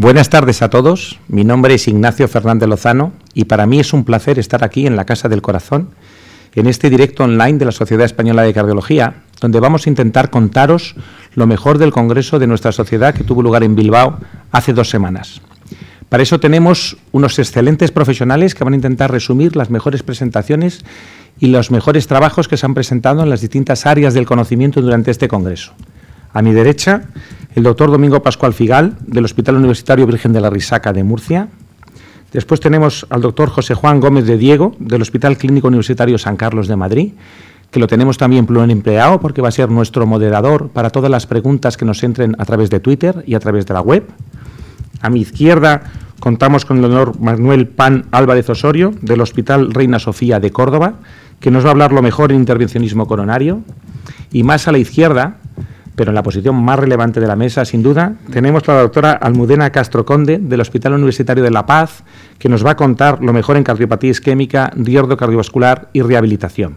Buenas tardes a todos. Mi nombre es Ignacio Fernández Lozano y para mí es un placer estar aquí en la Casa del Corazón, en este directo online de la Sociedad Española de Cardiología, donde vamos a intentar contaros lo mejor del Congreso de nuestra sociedad que tuvo lugar en Bilbao hace dos semanas. Para eso tenemos unos excelentes profesionales que van a intentar resumir las mejores presentaciones y los mejores trabajos que se han presentado en las distintas áreas del conocimiento durante este Congreso. A mi derecha el doctor Domingo Pascual Figal, del Hospital Universitario Virgen de la Risaca de Murcia. Después tenemos al doctor José Juan Gómez de Diego, del Hospital Clínico Universitario San Carlos de Madrid, que lo tenemos también empleado, porque va a ser nuestro moderador para todas las preguntas que nos entren a través de Twitter y a través de la web. A mi izquierda contamos con el honor Manuel Pan Álvarez Osorio, del Hospital Reina Sofía de Córdoba, que nos va a hablar lo mejor en intervencionismo coronario. Y más a la izquierda pero en la posición más relevante de la mesa, sin duda, tenemos a la doctora Almudena Castro Conde del Hospital Universitario de La Paz, que nos va a contar lo mejor en cardiopatía isquémica, diordo cardiovascular y rehabilitación.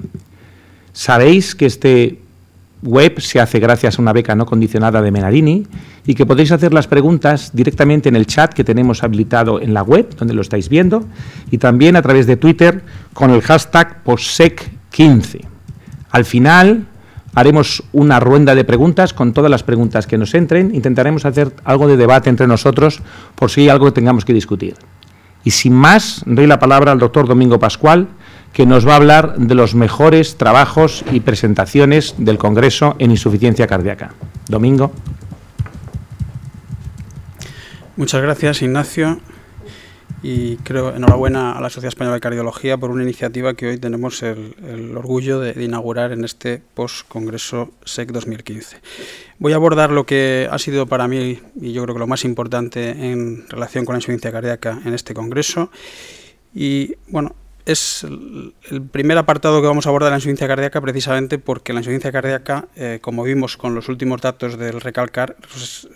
Sabéis que este web se hace gracias a una beca no condicionada de Menarini y que podéis hacer las preguntas directamente en el chat que tenemos habilitado en la web, donde lo estáis viendo, y también a través de Twitter con el hashtag POSSEC15. Al final, haremos una ronda de preguntas con todas las preguntas que nos entren. Intentaremos hacer algo de debate entre nosotros por si hay algo que tengamos que discutir. Y sin más, doy la palabra al doctor Domingo Pascual, que nos va a hablar de los mejores trabajos y presentaciones del Congreso en insuficiencia cardíaca. Domingo. Muchas gracias, Ignacio y creo enhorabuena a la Sociedad Española de Cardiología por una iniciativa que hoy tenemos el, orgullo de, inaugurar en este post-congreso SEC 2015. Voy a abordar lo que ha sido para mí, y yo creo que lo más importante en relación con la insuficiencia cardíaca en este congreso, y bueno, es el primer apartado que vamos a abordar en la insuficiencia cardíaca precisamente porque la insuficiencia cardíaca, eh, como vimos con los últimos datos del recalcar,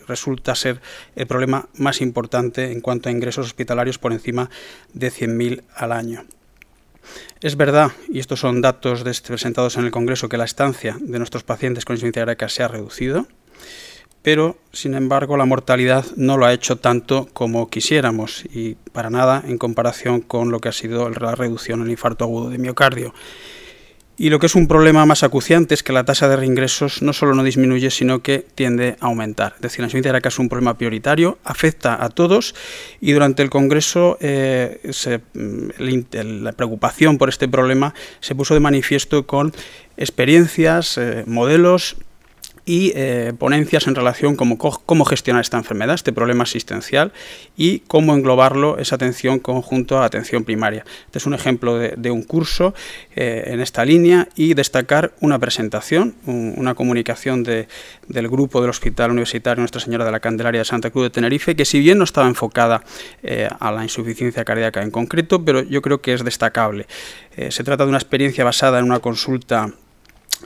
resulta ser el problema más importante en cuanto a ingresos hospitalarios por encima de 100.000 al año. Es verdad, y estos son datos presentados en el Congreso, que la estancia de nuestros pacientes con insuficiencia cardíaca se ha reducido, pero sin embargo la mortalidad no lo ha hecho tanto como quisiéramos y para nada en comparación con lo que ha sido la reducción en el infarto agudo de miocardio. Y lo que es un problema más acuciante es que la tasa de reingresos no solo no disminuye, sino que tiende a aumentar. Es decir, la insuficiencia es un problema prioritario, afecta a todos y durante el Congreso eh, mm, la preocupación por este problema se puso de manifiesto con experiencias, eh, modelos y eh, ponencias en relación con cómo, gestionar esta enfermedad, este problema asistencial y cómo englobarlo esa atención conjunto a atención primaria. Este es un ejemplo de, un curso eh, en esta línea y destacar una presentación, una comunicación de, del grupo del Hospital Universitario Nuestra Señora de la Candelaria de Santa Cruz de Tenerife, que si bien no estaba enfocada eh, a la insuficiencia cardíaca en concreto, pero yo creo que es destacable. se trata de una experiencia basada en una consulta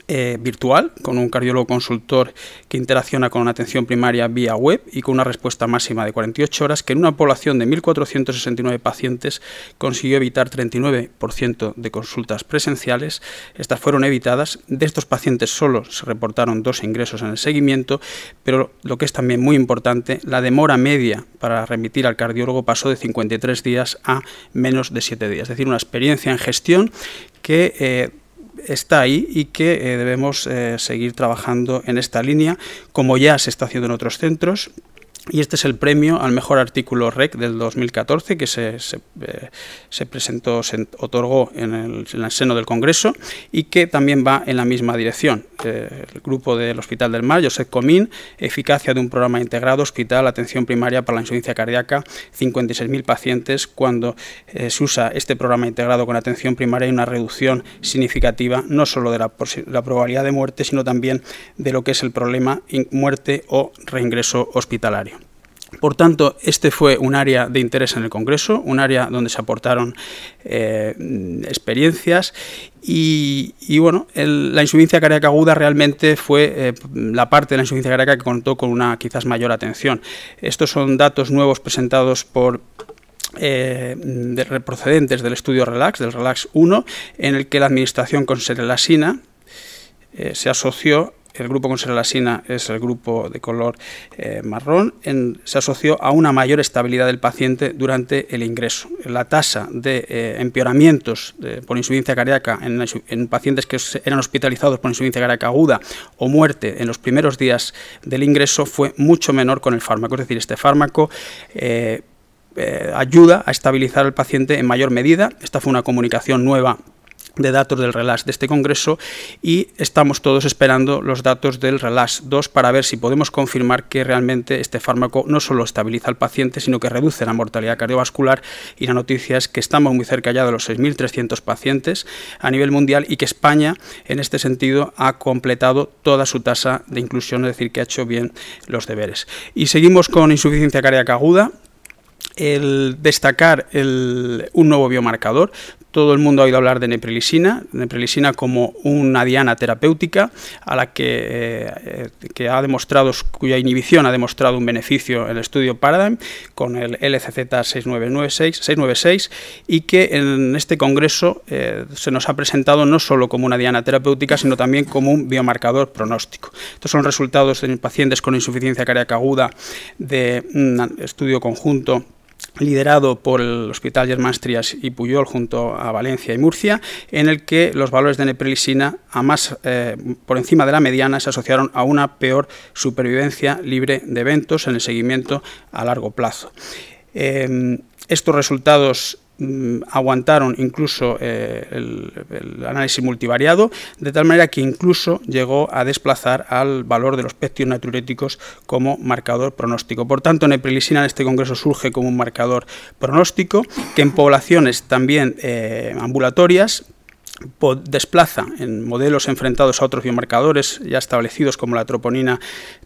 eh, virtual, con un cardiólogo consultor que interacciona con una atención primaria vía web y con una respuesta máxima de 48 horas, que en una población de 1.469 pacientes consiguió evitar 39% de consultas presenciales. Estas fueron evitadas. De estos pacientes solo se reportaron dos ingresos en el seguimiento, pero lo que es también muy importante, la demora media para remitir al cardiólogo pasó de 53 días a menos de 7 días. Es decir, una experiencia en gestión que... Eh, está ahí y que eh, debemos eh, seguir trabajando en esta línea, como ya se está haciendo en otros centros. Y este es el premio al mejor artículo REC del 2014 que se, se, eh, se presentó, se otorgó en el, seno del Congreso y que también va en la misma dirección el grupo del Hospital del Mar, Josep Comín, eficacia de un programa integrado hospital atención primaria para la insuficiencia cardíaca, 56.000 pacientes cuando eh, se usa este programa integrado con atención primaria hay una reducción significativa no solo de la, la probabilidad de muerte, sino también de lo que es el problema muerte o reingreso hospitalario. Por tanto, este fue un área de interés en el Congreso, un área donde se aportaron eh, experiencias y, bueno, la insuficiencia cardíaca aguda realmente fue eh, la parte de la insuficiencia cardíaca que contó con una quizás mayor atención. Estos son datos nuevos presentados por eh, procedentes del estudio RELAX, del RELAX 1, en el que la administración con Serelasina se asoció el grupo con serolasina es el grupo de color eh, marrón, se asoció a una mayor estabilidad del paciente durante el ingreso. La tasa de eh, empeoramientos por insuficiencia cardíaca en, pacientes que eran hospitalizados por insuficiencia cardíaca aguda o muerte en los primeros días del ingreso fue mucho menor con el fármaco. Es decir, este fármaco... Eh, ayuda a estabilizar al paciente en mayor medida. Esta fue una comunicación nueva de datos del RELAS de este congreso y estamos todos esperando los datos del RELAS 2 para ver si podemos confirmar que realmente este fármaco no solo estabiliza al paciente, sino que reduce la mortalidad cardiovascular y la noticia es que estamos muy cerca ya de los 6.300 pacientes a nivel mundial y que España en este sentido ha completado toda su tasa de inclusión, es decir, que ha hecho bien los deberes. Y seguimos con insuficiencia cardíaca aguda, el destacar el, un nuevo biomarcador. Todo el mundo ha oído hablar de neprilisina, neprilisina como una diana terapéutica a la que, eh, ha demostrado, cuya inhibición ha demostrado un beneficio en el estudio Paradigm con el LCZ 696 y que en este congreso eh, se nos ha presentado no solo como una diana terapéutica, sino también como un biomarcador pronóstico. Estos son resultados de pacientes con insuficiencia cardíaca aguda de un estudio conjunto liderado por el Hospital Germán y Puyol junto a Valencia y Murcia, en el que los valores de neprilisina a más eh, por encima de la mediana se asociaron a una peor supervivencia libre de eventos en el seguimiento a largo plazo. Eh, estos resultados Mm, aguantaron incluso eh, el, análisis multivariado, de tal manera que incluso llegó a desplazar al valor de los péptidos natriuréticos como marcador pronóstico. Por tanto, neprilisina en este congreso surge como un marcador pronóstico que en poblaciones también eh, ambulatorias desplaza en modelos enfrentados a otros biomarcadores ya establecidos como la troponina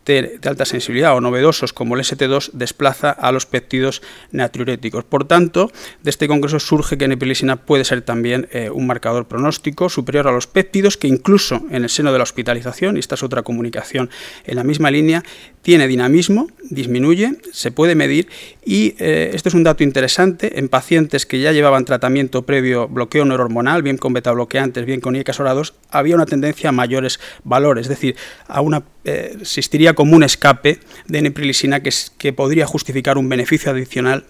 de, alta sensibilidad o novedosos como el ST2 desplaza a los péptidos natriuréticos. Por tanto, de este congreso surge que Nepilisina puede ser también eh, un marcador pronóstico superior a los péptidos que incluso en el seno de la hospitalización, y esta es otra comunicación en la misma línea, tiene dinamismo, disminuye, se puede medir y eh, esto es un dato interesante en pacientes que ya llevaban tratamiento previo bloqueo neurohormonal, bien con beta bloqueantes, bien con IECAS orados, había una tendencia a mayores valores, es decir, a una eh, existiría como un escape de neprilisina que, podría justificar un beneficio adicional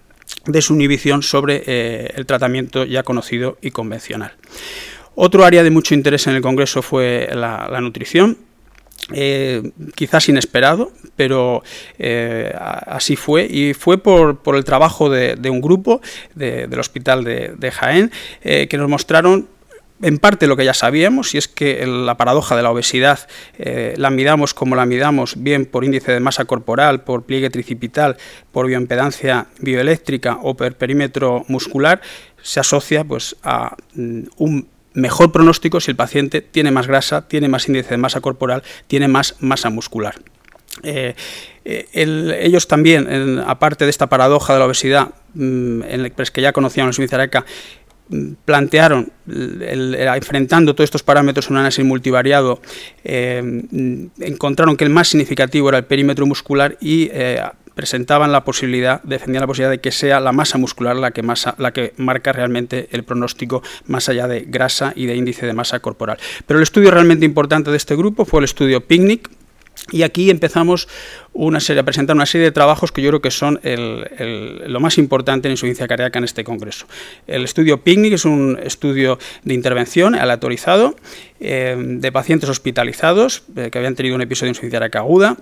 de su inhibición sobre eh, el tratamiento ya conocido y convencional. Otro área de mucho interés en el Congreso fue la, nutrición. Eh, quizás inesperado, pero así fue. Y fue por, el trabajo de, un grupo del Hospital de Jaén que nos mostraron en parte lo que ya sabíamos, y es que la paradoja de la obesidad eh, la midamos como la midamos, bien por índice de masa corporal, por pliegue tricipital, por bioimpedancia bioeléctrica o por perímetro muscular, se asocia pues, a mm, un mejor pronóstico si el paciente tiene más grasa, tiene más índice de masa corporal, tiene más masa muscular. Eh, eh, ellos también, aparte de esta paradoja de la obesidad, mm, en el que ya conocíamos en Suiza plantearon, enfrentando todos estos parámetros en un análisis multivariado, eh, encontraron que el más significativo era el perímetro muscular y eh, presentaban la posibilidad, defendían la posibilidad de que sea la masa muscular la que, más la que marca realmente el pronóstico más allá de grasa y de índice de masa corporal. Pero el estudio realmente importante de este grupo fue el estudio PICNIC, y aquí empezamos una serie, presentar una serie de trabajos que yo creo que son lo más importante en insuficiencia cardíaca en este congreso. El estudio PICNIC es un estudio de intervención aleatorizado eh, de pacientes hospitalizados eh, que habían tenido un episodio de insuficiencia cardíaca aguda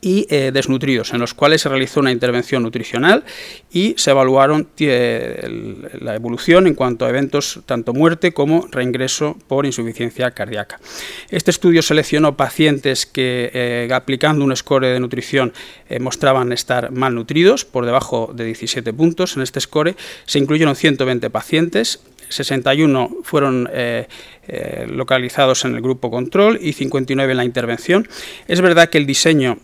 y eh, desnutridos, en los cuales se realizó una intervención nutricional y se evaluaron eh, la evolución en cuanto a eventos tanto muerte como reingreso por insuficiencia cardíaca. Este estudio seleccionó pacientes que eh, aplicando un score de nutrición mostraban estar malnutridos, por debajo de 17 puntos en este score. Se incluyeron 120 pacientes 61 fueron localizados en el grupo control y 59 en la intervención. Es verdad que el diseño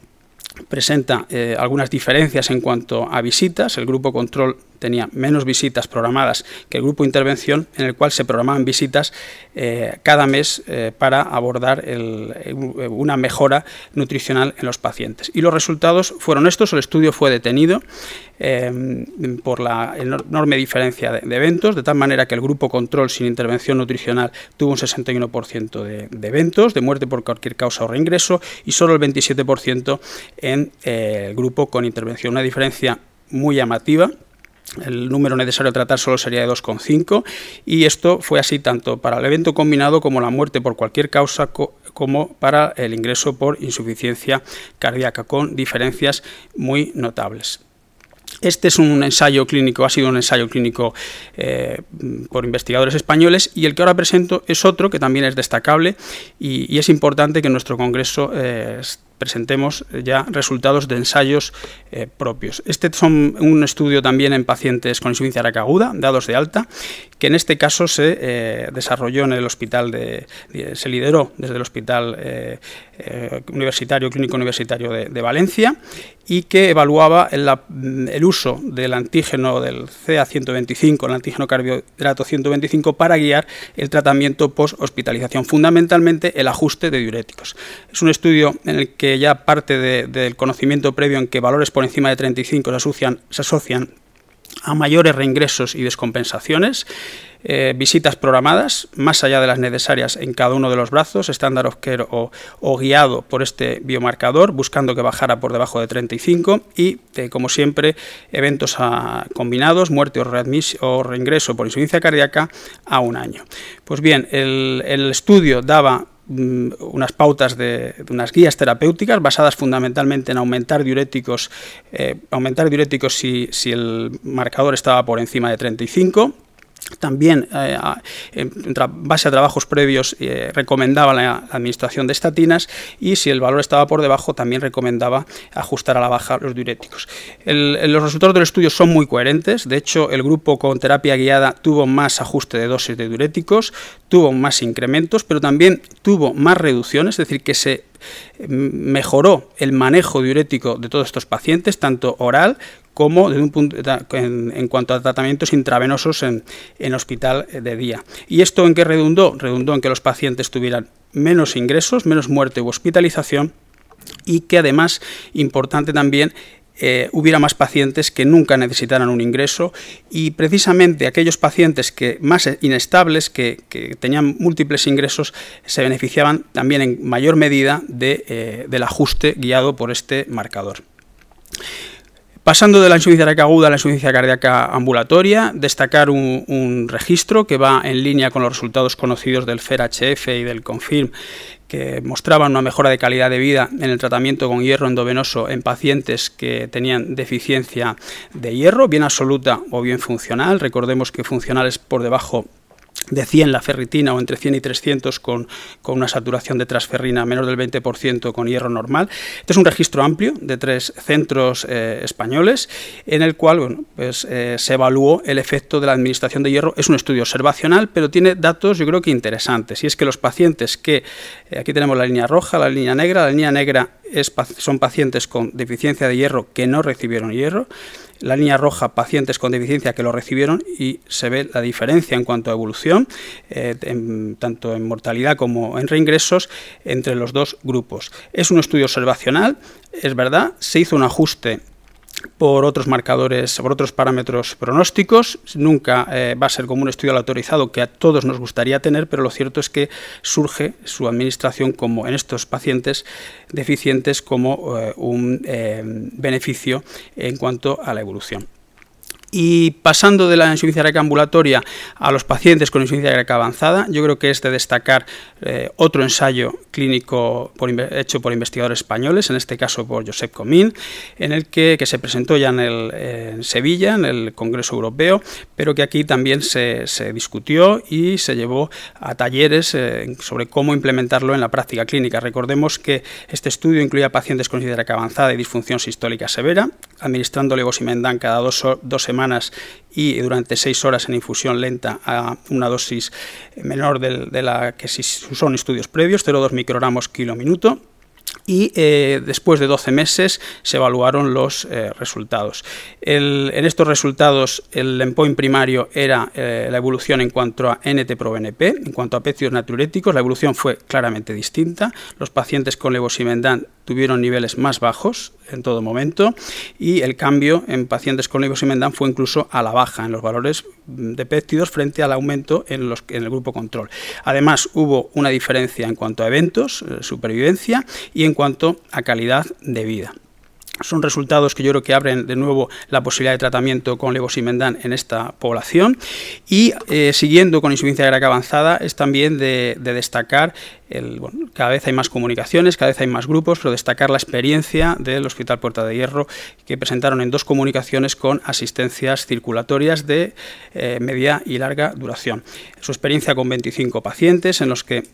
presenta eh, algunas diferencias en cuanto a visitas. El grupo control tenía menos visitas programadas que el grupo intervención, en el cual se programaban visitas eh, cada mes eh, para abordar eh, una mejora nutricional en los pacientes. Y los resultados fueron estos, el estudio fue detenido por la enorme diferencia de, eventos, de tal manera que el grupo control sin intervención nutricional tuvo un 61% de, de, eventos, de muerte por cualquier causa o reingreso, y solo el 27% en el grupo con intervención, una diferencia muy llamativa el número necesario a tratar solo sería de 2,5 y esto fue así tanto para el evento combinado como la muerte por cualquier causa como para el ingreso por insuficiencia cardíaca con diferencias muy notables. Este es un ensayo clínico, ha sido un ensayo clínico eh, por investigadores españoles y el que ahora presento es otro que también es destacable y, es importante que nuestro congreso eh, presentemos ya resultados de ensayos eh, propios. Este es un estudio también en pacientes con insuficiencia araca aguda, dados de alta, que en este caso se eh, desarrolló en el hospital se lideró desde el hospital eh, universitario, clínico universitario de, Valencia y que evaluaba el, mm, el uso del antígeno del CA125, el antígeno carbohidrato 125 para guiar el tratamiento post hospitalización, fundamentalmente el ajuste de diuréticos. Es un estudio en el que ya parte del conocimiento previo en que valores por encima de 35 se asocian, a mayores reingresos y descompensaciones, eh, visitas programadas, más allá de las necesarias en cada uno de los brazos, estándar of care o, guiado por este biomarcador, buscando que bajara por debajo de 35 y, eh, como siempre, eventos combinados, muerte o, o, reingreso por insuficiencia cardíaca a un año. Pues bien, el estudio daba Mm, unas pautas de, unas guías terapéuticas basadas fundamentalmente en aumentar diuréticos, eh, aumentar diuréticos si el marcador estaba por encima de 35 también, eh, en base a trabajos previos, eh, recomendaba la, administración de estatinas y si el valor estaba por debajo, también recomendaba ajustar a la baja los diuréticos. los resultados del estudio son muy coherentes. De hecho, el grupo con terapia guiada tuvo más ajuste de dosis de diuréticos, tuvo más incrementos, pero también tuvo más reducciones, es decir, que se mm, mejoró el manejo diurético de todos estos pacientes, tanto oral como en, cuanto a tratamientos intravenosos en, hospital de día. ¿Y esto en qué redundó? Redundó en que los pacientes tuvieran menos ingresos, menos muerte u hospitalización y que además, importante también, eh, hubiera más pacientes que nunca necesitaran un ingreso y precisamente aquellos pacientes que más inestables, que, tenían múltiples ingresos, se beneficiaban también en mayor medida eh, del ajuste guiado por este marcador. Pasando de la insuficiencia cardíaca aguda a la insuficiencia cardíaca ambulatoria, destacar un, registro que va en línea con los resultados conocidos del FERHF y del CONFIRM, que mostraban una mejora de calidad de vida en el tratamiento con hierro endovenoso en pacientes que tenían deficiencia de hierro, bien absoluta o bien funcional. Recordemos que funcional es por debajo de 100 la ferritina o entre 100 y 300 con, una saturación de transferrina menor del 20% con hierro normal. Este es un registro amplio de tres centros eh, españoles en el cual pues, eh, se evaluó el efecto de la administración de hierro. Es un estudio observacional, pero tiene datos yo creo que interesantes. Y es que los pacientes que, eh, aquí tenemos la línea roja, la línea negra, la línea negra son pacientes con deficiencia de hierro que no recibieron hierro la línea roja pacientes con deficiencia que lo recibieron y se ve la diferencia en cuanto a evolución, eh, tanto en mortalidad como en reingresos, entre los dos grupos. Es un estudio observacional, es verdad, se hizo un ajuste por otros marcadores, por otros parámetros pronósticos. Nunca eh, va a ser como un estudio autorizado que a todos nos gustaría tener, pero lo cierto es que surge su administración como en estos pacientes deficientes como eh, un eh, beneficio en cuanto a la evolución. Y pasando de la insuficiencia cardíaca a los pacientes con insuficiencia cardíaca avanzada, yo creo que es de destacar eh, otro ensayo clínico hecho por investigadores españoles, en este caso por Josep Comín, en el que, que se presentó ya en, el, Sevilla, en el Congreso Europeo, pero que aquí también se, se discutió y se llevó a talleres eh, sobre cómo implementarlo en la práctica clínica. Recordemos que este estudio incluía pacientes con insuficiencia cardíaca avanzada y disfunción sistólica severa, administrando bosimendan cada dos semanas y durante seis horas en infusión lenta a una dosis menor de, la que si son estudios previos, 0,2 microgramos kilo minuto y eh, después de 12 meses se evaluaron los eh, resultados. en estos resultados el endpoint primario era eh, la evolución en cuanto a NT-proBNP, en cuanto a pecios natriuréticos la evolución fue claramente distinta. Los pacientes con levosimendan tuvieron niveles más bajos en todo momento y el cambio en pacientes con Mendán fue incluso a la baja en los valores de péptidos frente al aumento en, los, en el grupo control. Además, hubo una diferencia en cuanto a eventos, eh, supervivencia y en cuanto a calidad de vida son resultados que yo creo que abren de nuevo la posibilidad de tratamiento con levosimendan en esta población. Y eh, siguiendo con insuficiencia cardíaca avanzada, es también de, destacar, el, cada vez hay más comunicaciones, cada vez hay más grupos, pero destacar la experiencia del Hospital Puerta de Hierro, que presentaron en dos comunicaciones con asistencias circulatorias de eh, media y larga duración. Su experiencia con 25 pacientes en los que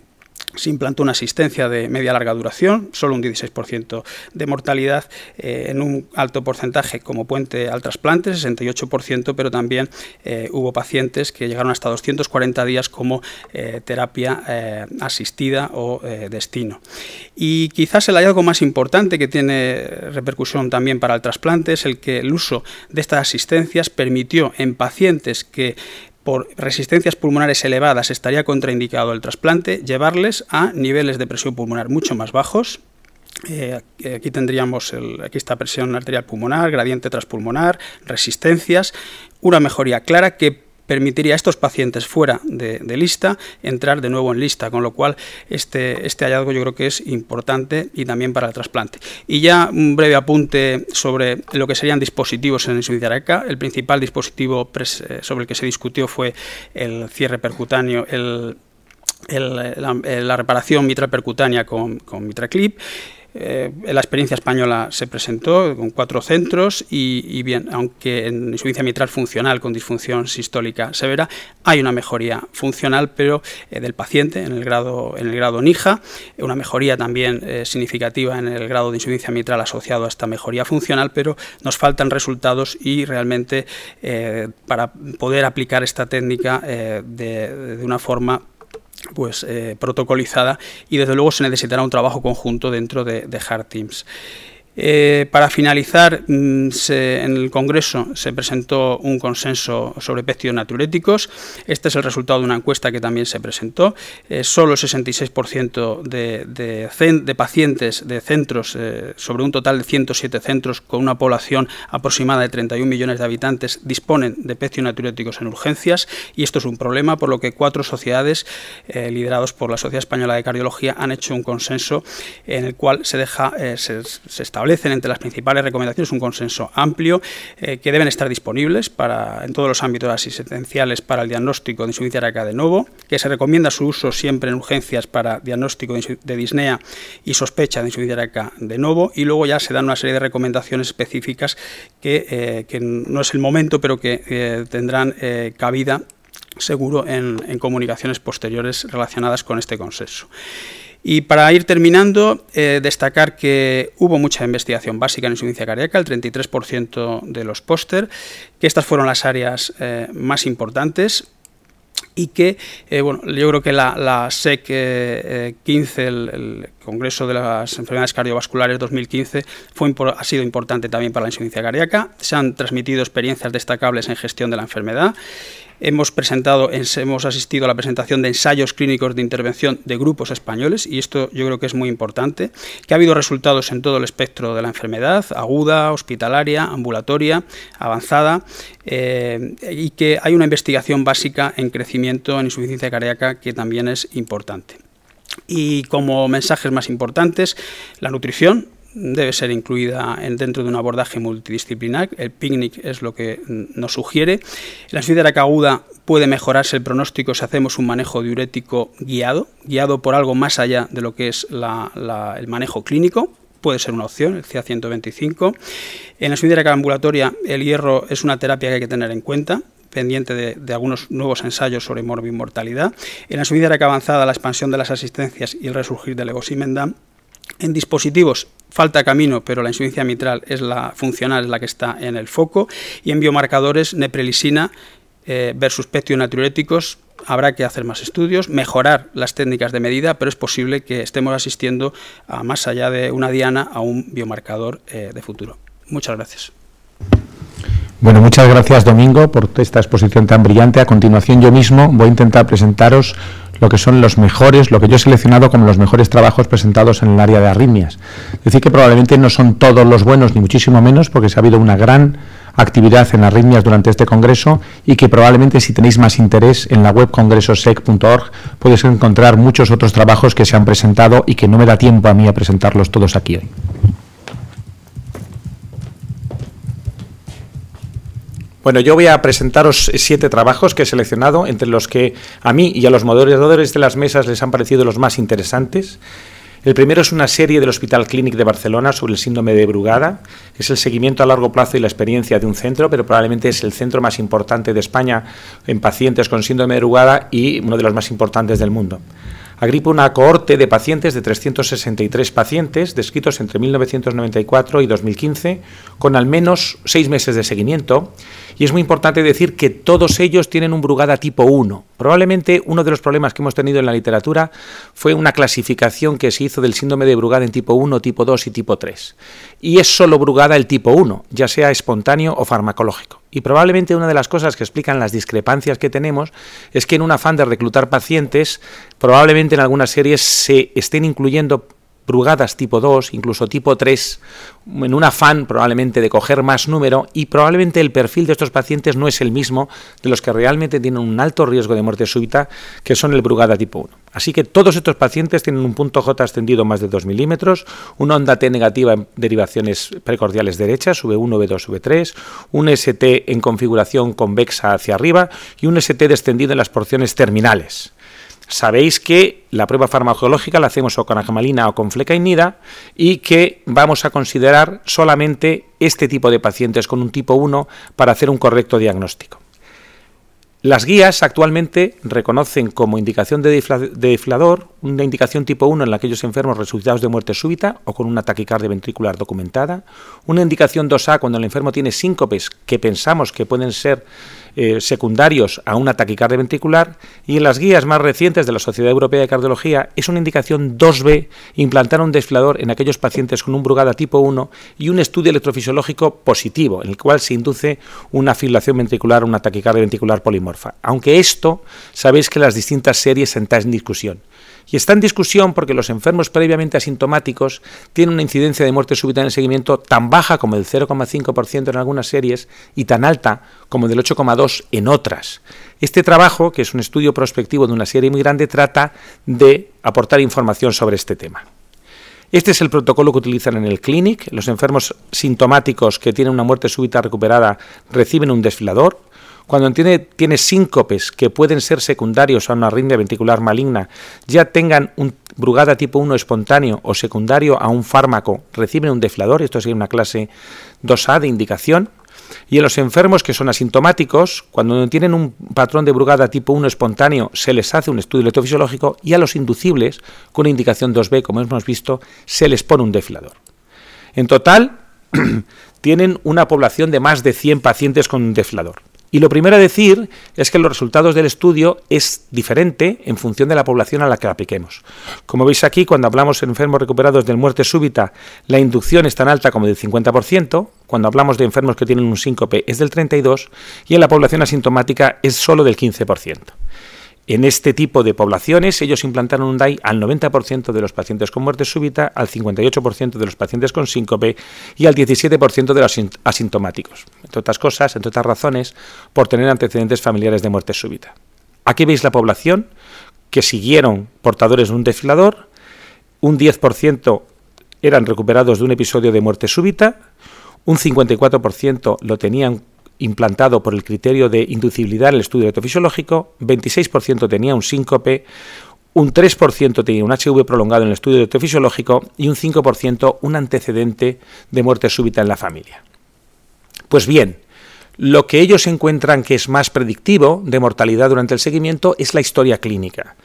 se implantó una asistencia de media larga duración, solo un 16% de mortalidad, eh, en un alto porcentaje como puente al trasplante, 68%, pero también eh, hubo pacientes que llegaron hasta 240 días como eh, terapia asistida o destino. Y quizás el hallazgo más importante que tiene repercusión también para el trasplante es el que el uso de estas asistencias permitió en pacientes que por resistencias pulmonares elevadas estaría contraindicado el trasplante, llevarles a niveles de presión pulmonar mucho más bajos. Eh, aquí tendríamos aquí está presión arterial pulmonar, gradiente transpulmonar, resistencias, una mejoría clara que permitiría a estos pacientes fuera de, lista entrar de nuevo en lista, con lo cual este, este hallazgo yo creo que es importante y también para el trasplante. Y ya un breve apunte sobre lo que serían dispositivos en acá El principal dispositivo eh, sobre el que se discutió fue el cierre percutáneo, la, reparación mitral percutánea con, con mitraclip. Eh, la experiencia española se presentó con cuatro centros y, bien, aunque en insuficiencia mitral funcional con disfunción sistólica severa, hay una mejoría funcional, pero eh, del paciente en el grado en el grado NIJA, una mejoría también eh, significativa en el grado de insuficiencia mitral asociado a esta mejoría funcional, pero nos faltan resultados y realmente para poder aplicar esta técnica de, de una forma pues eh, protocolizada y desde luego se necesitará un trabajo conjunto dentro de, de Hard Teams. Eh, para finalizar, mm, en el Congreso se presentó un consenso sobre péptidos naturéticos. Este es el resultado de una encuesta que también se presentó. Eh, solo el 66% de, de, de, pacientes de centros, eh, sobre un total de 107 centros con una población aproximada de 31 millones de habitantes, disponen de péptidos naturéticos en urgencias. Y esto es un problema, por lo que cuatro sociedades, liderados por la Sociedad Española de Cardiología, han hecho un consenso en el cual se, deja, se establece entre las principales recomendaciones un consenso amplio eh, que deben estar disponibles para, en todos los ámbitos asistenciales para el diagnóstico de insuficiencia cardíaca de nuevo, que se recomienda su uso siempre en urgencias para diagnóstico de disnea y sospecha de insuficiencia cardíaca de nuevo y luego ya se dan una serie de recomendaciones específicas que, eh, no es el momento pero que eh, tendrán cabida seguro en comunicaciones posteriores relacionadas con este consenso. Y para ir terminando, eh, destacar que hubo mucha investigación básica en insuficiencia cardíaca, el 33% de los póster, que estas fueron las áreas eh, más importantes y que, eh, bueno, yo creo que la, SEC 15, el, Congreso de las Enfermedades Cardiovasculares 2015, fue, ha sido importante también para la insuficiencia cardíaca. Se han transmitido experiencias destacables en gestión de la enfermedad. Hemos presentado, hemos asistido a la presentación de ensayos clínicos de intervención de grupos españoles y esto yo creo que es muy importante, que ha habido resultados en todo el espectro de la enfermedad, aguda, hospitalaria, ambulatoria, avanzada, eh, y que hay una investigación básica en crecimiento en insuficiencia cardíaca que también es importante. Y como mensajes más importantes, la nutrición, debe ser incluida dentro de un abordaje multidisciplinar. El picnic es lo que nos sugiere. La ansiedad aguda puede mejorarse el pronóstico si hacemos un manejo diurético guiado, guiado por algo más allá de lo que es el manejo clínico puede ser una opción, el CIA 125. En la subida ambulatoria, el hierro es una terapia que hay que tener en cuenta pendiente de, algunos nuevos ensayos sobre morbimortalidad. En la subida avanzada, la expansión de las asistencias y el resurgir del simendam. en dispositivos falta camino, pero la insuficiencia mitral es la funcional, es la que está en el foco, y en biomarcadores neprelisina eh, versus pecio natriuréticos habrá que hacer más estudios, mejorar las técnicas de medida, pero es posible que estemos asistiendo a más allá de una diana a un biomarcador eh, de futuro. Muchas gracias. Bueno, muchas gracias Domingo por esta exposición tan brillante. A continuación yo mismo voy a intentar presentaros lo que son los mejores, lo que yo he seleccionado como los mejores trabajos presentados en el área de arritmias. Decir que probablemente no son todos los buenos, ni muchísimo menos, porque se ha habido una gran actividad en arritmias durante este congreso y que probablemente si tenéis más interés en la web congresosec.org podéis encontrar muchos otros trabajos que se han presentado y que no me da tiempo a mí a presentarlos todos aquí hoy. Bueno, yo voy a presentaros siete trabajos que he seleccionado, entre los que a mí y a los moderadores de las mesas les han parecido los más interesantes. El primero es una serie del Hospital Clínic de Barcelona sobre el síndrome de Brugada. Es el seguimiento a largo plazo y la experiencia de un centro, pero probablemente es el centro más importante de España en pacientes con síndrome de Brugada y uno de los más importantes del mundo. Agripa una cohorte de pacientes de 363 pacientes descritos entre 1994 y 2015, con al menos seis meses de seguimiento y es muy importante decir que todos ellos tienen un Brugada tipo 1. Probablemente uno de los problemas que hemos tenido en la literatura fue una clasificación que se hizo del síndrome de Brugada en tipo 1, tipo 2 y tipo 3. Y es solo Brugada el tipo 1, ya sea espontáneo o farmacológico. Y probablemente una de las cosas que explican las discrepancias que tenemos es que en un afán de reclutar pacientes, probablemente en algunas series se estén incluyendo brugadas tipo 2, incluso tipo 3, en un afán probablemente de coger más número y probablemente el perfil de estos pacientes no es el mismo de los que realmente tienen un alto riesgo de muerte súbita, que son el brugada tipo 1. Así que todos estos pacientes tienen un punto J ascendido más de 2 milímetros, una onda T negativa en derivaciones precordiales derechas, V1, V2, V3, un ST en configuración convexa hacia arriba y un ST descendido en las porciones terminales. Sabéis que la prueba farmacológica la hacemos o con agmalina o con flecainida y que vamos a considerar solamente este tipo de pacientes con un tipo 1 para hacer un correcto diagnóstico. Las guías actualmente reconocen como indicación de deflador una indicación tipo 1 en aquellos enfermos resucitados de muerte súbita o con una taquicardia ventricular documentada, una indicación 2A cuando el enfermo tiene síncopes que pensamos que pueden ser eh, secundarios a una taquicardia ventricular y en las guías más recientes de la Sociedad Europea de Cardiología es una indicación 2B implantar un desfilador en aquellos pacientes con un brugada tipo 1 y un estudio electrofisiológico positivo en el cual se induce una fibrilación ventricular, o una taquicardia ventricular polimorfa. Aunque esto sabéis que las distintas series están en discusión. Y está en discusión porque los enfermos previamente asintomáticos tienen una incidencia de muerte súbita en el seguimiento tan baja como el 0,5% en algunas series y tan alta como del 8,2% en otras. Este trabajo, que es un estudio prospectivo de una serie muy grande, trata de aportar información sobre este tema. Este es el protocolo que utilizan en el clinic. Los enfermos sintomáticos que tienen una muerte súbita recuperada reciben un desfilador, cuando tiene, síncopes que pueden ser secundarios a una arritmia ventricular maligna, ya tengan un brugada tipo 1 espontáneo o secundario a un fármaco, reciben un deflador, esto sería una clase 2A de indicación, y en los enfermos que son asintomáticos, cuando tienen un patrón de brugada tipo 1 espontáneo, se les hace un estudio electrofisiológico y a los inducibles, con indicación 2B, como hemos visto, se les pone un deflador. En total, tienen una población de más de 100 pacientes con un deflador. Y lo primero a decir es que los resultados del estudio es diferente en función de la población a la que apliquemos. Como veis aquí, cuando hablamos de enfermos recuperados de muerte súbita, la inducción es tan alta como del 50%, cuando hablamos de enfermos que tienen un síncope es del 32% y en la población asintomática es solo del 15%. En este tipo de poblaciones, ellos implantaron un DAI al 90% de los pacientes con muerte súbita, al 58% de los pacientes con síncope y al 17% de los asintomáticos. Entre otras cosas, entre otras razones, por tener antecedentes familiares de muerte súbita. Aquí veis la población que siguieron portadores de un desfilador, un 10% eran recuperados de un episodio de muerte súbita, un 54% lo tenían implantado por el criterio de inducibilidad en el estudio electrofisiológico, 26% tenía un síncope, un 3% tenía un HV prolongado en el estudio electrofisiológico y un 5% un antecedente de muerte súbita en la familia. Pues bien, lo que ellos encuentran que es más predictivo de mortalidad durante el seguimiento es la historia clínica.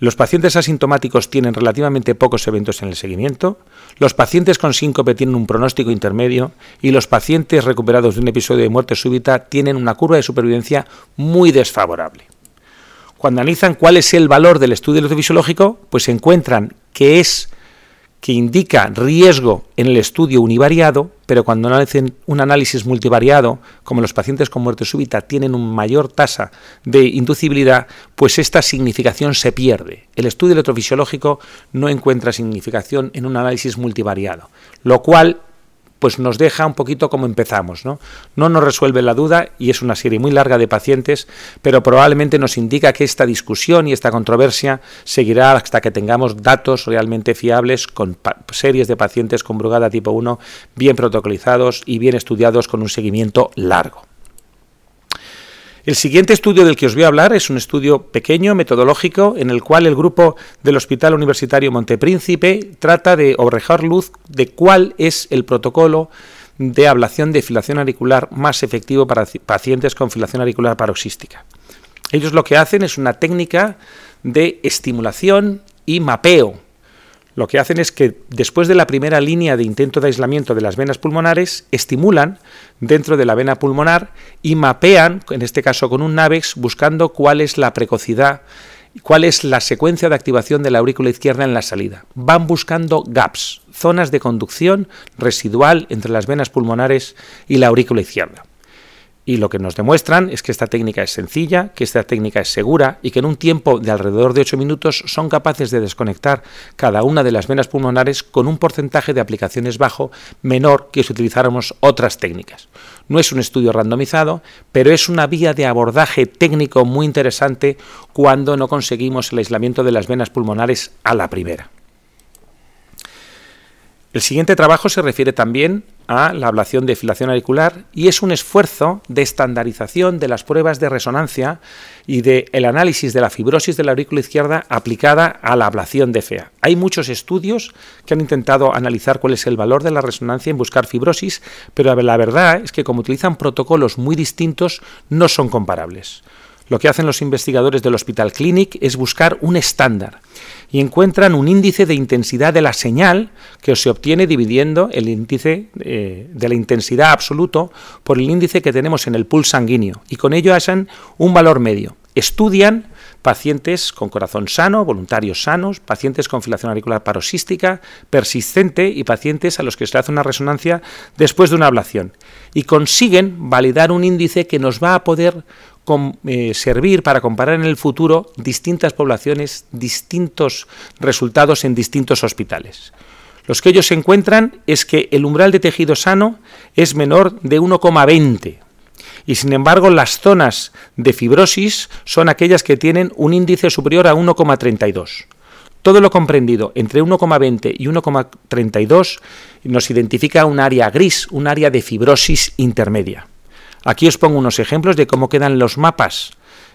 Los pacientes asintomáticos tienen relativamente pocos eventos en el seguimiento, los pacientes con síncope tienen un pronóstico intermedio y los pacientes recuperados de un episodio de muerte súbita tienen una curva de supervivencia muy desfavorable. Cuando analizan cuál es el valor del estudio fisiológico, pues encuentran que es que indica riesgo en el estudio univariado, pero cuando hacen un análisis multivariado, como los pacientes con muerte súbita tienen una mayor tasa de inducibilidad, pues esta significación se pierde. El estudio electrofisiológico no encuentra significación en un análisis multivariado, lo cual pues nos deja un poquito como empezamos, ¿no? No nos resuelve la duda y es una serie muy larga de pacientes, pero probablemente nos indica que esta discusión y esta controversia seguirá hasta que tengamos datos realmente fiables con series de pacientes con brugada tipo 1 bien protocolizados y bien estudiados con un seguimiento largo. El siguiente estudio del que os voy a hablar es un estudio pequeño, metodológico, en el cual el grupo del Hospital Universitario Montepríncipe trata de obrejar luz de cuál es el protocolo de ablación de filación auricular más efectivo para pacientes con filación auricular paroxística. Ellos lo que hacen es una técnica de estimulación y mapeo lo que hacen es que después de la primera línea de intento de aislamiento de las venas pulmonares, estimulan dentro de la vena pulmonar y mapean, en este caso con un NAVEX, buscando cuál es la precocidad, cuál es la secuencia de activación de la aurícula izquierda en la salida. Van buscando gaps, zonas de conducción residual entre las venas pulmonares y la aurícula izquierda. Y lo que nos demuestran es que esta técnica es sencilla, que esta técnica es segura y que en un tiempo de alrededor de 8 minutos son capaces de desconectar cada una de las venas pulmonares con un porcentaje de aplicaciones bajo menor que si utilizáramos otras técnicas. No es un estudio randomizado, pero es una vía de abordaje técnico muy interesante cuando no conseguimos el aislamiento de las venas pulmonares a la primera. El siguiente trabajo se refiere también a la ablación de filación auricular y es un esfuerzo de estandarización de las pruebas de resonancia y del el análisis de la fibrosis de la aurícula izquierda aplicada a la ablación de FEA. Hay muchos estudios que han intentado analizar cuál es el valor de la resonancia en buscar fibrosis, pero la verdad es que como utilizan protocolos muy distintos no son comparables. Lo que hacen los investigadores del Hospital Clinic es buscar un estándar y encuentran un índice de intensidad de la señal que se obtiene dividiendo el índice eh, de la intensidad absoluto por el índice que tenemos en el pulso sanguíneo y con ello hacen un valor medio. Estudian pacientes con corazón sano, voluntarios sanos, pacientes con filación auricular paroxística, persistente y pacientes a los que se hace una resonancia después de una ablación. Y consiguen validar un índice que nos va a poder eh, servir para comparar en el futuro distintas poblaciones, distintos resultados en distintos hospitales. Los que ellos encuentran es que el umbral de tejido sano es menor de 1,20 y sin embargo las zonas de fibrosis son aquellas que tienen un índice superior a 1,32. Todo lo comprendido entre 1,20 y 1,32 nos identifica un área gris, un área de fibrosis intermedia. Aquí os pongo unos ejemplos de cómo quedan los mapas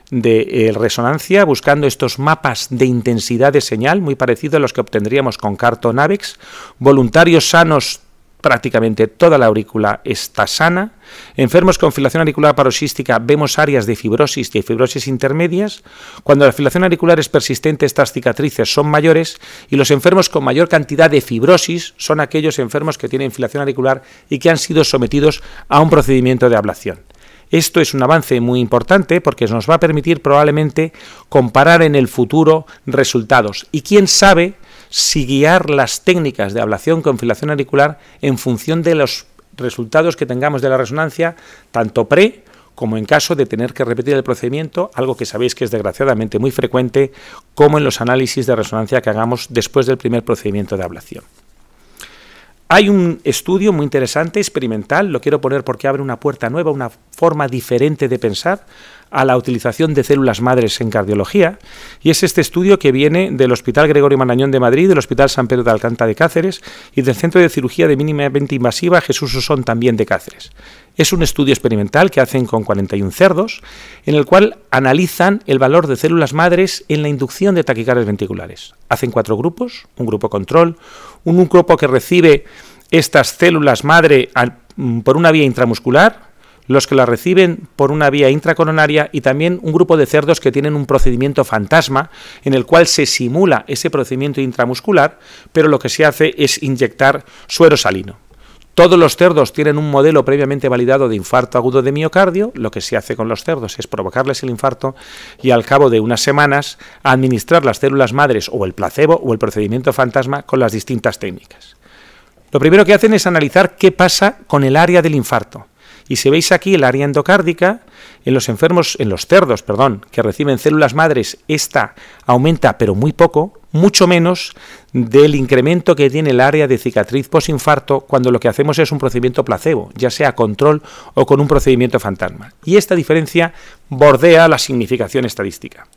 de eh, resonancia, buscando estos mapas de intensidad de señal, muy parecido a los que obtendríamos con Cartonavex. Voluntarios sanos prácticamente toda la aurícula está sana. Enfermos con filación auricular paroxística vemos áreas de fibrosis y fibrosis intermedias. Cuando la filación auricular es persistente, estas cicatrices son mayores y los enfermos con mayor cantidad de fibrosis son aquellos enfermos que tienen filación auricular y que han sido sometidos a un procedimiento de ablación. Esto es un avance muy importante porque nos va a permitir probablemente comparar en el futuro resultados y quién sabe si guiar las técnicas de ablación con filación auricular en función de los resultados que tengamos de la resonancia, tanto pre como en caso de tener que repetir el procedimiento, algo que sabéis que es desgraciadamente muy frecuente, como en los análisis de resonancia que hagamos después del primer procedimiento de ablación. Hay un estudio muy interesante, experimental, lo quiero poner porque abre una puerta nueva, una forma diferente de pensar a la utilización de células madres en cardiología, y es este estudio que viene del Hospital Gregorio Manañón de Madrid, del Hospital San Pedro de Alcántara de Cáceres y del Centro de Cirugía de Mínimamente Invasiva Jesús Osón también de Cáceres. Es un estudio experimental que hacen con 41 cerdos, en el cual analizan el valor de células madres en la inducción de taquicardias ventriculares. Hacen cuatro grupos, un grupo control, un, grupo que recibe estas células madre mm, por una vía intramuscular, los que la reciben por una vía intracoronaria y también un grupo de cerdos que tienen un procedimiento fantasma en el cual se simula ese procedimiento intramuscular, pero lo que se hace es inyectar suero salino. Todos los cerdos tienen un modelo previamente validado de infarto agudo de miocardio. Lo que se hace con los cerdos es provocarles el infarto y al cabo de unas semanas administrar las células madres o el placebo o el procedimiento fantasma con las distintas técnicas. Lo primero que hacen es analizar qué pasa con el área del infarto. Y si veis aquí el área endocárdica, en los enfermos, en los cerdos, perdón, que reciben células madres, esta aumenta, pero muy poco, mucho menos del incremento que tiene el área de cicatriz posinfarto cuando lo que hacemos es un procedimiento placebo, ya sea control o con un procedimiento fantasma. Y esta diferencia bordea la significación estadística.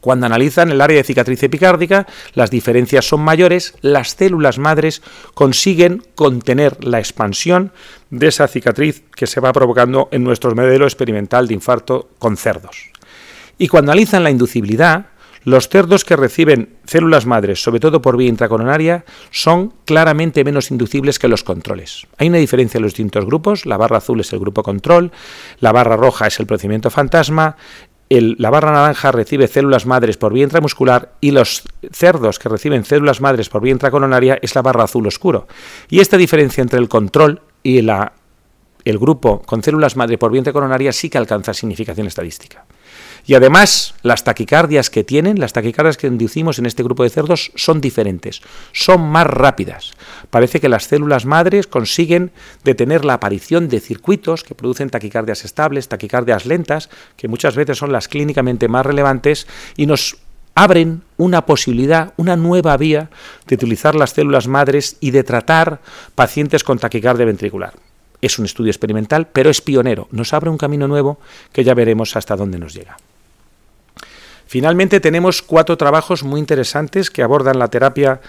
Cuando analizan el área de cicatriz epicárdica, las diferencias son mayores, las células madres consiguen contener la expansión de esa cicatriz que se va provocando en nuestro modelo experimental de infarto con cerdos. Y cuando analizan la inducibilidad, los cerdos que reciben células madres, sobre todo por vía intracoronaria, son claramente menos inducibles que los controles. Hay una diferencia en los distintos grupos, la barra azul es el grupo control, la barra roja es el procedimiento fantasma, la barra naranja recibe células madres por vía intramuscular y los cerdos que reciben células madres por vía coronaria es la barra azul oscuro. Y esta diferencia entre el control y la, el grupo con células madres por vía coronaria sí que alcanza significación estadística. Y además, las taquicardias que tienen, las taquicardias que inducimos en este grupo de cerdos son diferentes, son más rápidas. Parece que las células madres consiguen detener la aparición de circuitos que producen taquicardias estables, taquicardias lentas, que muchas veces son las clínicamente más relevantes, y nos abren una posibilidad, una nueva vía de utilizar las células madres y de tratar pacientes con taquicardia ventricular. Es un estudio experimental, pero es pionero. Nos abre un camino nuevo que ya veremos hasta dónde nos llega. Finalmente tenemos cuatro trabajos muy interesantes que abordan la terapia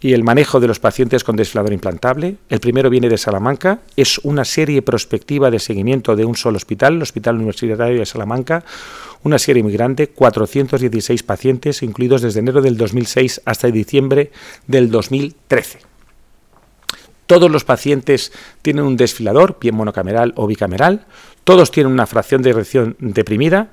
y el manejo de los pacientes con desfilador implantable. El primero viene de Salamanca, es una serie prospectiva de seguimiento de un solo hospital, el Hospital Universitario de Salamanca, una serie muy grande, 416 pacientes, incluidos desde enero del 2006 hasta diciembre del 2013. Todos los pacientes tienen un desfilador, bien monocameral o bicameral, todos tienen una fracción de erección deprimida,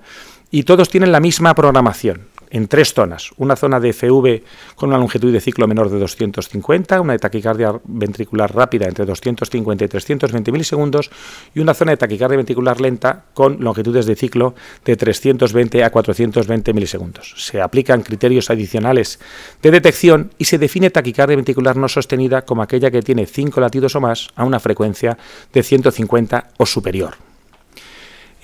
y todos tienen la misma programación en tres zonas. Una zona de FV con una longitud de ciclo menor de 250, una de taquicardia ventricular rápida entre 250 y 320 milisegundos y una zona de taquicardia ventricular lenta con longitudes de ciclo de 320 a 420 milisegundos. Se aplican criterios adicionales de detección y se define taquicardia ventricular no sostenida como aquella que tiene 5 latidos o más a una frecuencia de 150 o superior.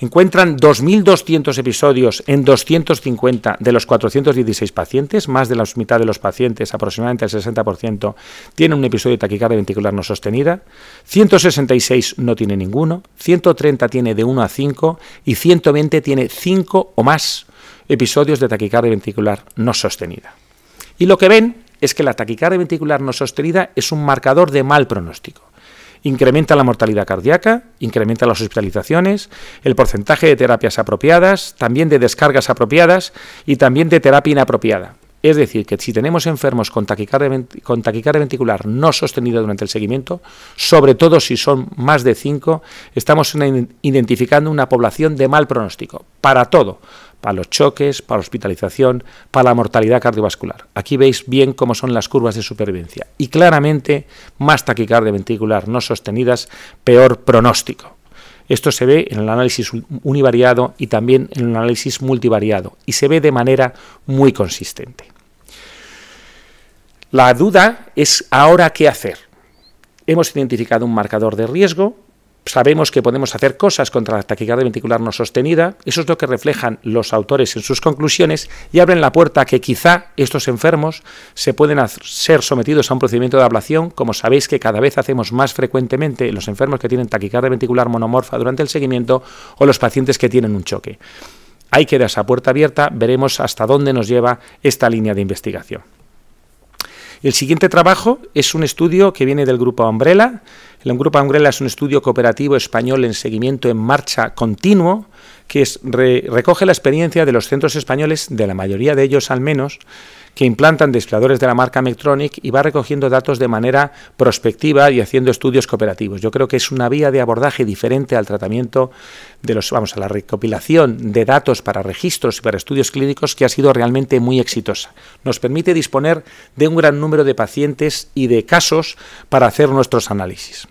Encuentran 2.200 episodios en 250 de los 416 pacientes, más de la mitad de los pacientes, aproximadamente el 60%, tiene un episodio de taquicardia ventricular no sostenida, 166 no tiene ninguno, 130 tiene de 1 a 5 y 120 tiene 5 o más episodios de taquicardia ventricular no sostenida. Y lo que ven es que la taquicardia ventricular no sostenida es un marcador de mal pronóstico incrementa la mortalidad cardíaca, incrementa las hospitalizaciones, el porcentaje de terapias apropiadas, también de descargas apropiadas y también de terapia inapropiada. Es decir, que si tenemos enfermos con taquicardia, con taquicardia ventricular no sostenida durante el seguimiento, sobre todo si son más de 5, estamos identificando una población de mal pronóstico, para todo, para los choques, para la hospitalización, para la mortalidad cardiovascular. Aquí veis bien cómo son las curvas de supervivencia. Y claramente, más taquicardia ventricular no sostenidas, peor pronóstico. Esto se ve en el análisis univariado y también en el análisis multivariado, y se ve de manera muy consistente. La duda es ahora qué hacer. Hemos identificado un marcador de riesgo, sabemos que podemos hacer cosas contra la taquicardia ventricular no sostenida, eso es lo que reflejan los autores en sus conclusiones y abren la puerta a que quizá estos enfermos se pueden ser sometidos a un procedimiento de ablación, como sabéis que cada vez hacemos más frecuentemente los enfermos que tienen taquicardia ventricular monomorfa durante el seguimiento o los pacientes que tienen un choque. Hay queda esa puerta abierta, veremos hasta dónde nos lleva esta línea de investigación. El siguiente trabajo es un estudio que viene del grupo Umbrella, el Grupo Umbrella es un estudio cooperativo español en seguimiento en marcha continuo que recoge la experiencia de los centros españoles, de la mayoría de ellos al menos, que implantan desfiladores de la marca Mectronic y va recogiendo datos de manera prospectiva y haciendo estudios cooperativos. Yo creo que es una vía de abordaje diferente al tratamiento de los, vamos, a la recopilación de datos para registros y para estudios clínicos que ha sido realmente muy exitosa. Nos permite disponer de un gran número de pacientes y de casos para hacer nuestros análisis.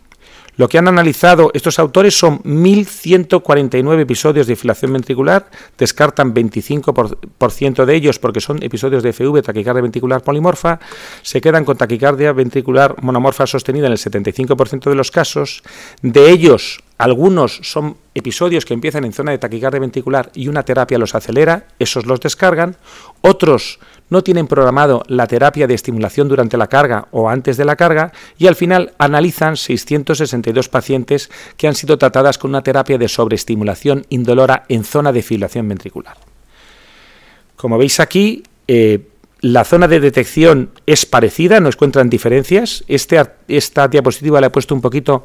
Lo que han analizado estos autores son 1.149 episodios de filación ventricular, descartan 25% de ellos porque son episodios de FV, taquicardia ventricular polimorfa, se quedan con taquicardia ventricular monomorfa sostenida en el 75% de los casos, de ellos algunos son episodios que empiezan en zona de taquicardia ventricular y una terapia los acelera, esos los descargan, otros no tienen programado la terapia de estimulación durante la carga o antes de la carga y al final analizan 662 pacientes que han sido tratadas con una terapia de sobreestimulación indolora en zona de fibrilación ventricular. Como veis aquí, eh, la zona de detección es parecida, no encuentran diferencias. Este esta diapositiva la he puesto un poquito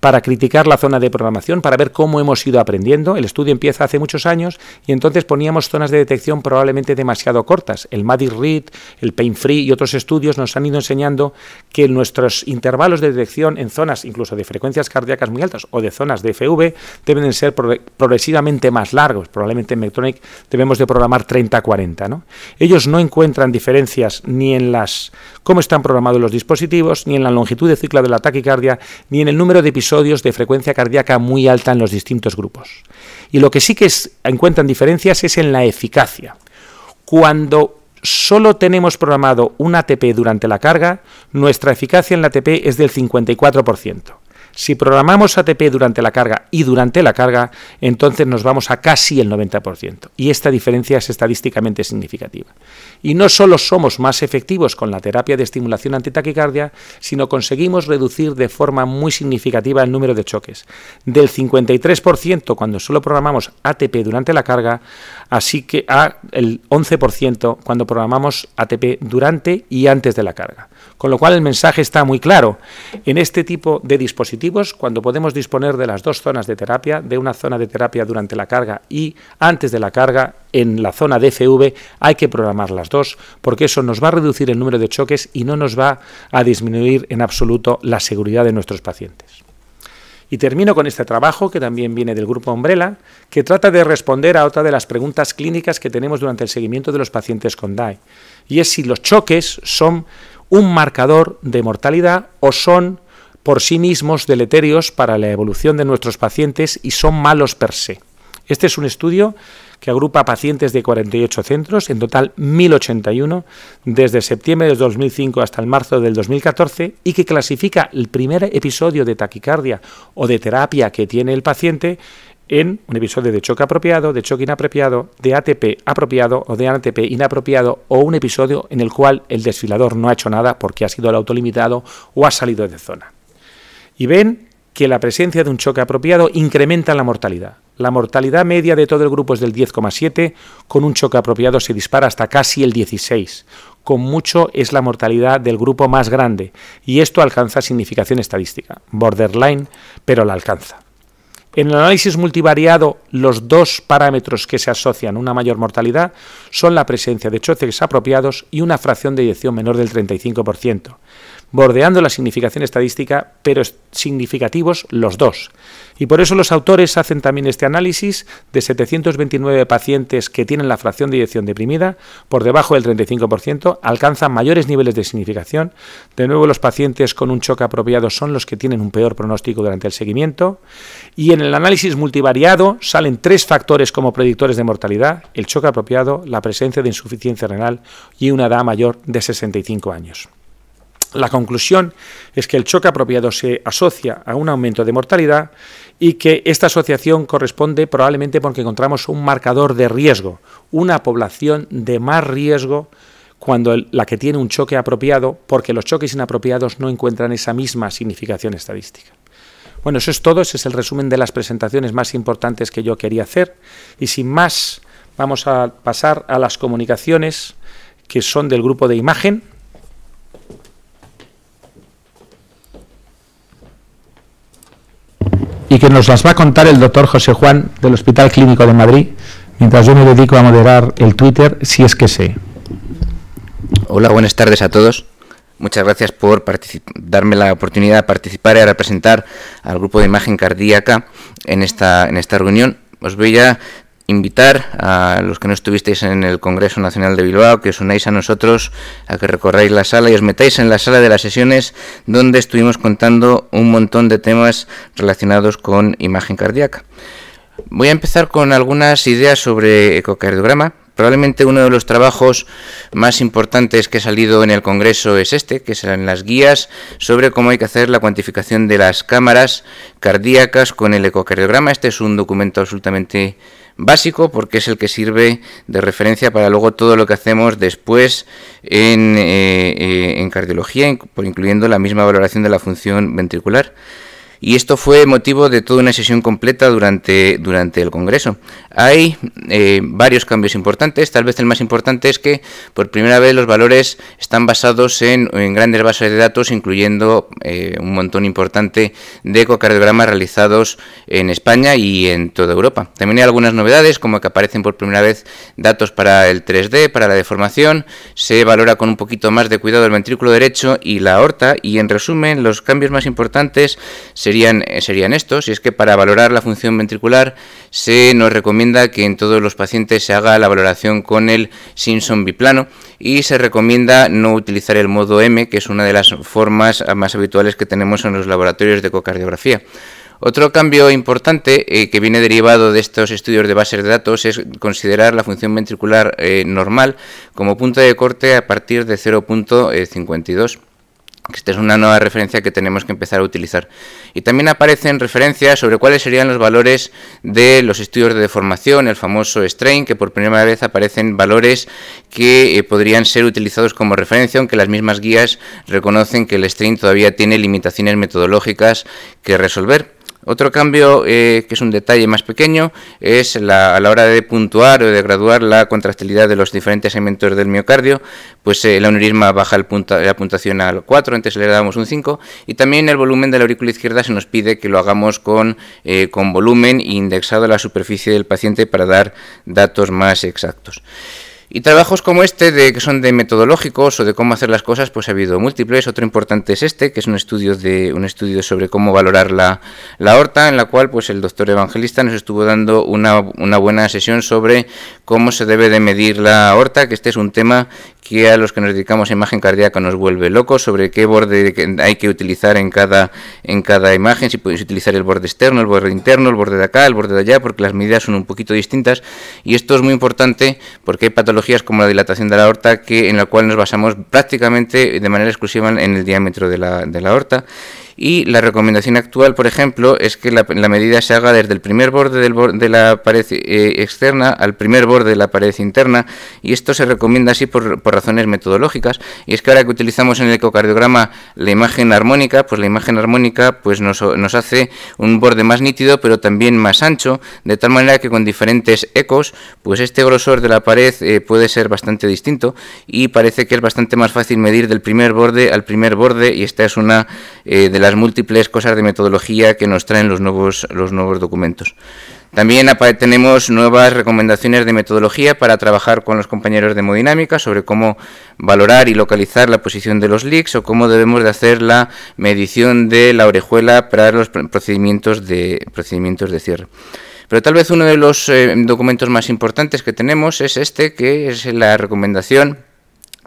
para criticar la zona de programación, para ver cómo hemos ido aprendiendo. El estudio empieza hace muchos años y entonces poníamos zonas de detección probablemente demasiado cortas. El madis REED, el Pain Free y otros estudios nos han ido enseñando que nuestros intervalos de detección en zonas incluso de frecuencias cardíacas muy altas o de zonas de FV deben ser progresivamente más largos. Probablemente en Mectronic debemos de programar 30-40. ¿no? Ellos no encuentran diferencias ni en las cómo están programados los dispositivos, ni en la longitud de ciclo de la taquicardia, ni en el número de episodios de frecuencia cardíaca muy alta en los distintos grupos. Y lo que sí que encuentran diferencias es en la eficacia. Cuando solo tenemos programado un ATP durante la carga, nuestra eficacia en la ATP es del 54%. Si programamos ATP durante la carga y durante la carga, entonces nos vamos a casi el 90%. Y esta diferencia es estadísticamente significativa. Y no solo somos más efectivos con la terapia de estimulación antitaquicardia, sino conseguimos reducir de forma muy significativa el número de choques. Del 53% cuando solo programamos ATP durante la carga, así que a ah, el 11% cuando programamos ATP durante y antes de la carga. Con lo cual el mensaje está muy claro. En este tipo de dispositivos, cuando podemos disponer de las dos zonas de terapia, de una zona de terapia durante la carga y antes de la carga, en la zona DCV, hay que programar las dos, porque eso nos va a reducir el número de choques y no nos va a disminuir en absoluto la seguridad de nuestros pacientes. Y termino con este trabajo, que también viene del grupo Umbrella, que trata de responder a otra de las preguntas clínicas que tenemos durante el seguimiento de los pacientes con DAE, y es si los choques son un marcador de mortalidad o son por sí mismos deleterios para la evolución de nuestros pacientes y son malos per se. Este es un estudio que agrupa pacientes de 48 centros, en total 1081, desde septiembre del 2005 hasta el marzo del 2014, y que clasifica el primer episodio de taquicardia o de terapia que tiene el paciente en un episodio de choque apropiado, de choque inapropiado, de ATP apropiado o de ATP inapropiado o un episodio en el cual el desfilador no ha hecho nada porque ha sido el autolimitado o ha salido de zona. Y ven que la presencia de un choque apropiado incrementa la mortalidad. La mortalidad media de todo el grupo es del 10,7, con un choque apropiado se dispara hasta casi el 16. Con mucho es la mortalidad del grupo más grande, y esto alcanza significación estadística, borderline, pero la alcanza. En el análisis multivariado, los dos parámetros que se asocian a una mayor mortalidad son la presencia de choques apropiados y una fracción de eyección menor del 35%, bordeando la significación estadística, pero significativos los dos, y por eso los autores hacen también este análisis de 729 pacientes que tienen la fracción de eyección deprimida por debajo del 35%, alcanzan mayores niveles de significación. De nuevo, los pacientes con un choque apropiado son los que tienen un peor pronóstico durante el seguimiento. Y en el análisis multivariado salen tres factores como predictores de mortalidad, el choque apropiado, la presencia de insuficiencia renal y una edad mayor de 65 años. La conclusión es que el choque apropiado se asocia a un aumento de mortalidad y que esta asociación corresponde probablemente porque encontramos un marcador de riesgo, una población de más riesgo cuando la que tiene un choque apropiado, porque los choques inapropiados no encuentran esa misma significación estadística. Bueno, eso es todo, ese es el resumen de las presentaciones más importantes que yo quería hacer y sin más vamos a pasar a las comunicaciones que son del grupo de imagen. y que nos las va a contar el doctor José Juan del Hospital Clínico de Madrid, mientras yo me dedico a moderar el Twitter, si es que sé. Hola, buenas tardes a todos. Muchas gracias por darme la oportunidad de participar y representar al grupo de imagen cardíaca en esta, en esta reunión. Os voy invitar a los que no estuvisteis en el Congreso Nacional de Bilbao, que os unáis a nosotros, a que recorráis la sala y os metáis en la sala de las sesiones donde estuvimos contando un montón de temas relacionados con imagen cardíaca. Voy a empezar con algunas ideas sobre ecocardiograma, Probablemente uno de los trabajos más importantes que ha salido en el Congreso es este, que serán las guías sobre cómo hay que hacer la cuantificación de las cámaras cardíacas con el ecocardiograma. Este es un documento absolutamente básico porque es el que sirve de referencia para luego todo lo que hacemos después en, eh, eh, en cardiología, incluyendo la misma valoración de la función ventricular. Y esto fue motivo de toda una sesión completa durante, durante el Congreso. Hay eh, varios cambios importantes, tal vez el más importante es que por primera vez los valores están basados en, grandes bases de datos, incluyendo eh, un montón importante de ecocardiogramas realizados en España y en toda Europa. También hay algunas novedades, como que aparecen por primera vez datos para el 3D, para la deformación, se valora con un poquito más de cuidado el ventrículo derecho y la aorta, y en resumen los cambios más importantes eh, serían, estos, y es que para valorar la función ventricular se nos recomienda que en todos los pacientes se haga la valoración con el Simpson biplano y se recomienda no utilizar el modo M, que es una de las formas más habituales que tenemos en los laboratorios de ecocardiografía. Otro cambio importante eh, que viene derivado de estos estudios de bases de datos es considerar la función ventricular eh, normal como punto de corte a partir de 0.52. Esta es una nueva referencia que tenemos que empezar a utilizar. Y también aparecen referencias sobre cuáles serían los valores de los estudios de deformación, el famoso strain, que por primera vez aparecen valores que eh, podrían ser utilizados como referencia, aunque las mismas guías reconocen que el strain todavía tiene limitaciones metodológicas que resolver. Otro cambio, eh, que es un detalle más pequeño, es a la hora de puntuar o de graduar la contractilidad de los diferentes segmentos del miocardio, pues eh, el aneurisma baja la puntuación al 4, antes le dábamos un 5, y también el volumen de la aurícula izquierda se nos pide que lo hagamos con, eh, con volumen indexado a la superficie del paciente para dar datos más exactos. Y trabajos como este, de, que son de metodológicos o de cómo hacer las cosas, pues ha habido múltiples. Otro importante es este, que es un estudio, de, un estudio sobre cómo valorar la, la horta, en la cual pues el doctor Evangelista nos estuvo dando una, una buena sesión sobre cómo se debe de medir la horta, que este es un tema que a los que nos dedicamos a imagen cardíaca nos vuelve locos, sobre qué borde hay que utilizar en cada, en cada imagen, si podéis utilizar el borde externo, el borde interno, el borde de acá, el borde de allá, porque las medidas son un poquito distintas y esto es muy importante porque hay patologías como la dilatación de la aorta que, en la cual nos basamos prácticamente de manera exclusiva en el diámetro de la, de la aorta y la recomendación actual, por ejemplo, es que la, medida se haga desde el primer borde de la pared eh, externa al primer borde de la pared interna, y esto se recomienda así por, razones metodológicas. Y es que ahora que utilizamos en el ecocardiograma la imagen armónica, pues la imagen armónica pues nos, hace un borde más nítido, pero también más ancho, de tal manera que con diferentes ecos, pues este grosor de la pared eh, puede ser bastante distinto y parece que es bastante más fácil medir del primer borde al primer borde y esta es una eh, de las las múltiples cosas de metodología que nos traen los nuevos, los nuevos documentos. También tenemos nuevas recomendaciones de metodología para trabajar con los compañeros de hemodinámica sobre cómo valorar y localizar la posición de los leaks o cómo debemos de hacer la medición de la orejuela para los procedimientos de, procedimientos de cierre. Pero tal vez uno de los eh, documentos más importantes que tenemos es este, que es la recomendación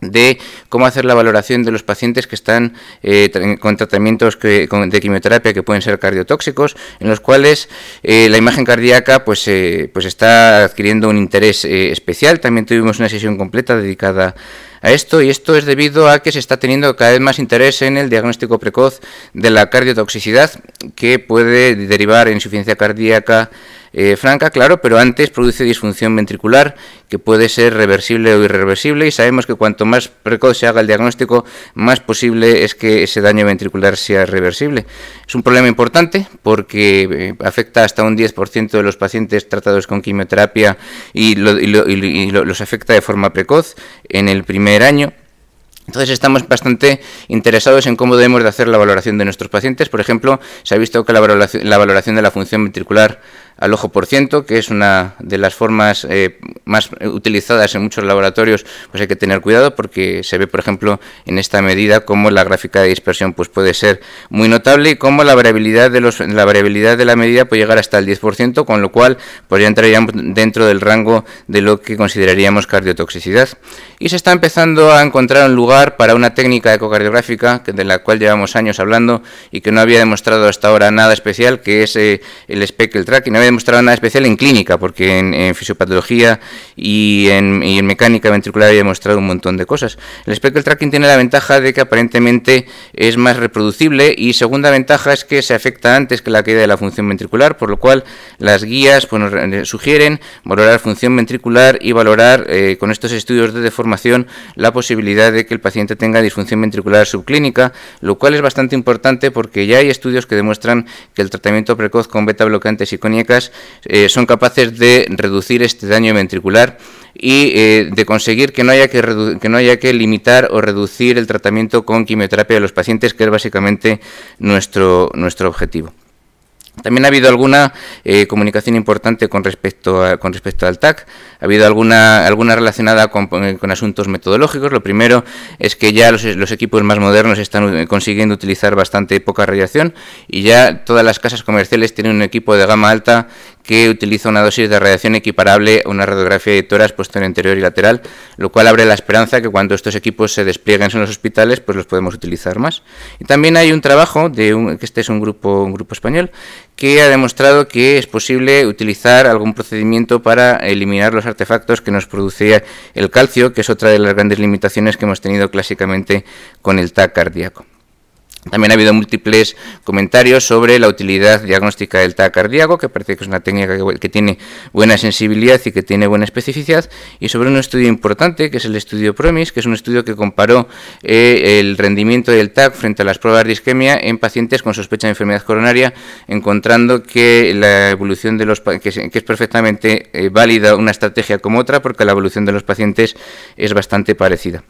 de cómo hacer la valoración de los pacientes que están eh, con tratamientos de quimioterapia que pueden ser cardiotóxicos, en los cuales eh, la imagen cardíaca pues, eh, pues está adquiriendo un interés especial. También tuvimos una sesión completa dedicada a esto y esto es debido a que se está teniendo cada vez más interés en el diagnóstico precoz de la cardiotoxicidad que puede derivar en insuficiencia cardíaca, eh, franca, claro, pero antes produce disfunción ventricular que puede ser reversible o irreversible y sabemos que cuanto más precoz se haga el diagnóstico, más posible es que ese daño ventricular sea reversible. Es un problema importante porque eh, afecta hasta un 10% de los pacientes tratados con quimioterapia y, los afecta de forma precoz en el primer año. Entonces estamos bastante interesados en cómo debemos de hacer la valoración de nuestros pacientes. Por ejemplo, se ha visto que la valoración de la función ventricular al ojo por ciento, que es una de las formas eh, más utilizadas en muchos laboratorios, pues hay que tener cuidado porque se ve, por ejemplo, en esta medida cómo la gráfica de dispersión pues puede ser muy notable y cómo la variabilidad de la variabilidad de la medida puede llegar hasta el 10%, con lo cual pues ya entraríamos dentro del rango de lo que consideraríamos cardiotoxicidad. Y se está empezando a encontrar un lugar para una técnica ecocardiográfica de la cual llevamos años hablando y que no había demostrado hasta ahora nada especial, que es SPEC, eh, el speckle tracking demostrado nada especial en clínica, porque en, fisiopatología y en, mecánica ventricular he demostrado un montón de cosas. El spectral tracking tiene la ventaja de que aparentemente es más reproducible y segunda ventaja es que se afecta antes que la caída de la función ventricular, por lo cual las guías pues, sugieren valorar función ventricular y valorar eh, con estos estudios de deformación la posibilidad de que el paciente tenga disfunción ventricular subclínica, lo cual es bastante importante porque ya hay estudios que demuestran que el tratamiento precoz con beta bloqueantes y coníacas eh, son capaces de reducir este daño ventricular y eh, de conseguir que no, haya que, no haya que limitar o reducir el tratamiento con quimioterapia de los pacientes, que es básicamente nuestro objetivo. También ha habido alguna eh, comunicación importante con respecto, con respecto al TAC. Ha habido alguna, alguna relacionada eh, con, asuntos metodológicos. Lo primero es que ya los, los, equipos más modernos están eh, consiguiendo utilizar bastante poca radiación y ya todas las casas comerciales tienen un equipo de gama alta que utiliza una dosis de radiación equiparable a una radiografía de tórax en anterior y lateral, lo cual abre la esperanza que cuando estos equipos se desplieguen en los hospitales, pues los podemos utilizar más. Y también hay un trabajo de que este es un grupo, un grupo español, que ha demostrado que es posible utilizar algún procedimiento para eliminar los artefactos que nos producía el calcio, que es otra de las grandes limitaciones que hemos tenido clásicamente con el TAC cardíaco. También ha habido múltiples comentarios sobre la utilidad diagnóstica del TAC cardíaco, que parece que es una técnica que, tiene buena sensibilidad y que tiene buena especificidad, y sobre un estudio importante, que es el estudio PROMIS, que es un estudio que comparó eh, el rendimiento del TAC frente a las pruebas de isquemia en pacientes con sospecha de enfermedad coronaria, encontrando que la evolución de los es perfectamente eh, válida una estrategia como otra, porque la evolución de los pacientes es bastante parecida.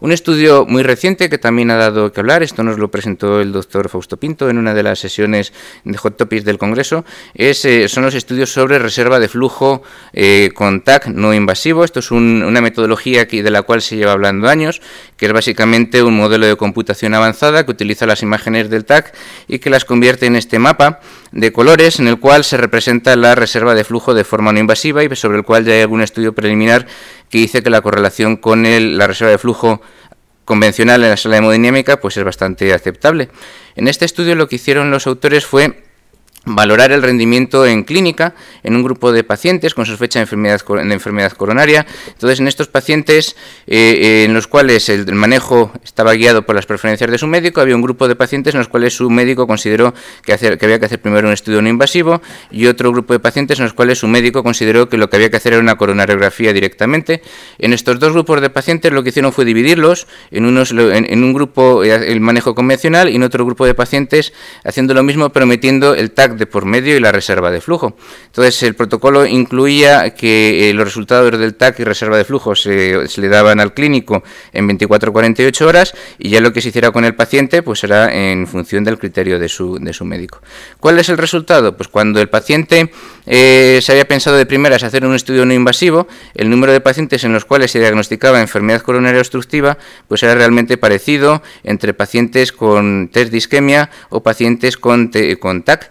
Un estudio muy reciente que también ha dado que hablar, esto nos lo presentó el doctor Fausto Pinto en una de las sesiones de Hot Topics del Congreso, eh, son los estudios sobre reserva de flujo eh, con TAC no invasivo. Esto es una metodología de la cual se lleva hablando años, que es básicamente un modelo de computación avanzada que utiliza las imágenes del TAC y que las convierte en este mapa de colores en el cual se representa la reserva de flujo de forma no invasiva y sobre el cual ya hay algún estudio preliminar que dice que la correlación con la reserva de flujo convencional en la sala hemodinámica pues es bastante aceptable. En este estudio lo que hicieron los autores fue valorar el rendimiento en clínica en un grupo de pacientes con sospecha de enfermedad, de enfermedad coronaria. Entonces, en estos pacientes eh, eh, en los cuales el manejo estaba guiado por las preferencias de su médico, había un grupo de pacientes en los cuales su médico consideró que, había que hacer primero un estudio no invasivo y otro grupo de pacientes en los cuales su médico consideró que lo que había que hacer era una coronariografía directamente. En estos dos grupos de pacientes lo que hicieron fue dividirlos en, unos, en, un grupo eh, el manejo convencional y en otro grupo de pacientes haciendo lo mismo prometiendo el TAC por medio y la reserva de flujo. Entonces, el protocolo incluía que eh, los resultados del TAC y reserva de flujo se, le daban al clínico en 24 48 horas y ya lo que se hiciera con el paciente pues será en función del criterio de su, de su médico. ¿Cuál es el resultado? Pues cuando el paciente eh, se había pensado de primeras hacer un estudio no invasivo, el número de pacientes en los cuales se diagnosticaba enfermedad coronaria obstructiva pues era realmente parecido entre pacientes con test de isquemia o pacientes con, TAC,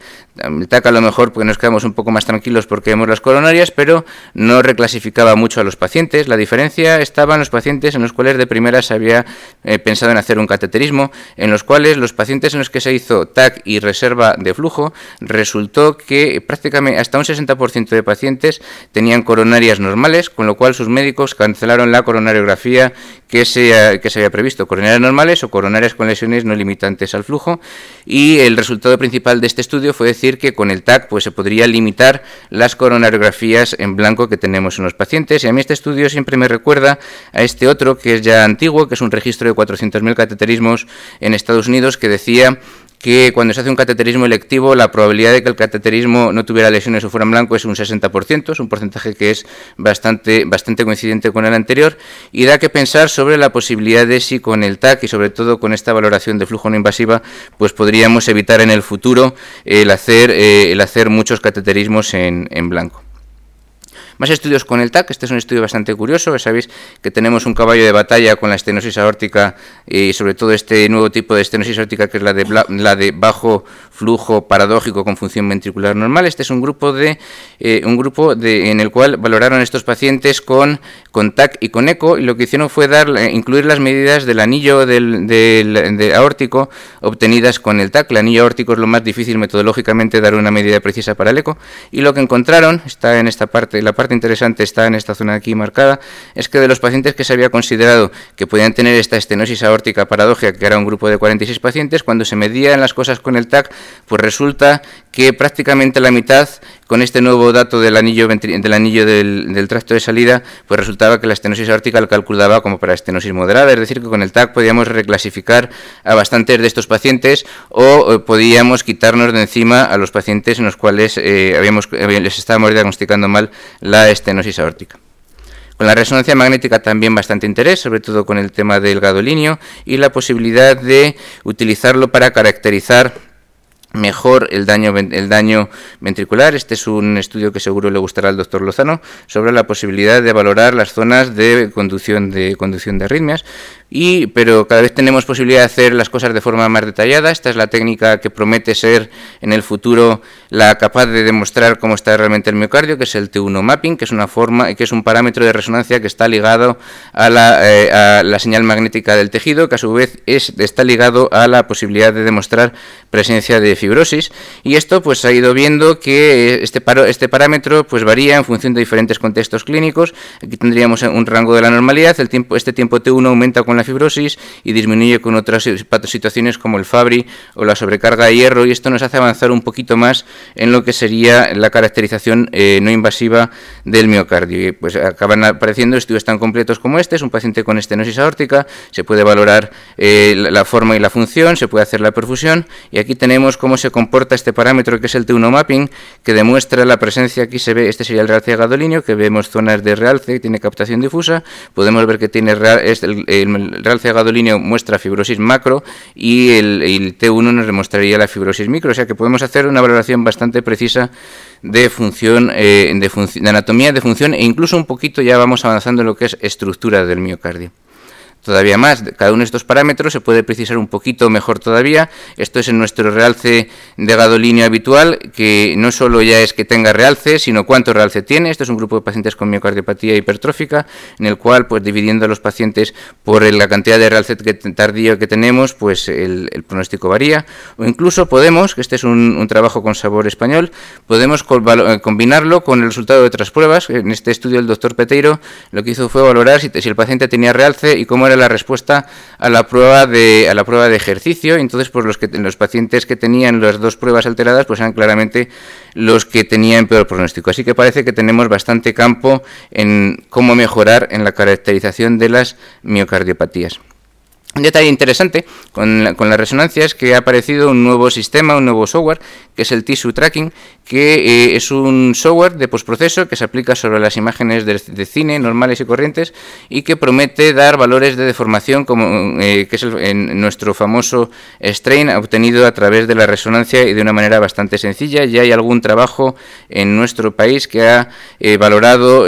TAC a lo mejor pues, nos quedamos un poco más tranquilos porque vemos las coronarias, pero no reclasificaba mucho a los pacientes. La diferencia estaba en los pacientes en los cuales de primera se había eh, pensado en hacer un cateterismo, en los cuales los pacientes en los que se hizo TAC y reserva de flujo, resultó que prácticamente hasta un 60% de pacientes tenían coronarias normales, con lo cual sus médicos cancelaron la coronariografía que se, eh, que se había previsto, coronarias normales o coronarias con lesiones no limitantes al flujo. Y el resultado principal de este estudio fue decir que con el TAC pues, se podría limitar las coronariografías en blanco que tenemos en los pacientes. Y a mí este estudio siempre me recuerda a este otro que es ya antiguo, que es un registro de 400.000 cateterismos en Estados Unidos, que decía que cuando se hace un cateterismo electivo la probabilidad de que el cateterismo no tuviera lesiones o fuera en blanco es un 60%, es un porcentaje que es bastante, bastante coincidente con el anterior y da que pensar sobre la posibilidad de si con el TAC y sobre todo con esta valoración de flujo no invasiva pues podríamos evitar en el futuro el hacer, eh, el hacer muchos cateterismos en, en blanco. Más estudios con el TAC, este es un estudio bastante curioso, sabéis que tenemos un caballo de batalla con la estenosis aórtica y sobre todo este nuevo tipo de estenosis aórtica que es la de, la de bajo flujo paradójico con función ventricular normal. Este es un grupo, de, eh, un grupo de, en el cual valoraron estos pacientes con, con TAC y con ECO y lo que hicieron fue dar, eh, incluir las medidas del anillo aórtico obtenidas con el TAC. El anillo aórtico es lo más difícil metodológicamente dar una medida precisa para el ECO y lo que encontraron, está en esta parte, la parte interesante está en esta zona aquí marcada, es que de los pacientes que se había considerado que podían tener esta estenosis aórtica paradójica, que era un grupo de 46 pacientes, cuando se medían las cosas con el TAC, pues resulta que prácticamente la mitad, con este nuevo dato del anillo, del, anillo del, tracto de salida, pues resultaba que la estenosis aórtica la calculaba como para estenosis moderada, es decir, que con el TAC podíamos reclasificar a bastantes de estos pacientes o eh, podíamos quitarnos de encima a los pacientes en los cuales eh, habíamos, les estábamos diagnosticando mal la estenosis aórtica. Con la resonancia magnética también bastante interés, sobre todo con el tema del gadolinio y la posibilidad de utilizarlo para caracterizar mejor el daño, el daño ventricular. Este es un estudio que seguro le gustará al doctor Lozano sobre la posibilidad de valorar las zonas de conducción de, conducción de arritmias y, pero cada vez tenemos posibilidad de hacer las cosas de forma más detallada. Esta es la técnica que promete ser en el futuro la capaz de demostrar cómo está realmente el miocardio, que es el T1 mapping, que es una forma, que es un parámetro de resonancia que está ligado eh, a la, señal magnética del tejido, que a su vez es, está ligado a la posibilidad de demostrar presencia de fibrosis. Y esto pues ha ido viendo que este, paro, este parámetro pues varía en función de diferentes contextos clínicos. Aquí tendríamos un rango de la normalidad. El tiempo, este tiempo T1 aumenta con fibrosis y disminuye con otras situaciones como el Fabry o la sobrecarga de hierro y esto nos hace avanzar un poquito más en lo que sería la caracterización eh, no invasiva del miocardio. Y pues acaban apareciendo estudios tan completos como este, es un paciente con estenosis aórtica, se puede valorar eh, la forma y la función, se puede hacer la perfusión y aquí tenemos cómo se comporta este parámetro que es el T1 mapping que demuestra la presencia, aquí se ve, este sería el realce gadolinio, que vemos zonas de realce, tiene captación difusa, podemos ver que tiene real el, el realce gadolinio muestra fibrosis macro y el, T1 nos demostraría la fibrosis micro. O sea que podemos hacer una valoración bastante precisa de función, eh, de, de anatomía de función e incluso un poquito ya vamos avanzando en lo que es estructura del miocardio todavía más. Cada uno de estos parámetros se puede precisar un poquito mejor todavía. Esto es en nuestro realce de gadolinio habitual, que no solo ya es que tenga realce, sino cuánto realce tiene. Esto es un grupo de pacientes con miocardiopatía hipertrófica, en el cual, pues dividiendo a los pacientes por la cantidad de realce que, tardío que tenemos, pues el, pronóstico varía. O incluso podemos, que este es un, trabajo con sabor español, podemos eh, combinarlo con el resultado de otras pruebas. En este estudio el doctor Peteiro lo que hizo fue valorar si, si el paciente tenía realce y cómo era la respuesta a la prueba de, a la prueba de ejercicio. Entonces, pues, los, que, los pacientes que tenían las dos pruebas alteradas, pues eran claramente los que tenían peor pronóstico. Así que parece que tenemos bastante campo en cómo mejorar en la caracterización de las miocardiopatías. Un detalle interesante con la, con resonancia es que ha aparecido un nuevo sistema, un nuevo software, que es el Tissue Tracking, que eh, es un software de postproceso que se aplica sobre las imágenes de, cine normales y corrientes y que promete dar valores de deformación, como, eh, que es en nuestro famoso strain obtenido a través de la resonancia y de una manera bastante sencilla. Ya hay algún trabajo en nuestro país que ha eh, valorado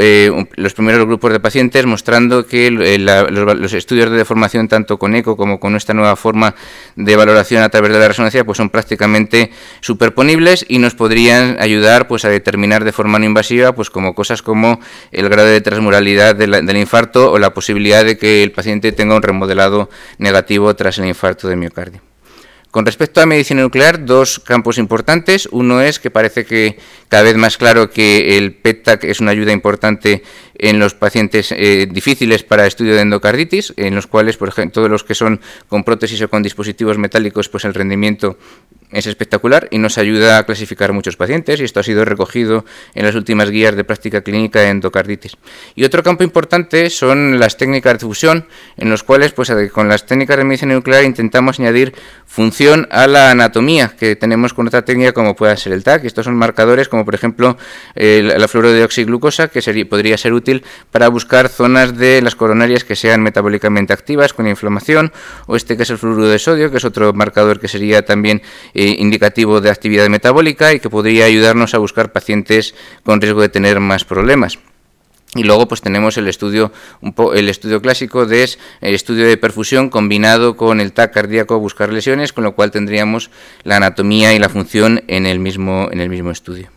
los primeros grupos de pacientes mostrando que los estudios de deformación tanto con como con esta nueva forma de valoración a través de la resonancia, pues son prácticamente superponibles y nos podrían ayudar pues a determinar de forma no invasiva pues como cosas como el grado de transmuralidad del infarto o la posibilidad de que el paciente tenga un remodelado negativo tras el infarto de miocardio. Con respecto a medicina nuclear, dos campos importantes. Uno es que parece que cada vez más claro que el PETAC es una ayuda importante en los pacientes eh, difíciles para estudio de endocarditis, en los cuales, por ejemplo, todos los que son con prótesis o con dispositivos metálicos, pues el rendimiento es espectacular y nos ayuda a clasificar muchos pacientes y esto ha sido recogido en las últimas guías de práctica clínica de endocarditis. Y otro campo importante son las técnicas de difusión... en los cuales pues eh, con las técnicas de medicina nuclear intentamos añadir función a la anatomía que tenemos con otra técnica como puede ser el TAC. Estos son marcadores como por ejemplo eh, la fluorodeoxiglucosa que sería, podría ser útil para buscar zonas de las coronarias que sean metabólicamente activas con inflamación o este que es el fluoruro de sodio que es otro marcador que sería también eh, indicativo de actividad metabólica y que podría ayudarnos a buscar pacientes con riesgo de tener más problemas. Y luego pues tenemos el estudio, el estudio clásico de estudio de perfusión combinado con el TAC cardíaco a buscar lesiones, con lo cual tendríamos la anatomía y la función en el mismo, en el mismo estudio.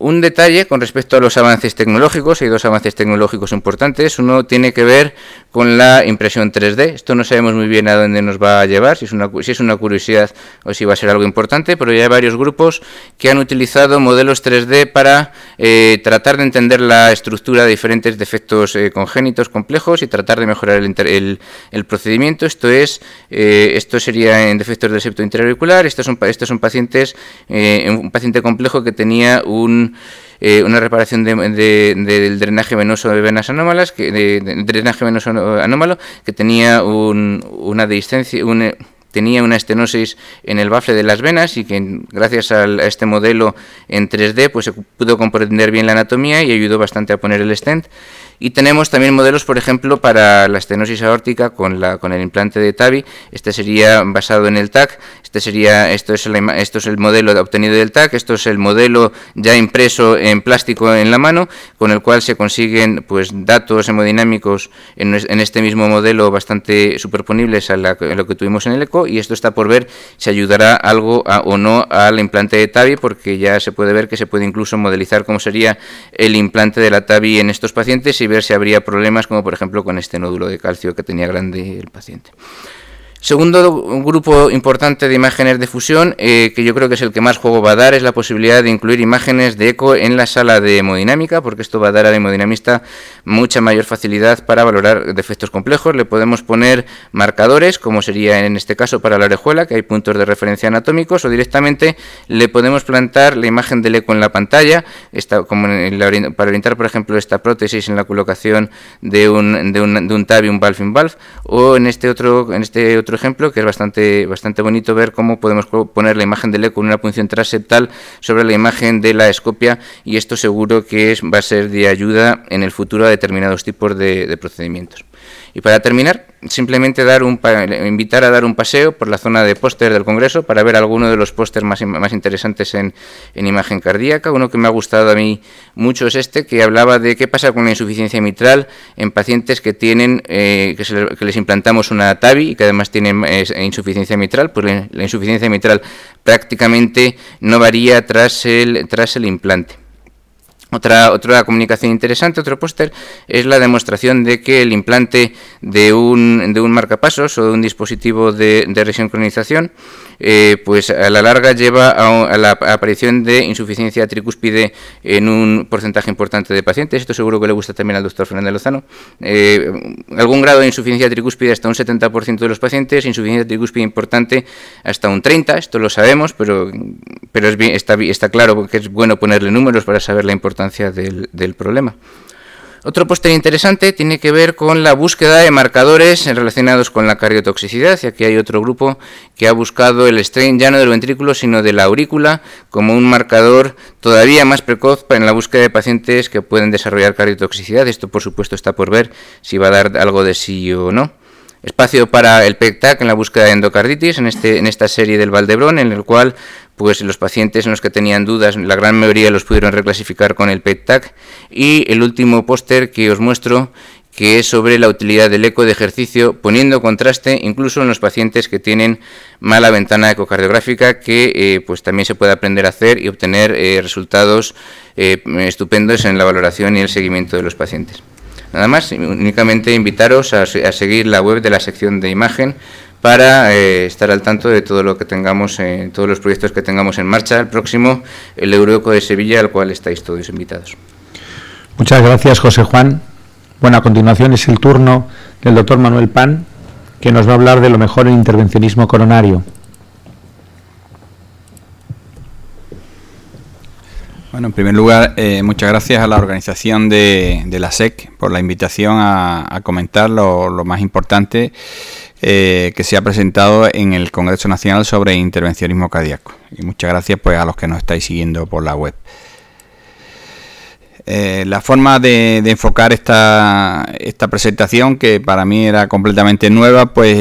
Un detalle con respecto a los avances tecnológicos, hay dos avances tecnológicos importantes. Uno tiene que ver con la impresión 3D. Esto no sabemos muy bien a dónde nos va a llevar, si es una, es una curiosidad o si va a ser algo importante, pero ya hay varios grupos que han utilizado modelos 3D para eh, tratar de entender la estructura de diferentes defectos eh, congénitos complejos y tratar de mejorar el, procedimiento. Esto es, eh, esto sería en defectos del septo interauricular. Estos son, estos son pacientes, un paciente complejo que tenía un eh, una reparación del drenaje venoso de venas anómalas, que, de, drenaje venoso anómalo, que tenía una eh, tenía una estenosis en el bafle de las venas y que gracias a este modelo en 3D pues se pudo comprender bien la anatomía y ayudó bastante a poner el stent. Y tenemos también modelos, por ejemplo, para la estenosis aórtica con, la, con el implante de TAVI. Este sería basado en el TAC. Este sería, esto, es esto es el modelo obtenido del TAC. Esto es el modelo ya impreso en plástico en la mano, con el cual se consiguen pues, datos hemodinámicos en, este mismo modelo bastante superponibles a, lo que tuvimos en el ECO. Y esto está por ver si ayudará algo o no al implante de TAVI, porque ya se puede ver que se puede incluso modelizar cómo sería el implante de la TAVI en estos pacientes ver si habría problemas, como por ejemplo con este nódulo de calcio que tenía grande el paciente. Segundo grupo importante de imágenes de fusión, eh, que yo creo que es el que más juego va a dar, es la posibilidad de incluir imágenes de eco en la sala de hemodinámica, porque esto va a dar al hemodinamista mucha mayor facilidad para valorar defectos complejos. Le podemos poner marcadores, como sería en este caso para la orejuela, que hay puntos de referencia anatómicos, o directamente le podemos plantar la imagen del eco en la pantalla, como para orientar, por ejemplo, esta prótesis en la colocación de un, de un, de un TAB y un valve in o en este otro, en este otro otro ejemplo que es bastante, bastante bonito ver cómo podemos poner la imagen del eco con una punción transeptal sobre la imagen de la escopia y esto seguro que es, va a ser de ayuda en el futuro a determinados tipos de procedimientos. Y para terminar, simplemente dar un invitar a dar un paseo por la zona de póster del Congreso para ver alguno de los pósters más, más, interesantes en, imagen cardíaca. Uno que me ha gustado a mí mucho es este, que hablaba de qué pasa con la insuficiencia mitral en pacientes que tienen eh, que, les implantamos una TAVI y que además tienen insuficiencia mitral. Pues la, la, insuficiencia mitral prácticamente no varía tras el, tras el implante. Otra, comunicación interesante, otro póster, es la demostración de que el implante de un, de un marcapasos o de un dispositivo de, de resincronización eh, pues a la larga lleva a, la aparición de insuficiencia tricúspide en un porcentaje importante de pacientes. Esto seguro que le gusta también al doctor Fernando Lozano. Eh, algún grado de insuficiencia tricúspide hasta un 70% de los pacientes, insuficiencia tricúspide importante hasta un 30%, esto lo sabemos, pero, está, claro que es bueno ponerle números para saber la importancia del problema. Otro póster interesante tiene que ver con la búsqueda de marcadores relacionados con la cardiotoxicidad. Y aquí hay otro grupo que ha buscado el strain ya no del ventrículo, sino de la aurícula, como un marcador todavía más precoz en la búsqueda de pacientes que pueden desarrollar cardiotoxicidad. Esto, por supuesto, está por ver si va a dar algo de sí o no. Espacio para el PET-TAC en la búsqueda de endocarditis, en, este, en esta serie del Valdebrón, en el cual pues los pacientes en los que tenían dudas, la gran mayoría los pudieron reclasificar con el PET-TAC. Y el último póster que os muestro, que es sobre la utilidad del eco de ejercicio, poniendo contraste incluso en los pacientes que tienen mala ventana ecocardiográfica, que eh, pues también se puede aprender a hacer y obtener eh, resultados eh, estupendos en la valoración y el seguimiento de los pacientes. Nada más, únicamente invitaros a, seguir la web de la sección de imagen para eh, estar al tanto de todo lo que tengamos, en todos los proyectos que tengamos en marcha. El próximo, el Euroeco de Sevilla, al cual estáis todos invitados. Muchas gracias, José Juan. Bueno, a continuación es el turno del doctor Manuel Pan, que nos va a hablar de lo mejor en intervencionismo coronario. Bueno, en primer lugar, eh, muchas gracias a la organización de, la SEC por la invitación a, comentar lo, más importante eh, que se ha presentado en el Congreso Nacional sobre Intervencionismo Cardíaco. Y muchas gracias pues, a los que nos estáis siguiendo por la web. Eh, la forma de, enfocar esta, esta, presentación, que para mí era completamente nueva, pues eh,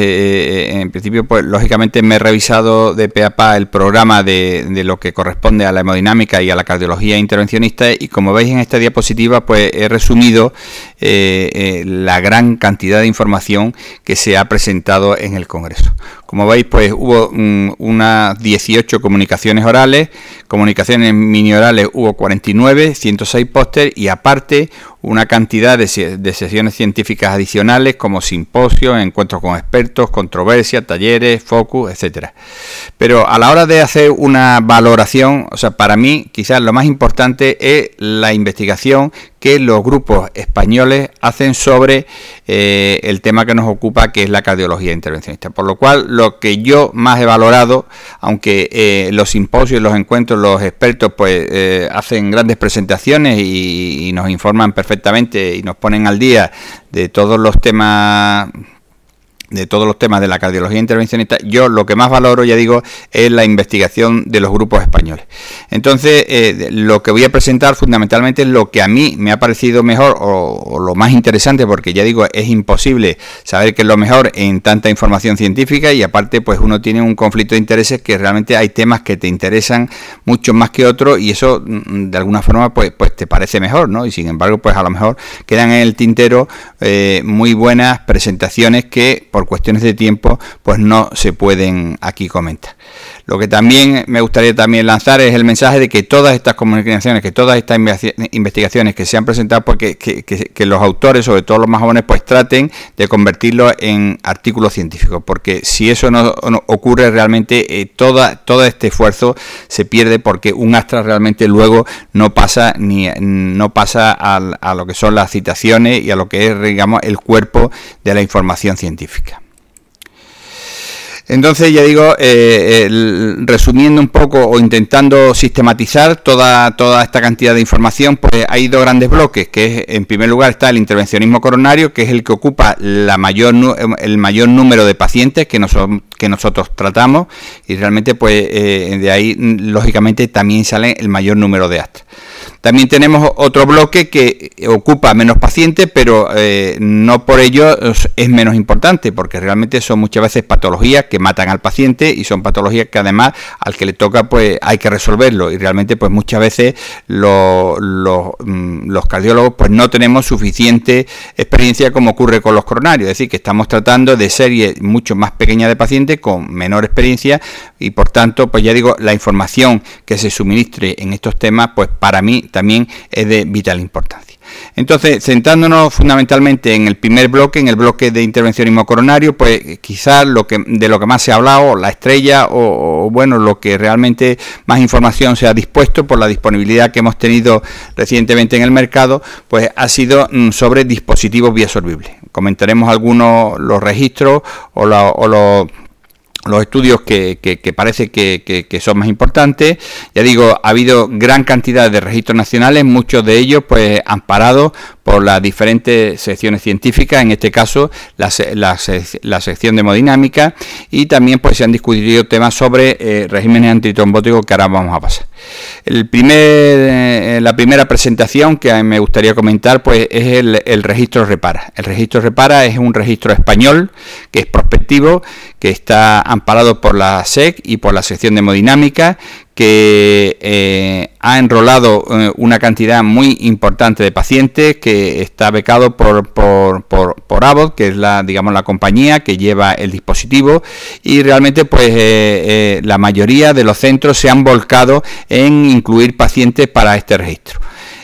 eh, en principio, pues lógicamente me he revisado de pe a pa el programa de, de, lo que corresponde a la hemodinámica y a la cardiología intervencionista y como veis en esta diapositiva, pues he resumido eh, eh, la gran cantidad de información que se ha presentado en el Congreso. Como veis, pues hubo mm, unas 18 comunicaciones orales, comunicaciones mini orales hubo 49, 106 póster y aparte una cantidad de, sesiones científicas adicionales como simposios, encuentros con expertos, controversias, talleres, focus, etcétera. Pero a la hora de hacer una valoración, o sea, para mí quizás lo más importante es la investigación que los grupos españoles hacen sobre eh, el tema que nos ocupa, que es la cardiología intervencionista. Por lo cual, lo que yo más he valorado, aunque eh, los simposios, los encuentros, los expertos, pues eh, hacen grandes presentaciones y, y nos informan perfectamente, perfectamente y nos ponen al día de todos los temas de todos los temas de la cardiología intervencionista, yo lo que más valoro, ya digo, es la investigación de los grupos españoles. Entonces, eh, lo que voy a presentar fundamentalmente es lo que a mí me ha parecido mejor o, lo más interesante, porque ya digo, es imposible saber qué es lo mejor en tanta información científica y aparte, pues uno tiene un conflicto de intereses que realmente hay temas que te interesan mucho más que otros y eso mm, de alguna forma pues, pues te parece mejor, ¿no? Y sin embargo, pues a lo mejor quedan en el tintero eh, muy buenas presentaciones que por cuestiones de tiempo, pues no se pueden aquí comentar. Lo que también me gustaría también lanzar es el mensaje de que todas estas comunicaciones, que todas estas investigaciones que se han presentado, porque pues que, los autores, sobre todo los más jóvenes, pues traten de convertirlo en artículos científicos, porque si eso no, ocurre realmente, eh, toda, todo este esfuerzo se pierde porque un astra realmente luego no pasa ni no pasa a lo que son las citaciones y a lo que es, digamos, el cuerpo de la información científica. Entonces, ya digo, eh, resumiendo un poco o intentando sistematizar toda, esta cantidad de información, pues hay dos grandes bloques, que es, en primer lugar está el intervencionismo coronario, que es el que ocupa la mayor, el mayor número de pacientes que, nosotros, tratamos y realmente pues eh, de ahí lógicamente también sale el mayor número de actos. También tenemos otro bloque que ocupa menos pacientes, pero eh, no por ello es menos importante, porque realmente son muchas veces patologías que matan al paciente y son patologías que además al que le toca pues hay que resolverlo y realmente pues muchas veces mm, los cardiólogos pues no tenemos suficiente experiencia como ocurre con los coronarios, es decir, que estamos tratando de series mucho más pequeñas de pacientes con menor experiencia y por tanto pues ya digo, la información que se suministre en estos temas pues para mí también es de vital importancia. Entonces, centrándonos fundamentalmente en el primer bloque, en el bloque de intervencionismo coronario, pues quizás lo que, de lo que más se ha hablado, la estrella o, bueno, lo que realmente más información se ha dispuesto por la disponibilidad que hemos tenido recientemente en el mercado, pues ha sido mm, sobre dispositivos biosorbibles. Comentaremos algunos los registros o los los estudios que, parece que, son más importantes. Ya digo, ha habido gran cantidad de registros nacionales, muchos de ellos pues amparados por las diferentes secciones científicas, en este caso la, sección de hemodinámica, y también pues se han discutido temas sobre eh, regímenes antitrombóticos que ahora vamos a pasar. El primer, eh, la primera presentación que me gustaría comentar pues es el, el registro Repara. El registro Repara es un registro español que es prospectivo, que está amparado por la SEC y por la sección de hemodinámica, que eh, ha enrolado eh, una cantidad muy importante de pacientes, que está becado por, por, por, por, Abbott, que es la, digamos, la compañía que lleva el dispositivo, y realmente pues eh, la mayoría de los centros se han volcado en incluir pacientes para este registro.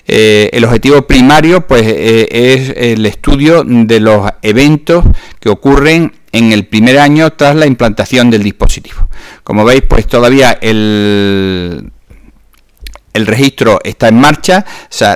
Eh, el objetivo primario pues, eh, es el estudio de los eventos que ocurren en el primer año tras la implantación del dispositivo. Como veis, pues todavía el, registro está en marcha,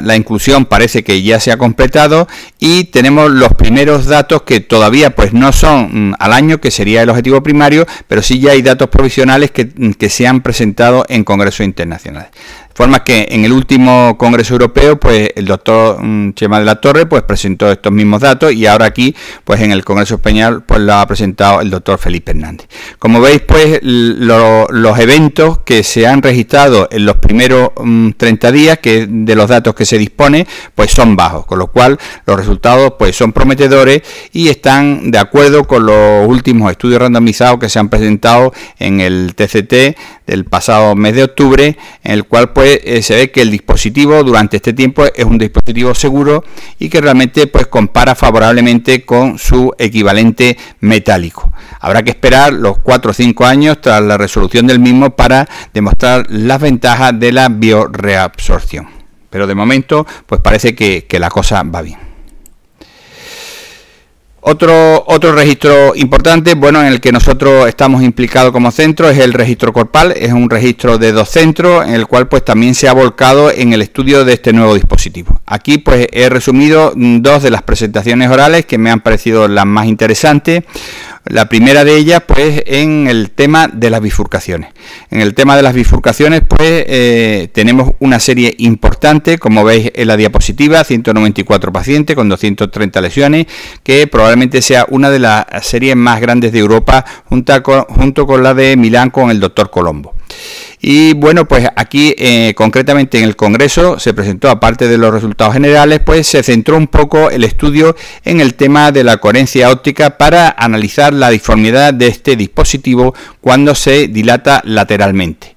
la inclusión parece que ya se ha completado y tenemos los primeros datos que todavía pues no son mm, al año, que sería el objetivo primario, pero sí ya hay datos provisionales que mm, se han presentado en congresos internacionales. Forma que en el último Congreso Europeo, pues el doctor mm, Chema de la Torre, pues presentó estos mismos datos y ahora aquí, pues en el Congreso Español, pues lo ha presentado el doctor Felipe Hernández. Como veis, pues los eventos que se han registrado en los primeros 30 mm, días, que de los datos que se dispone, pues son bajos, con lo cual los resultados pues son prometedores y están de acuerdo con los últimos estudios randomizados que se han presentado en el TCT del pasado mes de octubre, en el cual pues eh, se ve que el dispositivo durante este tiempo es un dispositivo seguro y que realmente pues compara favorablemente con su equivalente metálico. Habrá que esperar los 4 o 5 años tras la resolución del mismo para demostrar las ventajas de la bioreabsorción. Pero de momento pues parece que la cosa va bien. Otro, otro registro importante, bueno, en el que nosotros estamos implicados como centro es el registro corpal, es un registro de dos centros en el cual pues también se ha volcado en el estudio de este nuevo dispositivo. Aquí pues he resumido mm, dos de las presentaciones orales que me han parecido las más interesantes. La primera de ellas, pues, en el tema de las bifurcaciones. En el tema de las bifurcaciones, pues, eh, tenemos una serie importante, como veis en la diapositiva, 194 pacientes con 230 lesiones, que probablemente sea una de las series más grandes de Europa, junto con, junto con la de Milán con el doctor Colombo. Y bueno, pues aquí eh, concretamente en el Congreso se presentó, aparte de los resultados generales, pues se centró un poco el estudio en el tema de la coherencia óptica para analizar la disformidad de este dispositivo cuando se dilata lateralmente.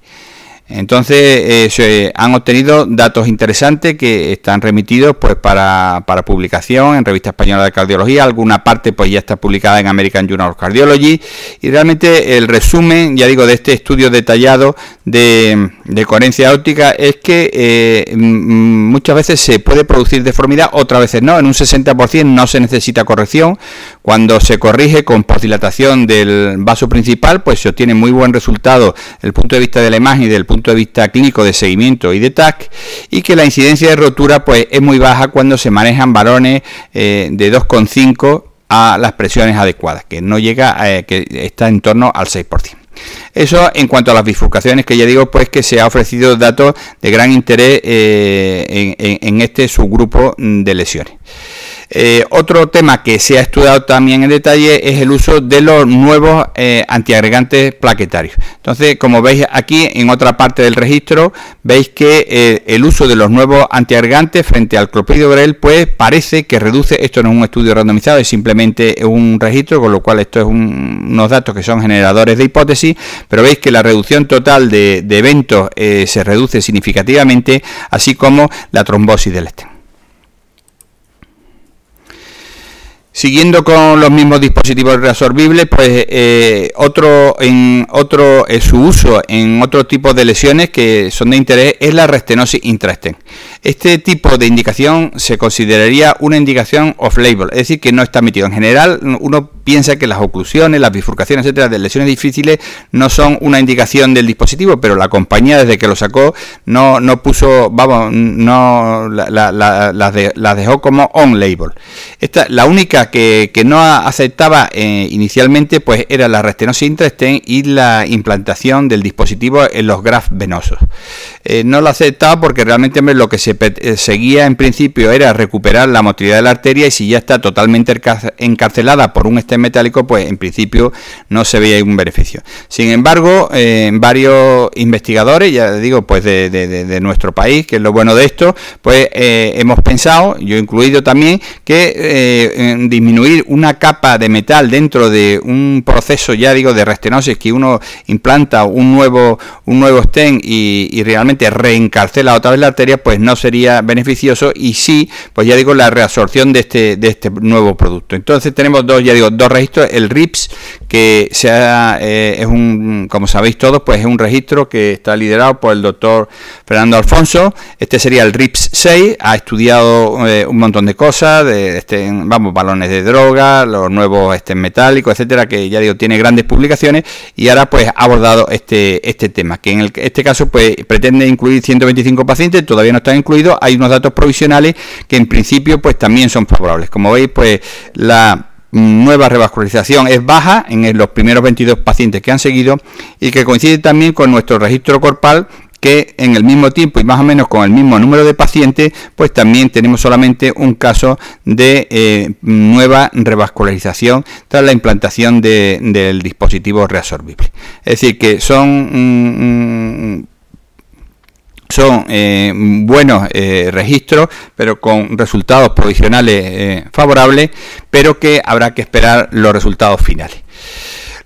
Entonces eh, se han obtenido datos interesantes que están remitidos pues para, publicación en Revista Española de Cardiología, alguna parte pues ya está publicada en American Journal of Cardiology y realmente el resumen, ya digo, de este estudio detallado de, coherencia óptica es que eh, muchas veces se puede producir deformidad, otras veces no, en un 60% no se necesita corrección, cuando se corrige con postdilatación del vaso principal pues se obtiene muy buen resultado el punto de vista de la imagen y del punto de vista clínico de seguimiento y de TAC, y que la incidencia de rotura pues, es muy baja cuando se manejan varones eh, de 2,5 a las presiones adecuadas, que no llega, a, eh, que está en torno al 6%. Eso en cuanto a las bifurcaciones que ya digo, pues que se ha ofrecido datos de gran interés eh, en este subgrupo de lesiones. Eh, otro tema que se ha estudiado también en detalle es el uso de los nuevos eh, antiagregantes plaquetarios. Entonces, como veis aquí en otra parte del registro, veis que eh, el uso de los nuevos antiagregantes frente al clopidogrel, pues parece que reduce, esto no es un estudio randomizado, es simplemente un registro, con lo cual esto es unos datos que son generadores de hipótesis, pero veis que la reducción total de, de eventos se reduce significativamente, así como la trombosis del estén. Siguiendo con los mismos dispositivos reabsorbibles, pues eh, otro en otro eh, su uso en otro tipo de lesiones que son de interés es la restenosis intrasten. Este tipo de indicación se consideraría una indicación off-label, es decir, que no está metido. En general, uno piensa que las oclusiones, las bifurcaciones, etcétera, de lesiones difíciles no son una indicación del dispositivo, pero la compañía desde que lo sacó no, no puso, vamos, no las la, dejó como on-label. Esta la única que, no aceptaba eh, inicialmente pues era la restenosis y la implantación del dispositivo en los graf venosos. Eh, no lo aceptaba porque realmente lo que se eh, seguía en principio era recuperar la motilidad de la arteria y si ya está totalmente encarcelada por un estén metálico, pues en principio no se veía ningún beneficio. Sin embargo, varios investigadores, ya digo, pues de, de, nuestro país, que es lo bueno de esto, pues hemos pensado, yo incluido también, que disminuir una capa de metal dentro de un proceso ya digo de restenosis que uno implanta un nuevo un nuevo stent y, y realmente reencarcela otra vez la arteria pues no sería beneficioso y sí pues ya digo la reabsorción de este de este nuevo producto entonces tenemos dos ya digo dos registros el RIPS que sea, eh, es un como sabéis todos pues es un registro que está liderado por el doctor Fernando Alfonso este sería el RIPS 6 ha estudiado eh, un montón de cosas de este, vamos balones de droga, los nuevos este, metálicos, etcétera, que ya digo, tiene grandes publicaciones y ahora pues ha abordado este, este tema, que en este caso pues pretende incluir 125 pacientes, todavía no están incluidos, hay unos datos provisionales que en principio pues también son favorables. Como veis pues la nueva revascularización es baja en los primeros 22 pacientes que han seguido y que coincide también con nuestro registro corporal que en el mismo tiempo y más o menos con el mismo número de pacientes, pues también tenemos solamente un caso de eh, nueva revascularización tras la implantación del dispositivo reabsorbible. Es decir, que son... Mm, mm, son eh, buenos eh, registros, pero con resultados provisionales favorables, pero que habrá que esperar los resultados finales.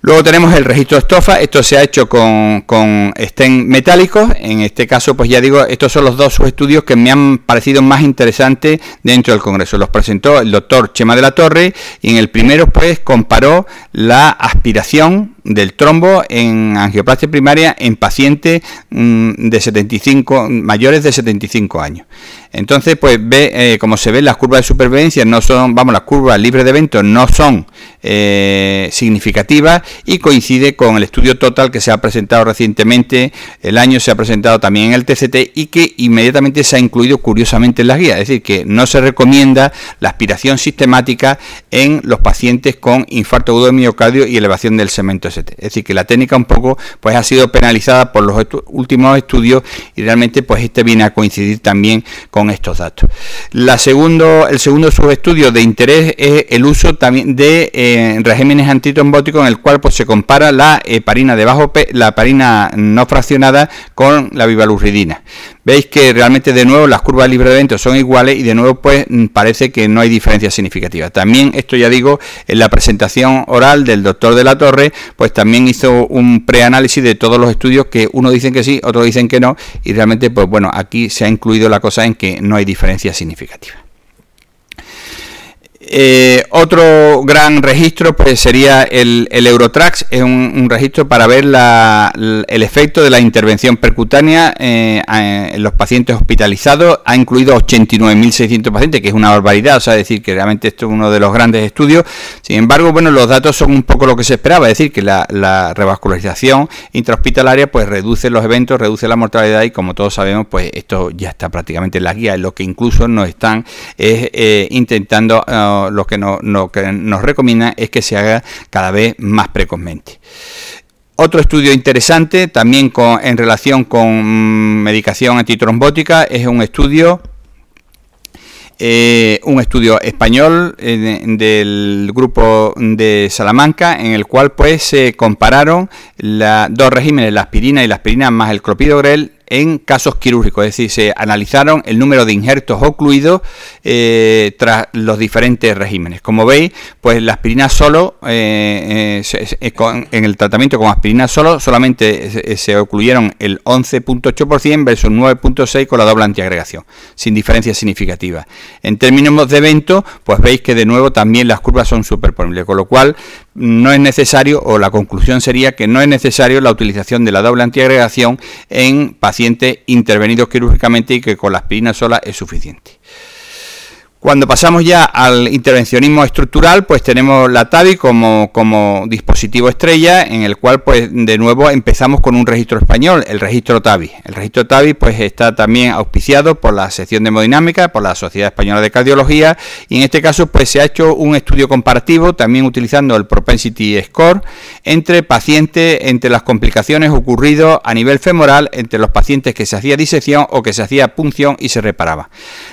Luego tenemos el registro de estofa, esto se ha hecho con, con estén metálicos, en este caso pues ya digo, estos son los dos subestudios que me han parecido más interesantes dentro del Congreso. Los presentó el doctor Chema de la Torre y en el primero pues comparó la aspiración del trombo en angioplastia primaria en pacientes mm, de 75, mayores de 75 años. Entonces, pues ve eh, como se ve las curvas de supervivencia, no son, vamos, las curvas libres de eventos no son eh, significativas y coincide con el estudio total que se ha presentado recientemente, el año se ha presentado también en el TCT y que inmediatamente se ha incluido curiosamente en las guías, es decir, que no se recomienda la aspiración sistemática en los pacientes con infarto agudo de miocardio y elevación del segmento ST. Es decir, que la técnica un poco pues ha sido penalizada por los últimos estudios y realmente pues este viene a coincidir también con estos datos. La segundo, el segundo subestudio de interés es el uso también de eh, regímenes antitrombóticos en el cual pues, se compara la heparina de bajo la heparina no fraccionada con la bivalurridina. Veis que realmente de nuevo las curvas libre de eventos son iguales y de nuevo pues mm, parece que no hay diferencia significativa. También esto ya digo, en la presentación oral del doctor de la Torre, pues también hizo un preanálisis de todos los estudios que unos dicen que sí, otros dicen que no y realmente pues bueno, aquí se ha incluido la cosa en que no hay diferencia significativa. Eh, otro gran registro pues, sería el, el Eurotrax, es un, registro para ver la, el efecto de la intervención percutánea eh, en los pacientes hospitalizados. Ha incluido 89.600 pacientes, que es una barbaridad, o sea, decir que realmente esto es uno de los grandes estudios. Sin embargo, bueno, los datos son un poco lo que se esperaba, es decir, que la, revascularización intrahospitalaria pues reduce los eventos, reduce la mortalidad y como todos sabemos, pues esto ya está prácticamente en la guía, lo que incluso nos están es, eh, intentando ah, lo que, nos recomienda es que se haga cada vez más precozmente. Otro estudio interesante, también en relación con mm, medicación antitrombótica, es un estudio eh, un estudio español eh, del grupo de Salamanca en el cual pues se compararon dos regímenes, la aspirina y la aspirina más el clopidogrel en casos quirúrgicos, es decir, se analizaron el número de injertos ocluidos eh, tras los diferentes regímenes. Como veis, pues la aspirina solo, eh, eh, en el tratamiento con aspirina solo, solamente se, se ocluyeron el 11.8% versus 9.6% con la doble antiagregación, sin diferencia significativa. En términos de evento, pues veis que de nuevo también las curvas son superponibles, con lo cual no es necesario, o la conclusión sería que no es necesario la utilización de la doble antiagregación en pacientes intervenidos quirúrgicamente y que con la aspirina sola es suficiente. Cuando pasamos ya al intervencionismo estructural, pues tenemos la TAVI como, como dispositivo estrella, en el cual pues de nuevo empezamos con un registro español, el registro TAVI. El registro TAVI pues está también auspiciado por la sección de hemodinámica, por la Sociedad Española de Cardiología, y en este caso pues se ha hecho un estudio comparativo, también utilizando el Propensity Score, entre pacientes, entre las complicaciones ocurridas a nivel femoral, entre los pacientes que se hacía disección o que se hacía punción y se reparaba.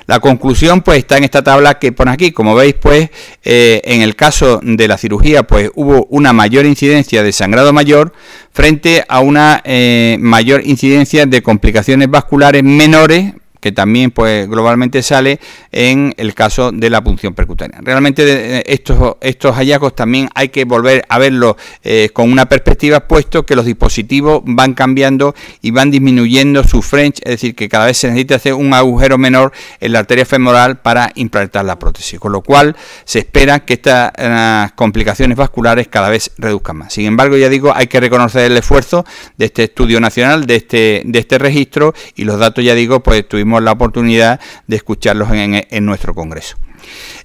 La conclusión pues está en esta tabla que pone aquí. Como veis, pues eh, en el caso de la cirugía, pues hubo una mayor incidencia de sangrado mayor frente a una eh, mayor incidencia de complicaciones vasculares menores que también pues globalmente sale en el caso de la punción percutánea. Realmente eh, estos, estos hallazgos también hay que volver a verlos eh, con una perspectiva puesto que los dispositivos van cambiando y van disminuyendo su french, es decir, que cada vez se necesita hacer un agujero menor en la arteria femoral para implantar la prótesis, con lo cual se espera que estas eh, complicaciones vasculares cada vez reduzcan más. Sin embargo, ya digo, hay que reconocer el esfuerzo de este estudio nacional, de este, de este registro y los datos, ya digo, pues tuvimos la oportunidad de escucharlos en, nuestro Congreso.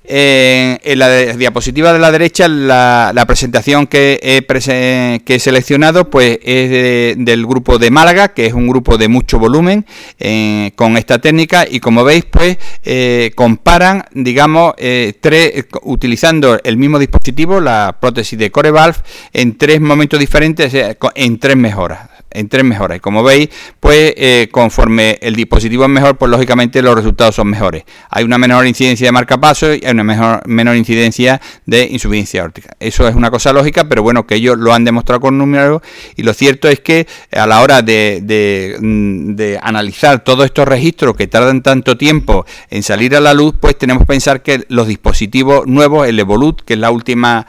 en la diapositiva de la derecha, la, presentación que he, que he, seleccionado pues, es del grupo de Málaga, que es un grupo de mucho volumen con esta técnica y como veis, pues eh, comparan, digamos, eh, tres, utilizando el mismo dispositivo, la prótesis de Corevalve, en tres momentos diferentes, en tres mejoras entre mejor. Y como veis, pues eh, conforme el dispositivo es mejor, pues lógicamente los resultados son mejores. Hay una menor incidencia de marcapasos y hay una menor incidencia de insuficiencia órtica. Eso es una cosa lógica, pero bueno, que ellos lo han demostrado con números y lo cierto es que a la hora de, de, mm, de analizar todos estos registros que tardan tanto tiempo en salir a la luz, pues tenemos que pensar que los dispositivos nuevos, el Evolut, que es la última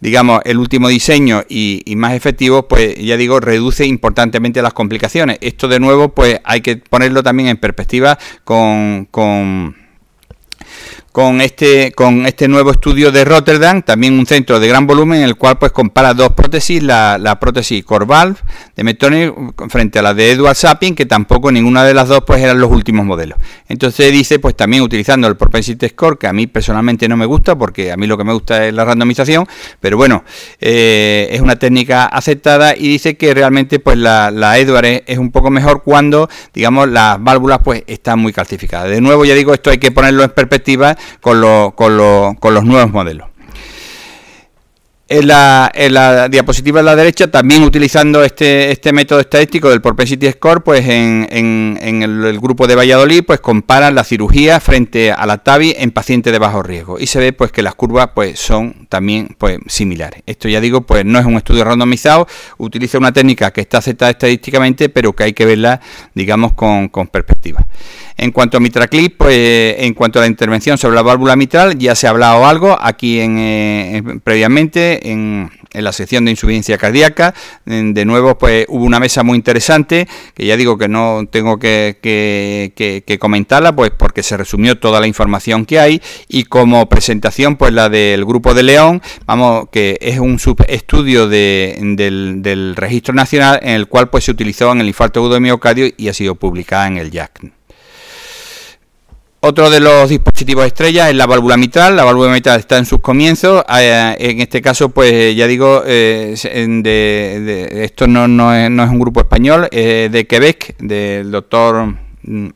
digamos, el último diseño y, más efectivo, pues ya digo, reduce importantemente las complicaciones. Esto de nuevo, pues hay que ponerlo también en perspectiva con, con con este, con este nuevo estudio de Rotterdam, también un centro de gran volumen en el cual pues compara dos prótesis, la, prótesis Corval de Metonic frente a la de Edward Sapien, que tampoco ninguna de las dos pues eran los últimos modelos. Entonces dice pues también utilizando el Propensity Score, que a mí personalmente no me gusta porque a mí lo que me gusta es la randomización, pero bueno, eh, es una técnica aceptada y dice que realmente pues la, la Edward es, es, un poco mejor cuando digamos las válvulas pues están muy calcificadas. De nuevo ya digo, esto hay que ponerlo en perspectiva con, lo, con, con los nuevos modelos en la, diapositiva de la derecha, también utilizando este, este método estadístico del Propensity Score, pues en, en, el, grupo de Valladolid, pues comparan la cirugía frente a la TAVI en pacientes de bajo riesgo. Y se ve pues que las curvas pues son también pues similares. Esto ya digo, pues no es un estudio randomizado, utiliza una técnica que está aceptada estadísticamente, pero que hay que verla, digamos, con, con perspectiva. En cuanto a Mitraclip, pues en cuanto a la intervención sobre la válvula mitral, ya se ha hablado algo aquí en, eh, previamente en, la sección de insuficiencia cardíaca. De nuevo, pues hubo una mesa muy interesante, que ya digo que no tengo que, comentarla, pues porque se resumió toda la información que hay. Y como presentación, pues la del Grupo de León, vamos, que es un subestudio de, del, registro nacional en el cual pues se utilizó en el infarto agudo de miocardio y ha sido publicada en el JACN. Otro de los dispositivos estrellas es la válvula mitral. La válvula mitral está en sus comienzos. Ah, eh, en este caso, pues eh, ya digo, eh, esto no, es, un grupo español, de Quebec, del doctor mm,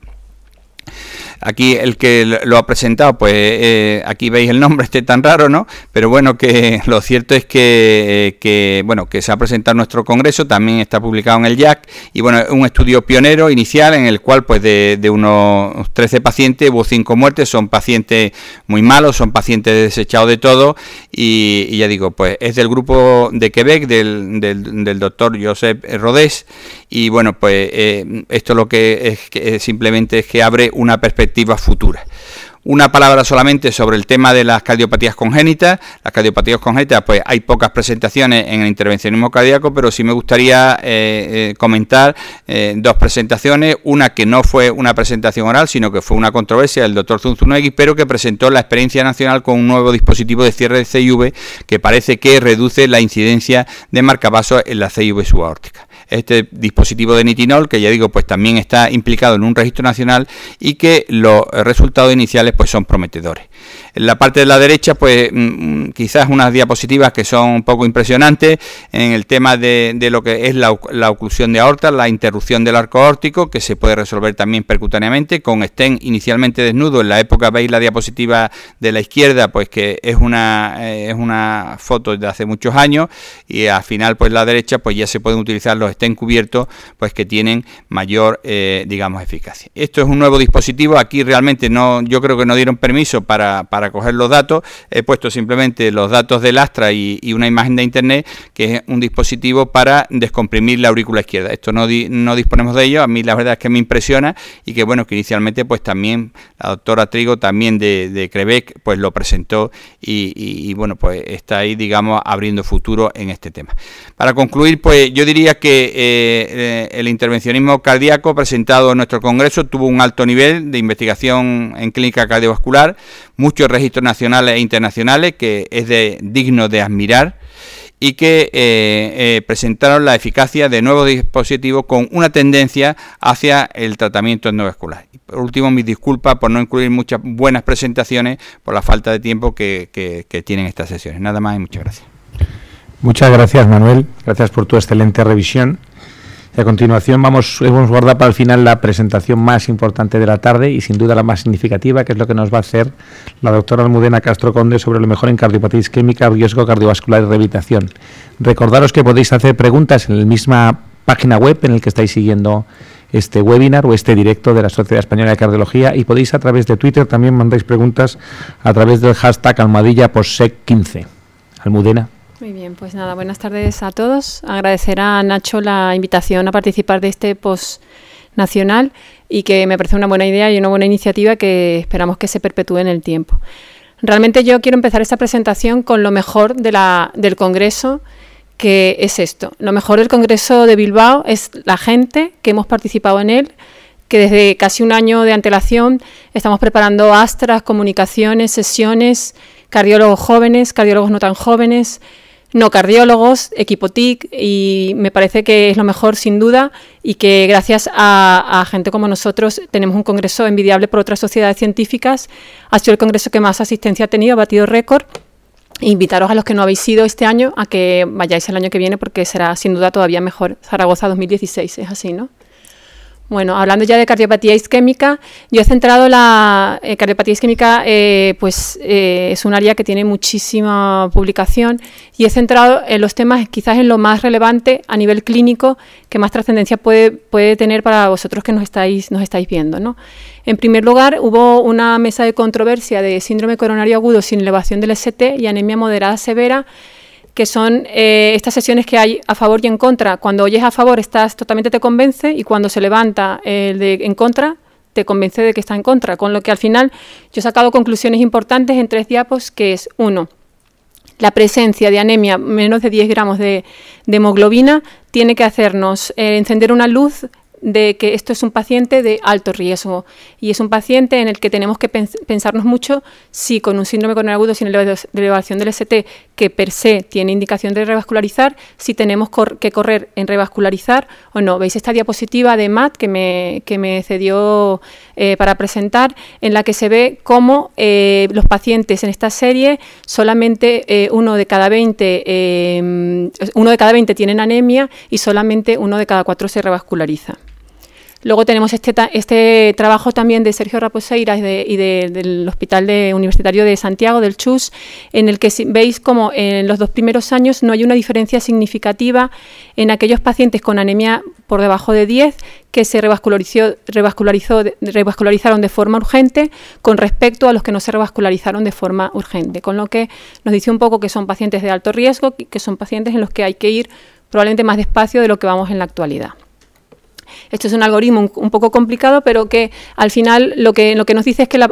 Aquí el que lo ha presentado, pues eh, aquí veis el nombre, este tan raro, ¿no? Pero bueno, que lo cierto es eh, que, bueno, que se ha presentado en nuestro congreso, también está publicado en el JAC, y bueno, un estudio pionero inicial en el cual, pues de, de unos 13 pacientes hubo 5 muertes, son pacientes muy malos, son pacientes desechados de todo, y, ya digo, pues es del grupo de Quebec, del, del, doctor Joseph Rodés. Y bueno, pues eh, esto lo que es, que simplemente es que abre una perspectiva futura. Una palabra solamente sobre el tema de las cardiopatías congénitas. Las cardiopatías congénitas, pues hay pocas presentaciones en el intervencionismo cardíaco, pero sí me gustaría eh, eh, comentar eh, dos presentaciones. Una que no fue una presentación oral, sino que fue una controversia del doctor Zunzunegui, pero que presentó la experiencia nacional con un nuevo dispositivo de cierre de CIV que parece que reduce la incidencia de marcapasos en la CIV subaórtica este dispositivo de nitinol, que ya digo, pues también está implicado en un registro nacional y que los resultados iniciales pues son prometedores. En la parte de la derecha, pues mm, mm, quizás unas diapositivas que son un poco impresionantes en el tema de, lo que es la, la, oclusión de aorta, la interrupción del arco órtico, que se puede resolver también percutáneamente, con estén inicialmente desnudo. En la época veis la diapositiva de la izquierda, pues que es una, eh, es una foto de hace muchos años, y al final, pues la derecha, pues ya se pueden utilizar los estén encubierto pues que tienen mayor, eh, digamos, eficacia. Esto es un nuevo dispositivo, aquí realmente no, yo creo que no dieron permiso para, para coger los datos, he puesto simplemente los datos del Astra y, una imagen de Internet, que es un dispositivo para descomprimir la aurícula izquierda. Esto no, disponemos de ello, a mí la verdad es que me impresiona y que bueno, que inicialmente pues también la doctora Trigo, también de, de Crebec, pues lo presentó y bueno, pues está ahí, digamos, abriendo futuro en este tema. Para concluir, pues yo diría que eh, eh, el intervencionismo cardíaco presentado en nuestro Congreso tuvo un alto nivel de investigación en clínica cardiovascular, muchos registros nacionales e internacionales que es de, digno de admirar y que eh, eh, presentaron la eficacia de nuevos dispositivos con una tendencia hacia el tratamiento endovascular. por último, mis disculpas por no incluir muchas buenas presentaciones por la falta de tiempo que tienen estas sesiones. Nada más y muchas gracias. Muchas gracias, Manuel. Gracias por tu excelente revisión. Y a continuación vamos, hemos guardar para el final la presentación más importante de la tarde y sin duda la más significativa, que es lo que nos va a hacer la doctora Almudena Castro Conde sobre lo mejor en cardiopatía química, riesgo cardiovascular y rehabilitación. Recordaros que podéis hacer preguntas en la misma página web en la que estáis siguiendo este webinar o este directo de la Sociedad Española de Cardiología y podéis a través de Twitter también mandáis preguntas a través del hashtag almohadilla 15 Almudena. Muy bien, pues nada, buenas tardes a todos. Agradecer a Nacho la invitación a participar de este post nacional y que me parece una buena idea y una buena iniciativa que esperamos que se perpetúe en el tiempo. Realmente yo quiero empezar esta presentación con lo mejor de la, del Congreso, que es esto. Lo mejor del Congreso de Bilbao es la gente que hemos participado en él, que desde casi un año de antelación estamos preparando astras, comunicaciones, sesiones, cardiólogos jóvenes, cardiólogos no tan jóvenes, no cardiólogos, equipo TIC, y me parece que es lo mejor sin duda y que gracias a, gente como nosotros tenemos un congreso envidiable por otras sociedades científicas. Ha sido el congreso que más asistencia ha tenido, ha batido récord. Invitaros a los que no habéis ido este año a que vayáis el año que viene porque será sin duda todavía mejor. Zaragoza 2016 es así, ¿no? Bueno, hablando ya de cardiopatía isquémica, yo he centrado la eh, cardiopatía isquémica, eh, pues eh, es un área que tiene muchísima publicación y he centrado en los temas quizás en lo más relevante a nivel clínico que más trascendencia puede, puede tener para vosotros que nos estáis, nos estáis viendo. En primer lugar, hubo una mesa de controversia de síndrome coronario agudo sin elevación del ST y anemia moderada severa que son eh, estas sesiones que hay a favor y en contra. Cuando oyes a favor estás totalmente te convence y cuando se levanta el de en contra te convence de que está en contra. Con lo que al final yo he sacado conclusiones importantes en tres diapos, que es uno, la presencia de anemia menos de 10 gramos de, hemoglobina tiene que hacernos eh, encender una luz de que esto es un paciente de alto riesgo y es un paciente en el que tenemos que pensarnos mucho si con un síndrome coronario agudo sin elevación del ST, que per se tiene indicación de revascularizar, si tenemos que correr en revascularizar o no. Veis esta diapositiva de Matt que me, que me cedió eh, para presentar, en la que se ve cómo eh, los pacientes en esta serie solamente eh, uno de cada 20 uno de cada 20 tienen anemia y solamente uno de cada cuatro se revasculariza. Luego tenemos este, este trabajo también de Sergio Raposeira y, del Hospital Universitario de Santiago, del CHUS, en el que veis como en los dos primeros años no hay una diferencia significativa en aquellos pacientes con anemia por debajo de 10 que se revascularizó, revascularizó, revascularizaron de forma urgente con respecto a los que no se revascularizaron de forma urgente. Con lo que nos dice un poco que son pacientes de alto riesgo, que son pacientes en los que hay que ir probablemente más despacio de lo que vamos en la actualidad. Esto es un algoritmo un, poco complicado, pero que al final lo que, nos dice es que la,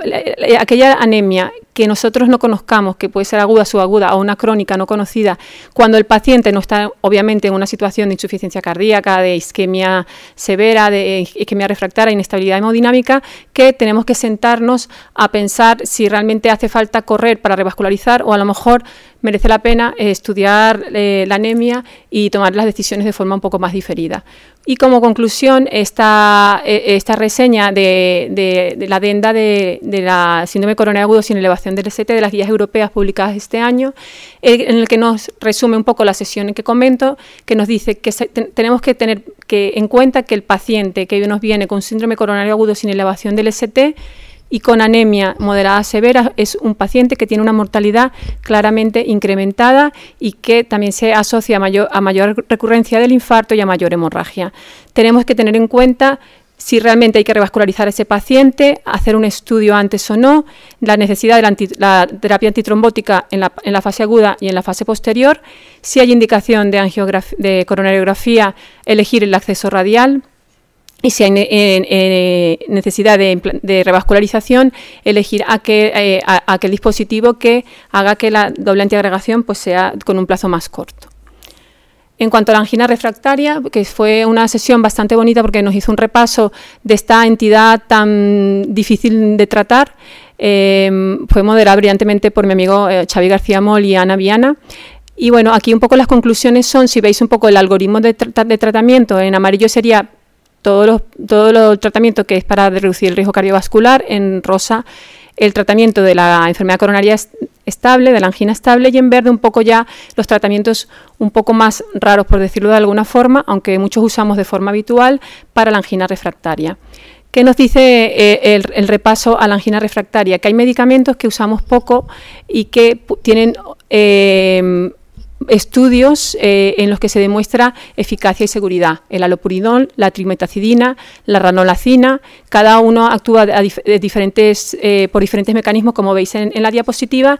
aquella anemia que nosotros no conozcamos, que puede ser aguda, subaguda o una crónica no conocida, cuando el paciente no está obviamente en una situación de insuficiencia cardíaca, de isquemia severa, de isquemia refractaria, inestabilidad hemodinámica, que tenemos que sentarnos a pensar si realmente hace falta correr para revascularizar o a lo mejor merece la pena eh, estudiar eh, la anemia y tomar las decisiones de forma un poco más diferida. Y como conclusión, esta, eh, esta reseña de, la adenda de, la síndrome coronario agudo sin elevación del ST de las guías europeas publicadas este año, en el que nos resume un poco la sesión en que comento, que nos dice que tenemos que tener que, en cuenta que el paciente que nos viene con síndrome coronario agudo sin elevación del ST y con anemia moderada severa es un paciente que tiene una mortalidad claramente incrementada y que también se asocia a mayor, recurrencia del infarto y a mayor hemorragia. Tenemos que tener en cuenta si realmente hay que revascularizar a ese paciente, hacer un estudio antes o no, la necesidad de la, terapia antitrombótica en la, fase aguda y en la fase posterior, si hay indicación de, de coronariografía, elegir el acceso radial, y si hay eh, eh, necesidad de, revascularización, elegir eh, aquel, dispositivo que haga que la doble antiagregación pues, sea con un plazo más corto. En cuanto a la angina refractaria, que fue una sesión bastante bonita porque nos hizo un repaso de esta entidad tan difícil de tratar, em, fue moderada brillantemente por mi amigo Xavi García Mol y Ana Viana. Y bueno, aquí un poco las conclusiones son, si veis un poco el algoritmo de, de tratamiento, en amarillo sería todos los, todo el tratamiento que es para reducir el riesgo cardiovascular, en rosa el tratamiento de la enfermedad coronaria estable, de la angina estable, y en verde un poco ya los tratamientos un poco más raros, por decirlo de alguna forma, aunque muchos usamos de forma habitual, para la angina refractaria. ¿Qué nos dice eh, el, repaso a la angina refractaria? Que hay medicamentos que usamos poco y que tienen eh, estudios eh, en los que se demuestra eficacia y seguridad. El alopuridón, la trimetacidina, la ranolacina, cada uno actúa eh, por diferentes mecanismos, como veis en, la diapositiva,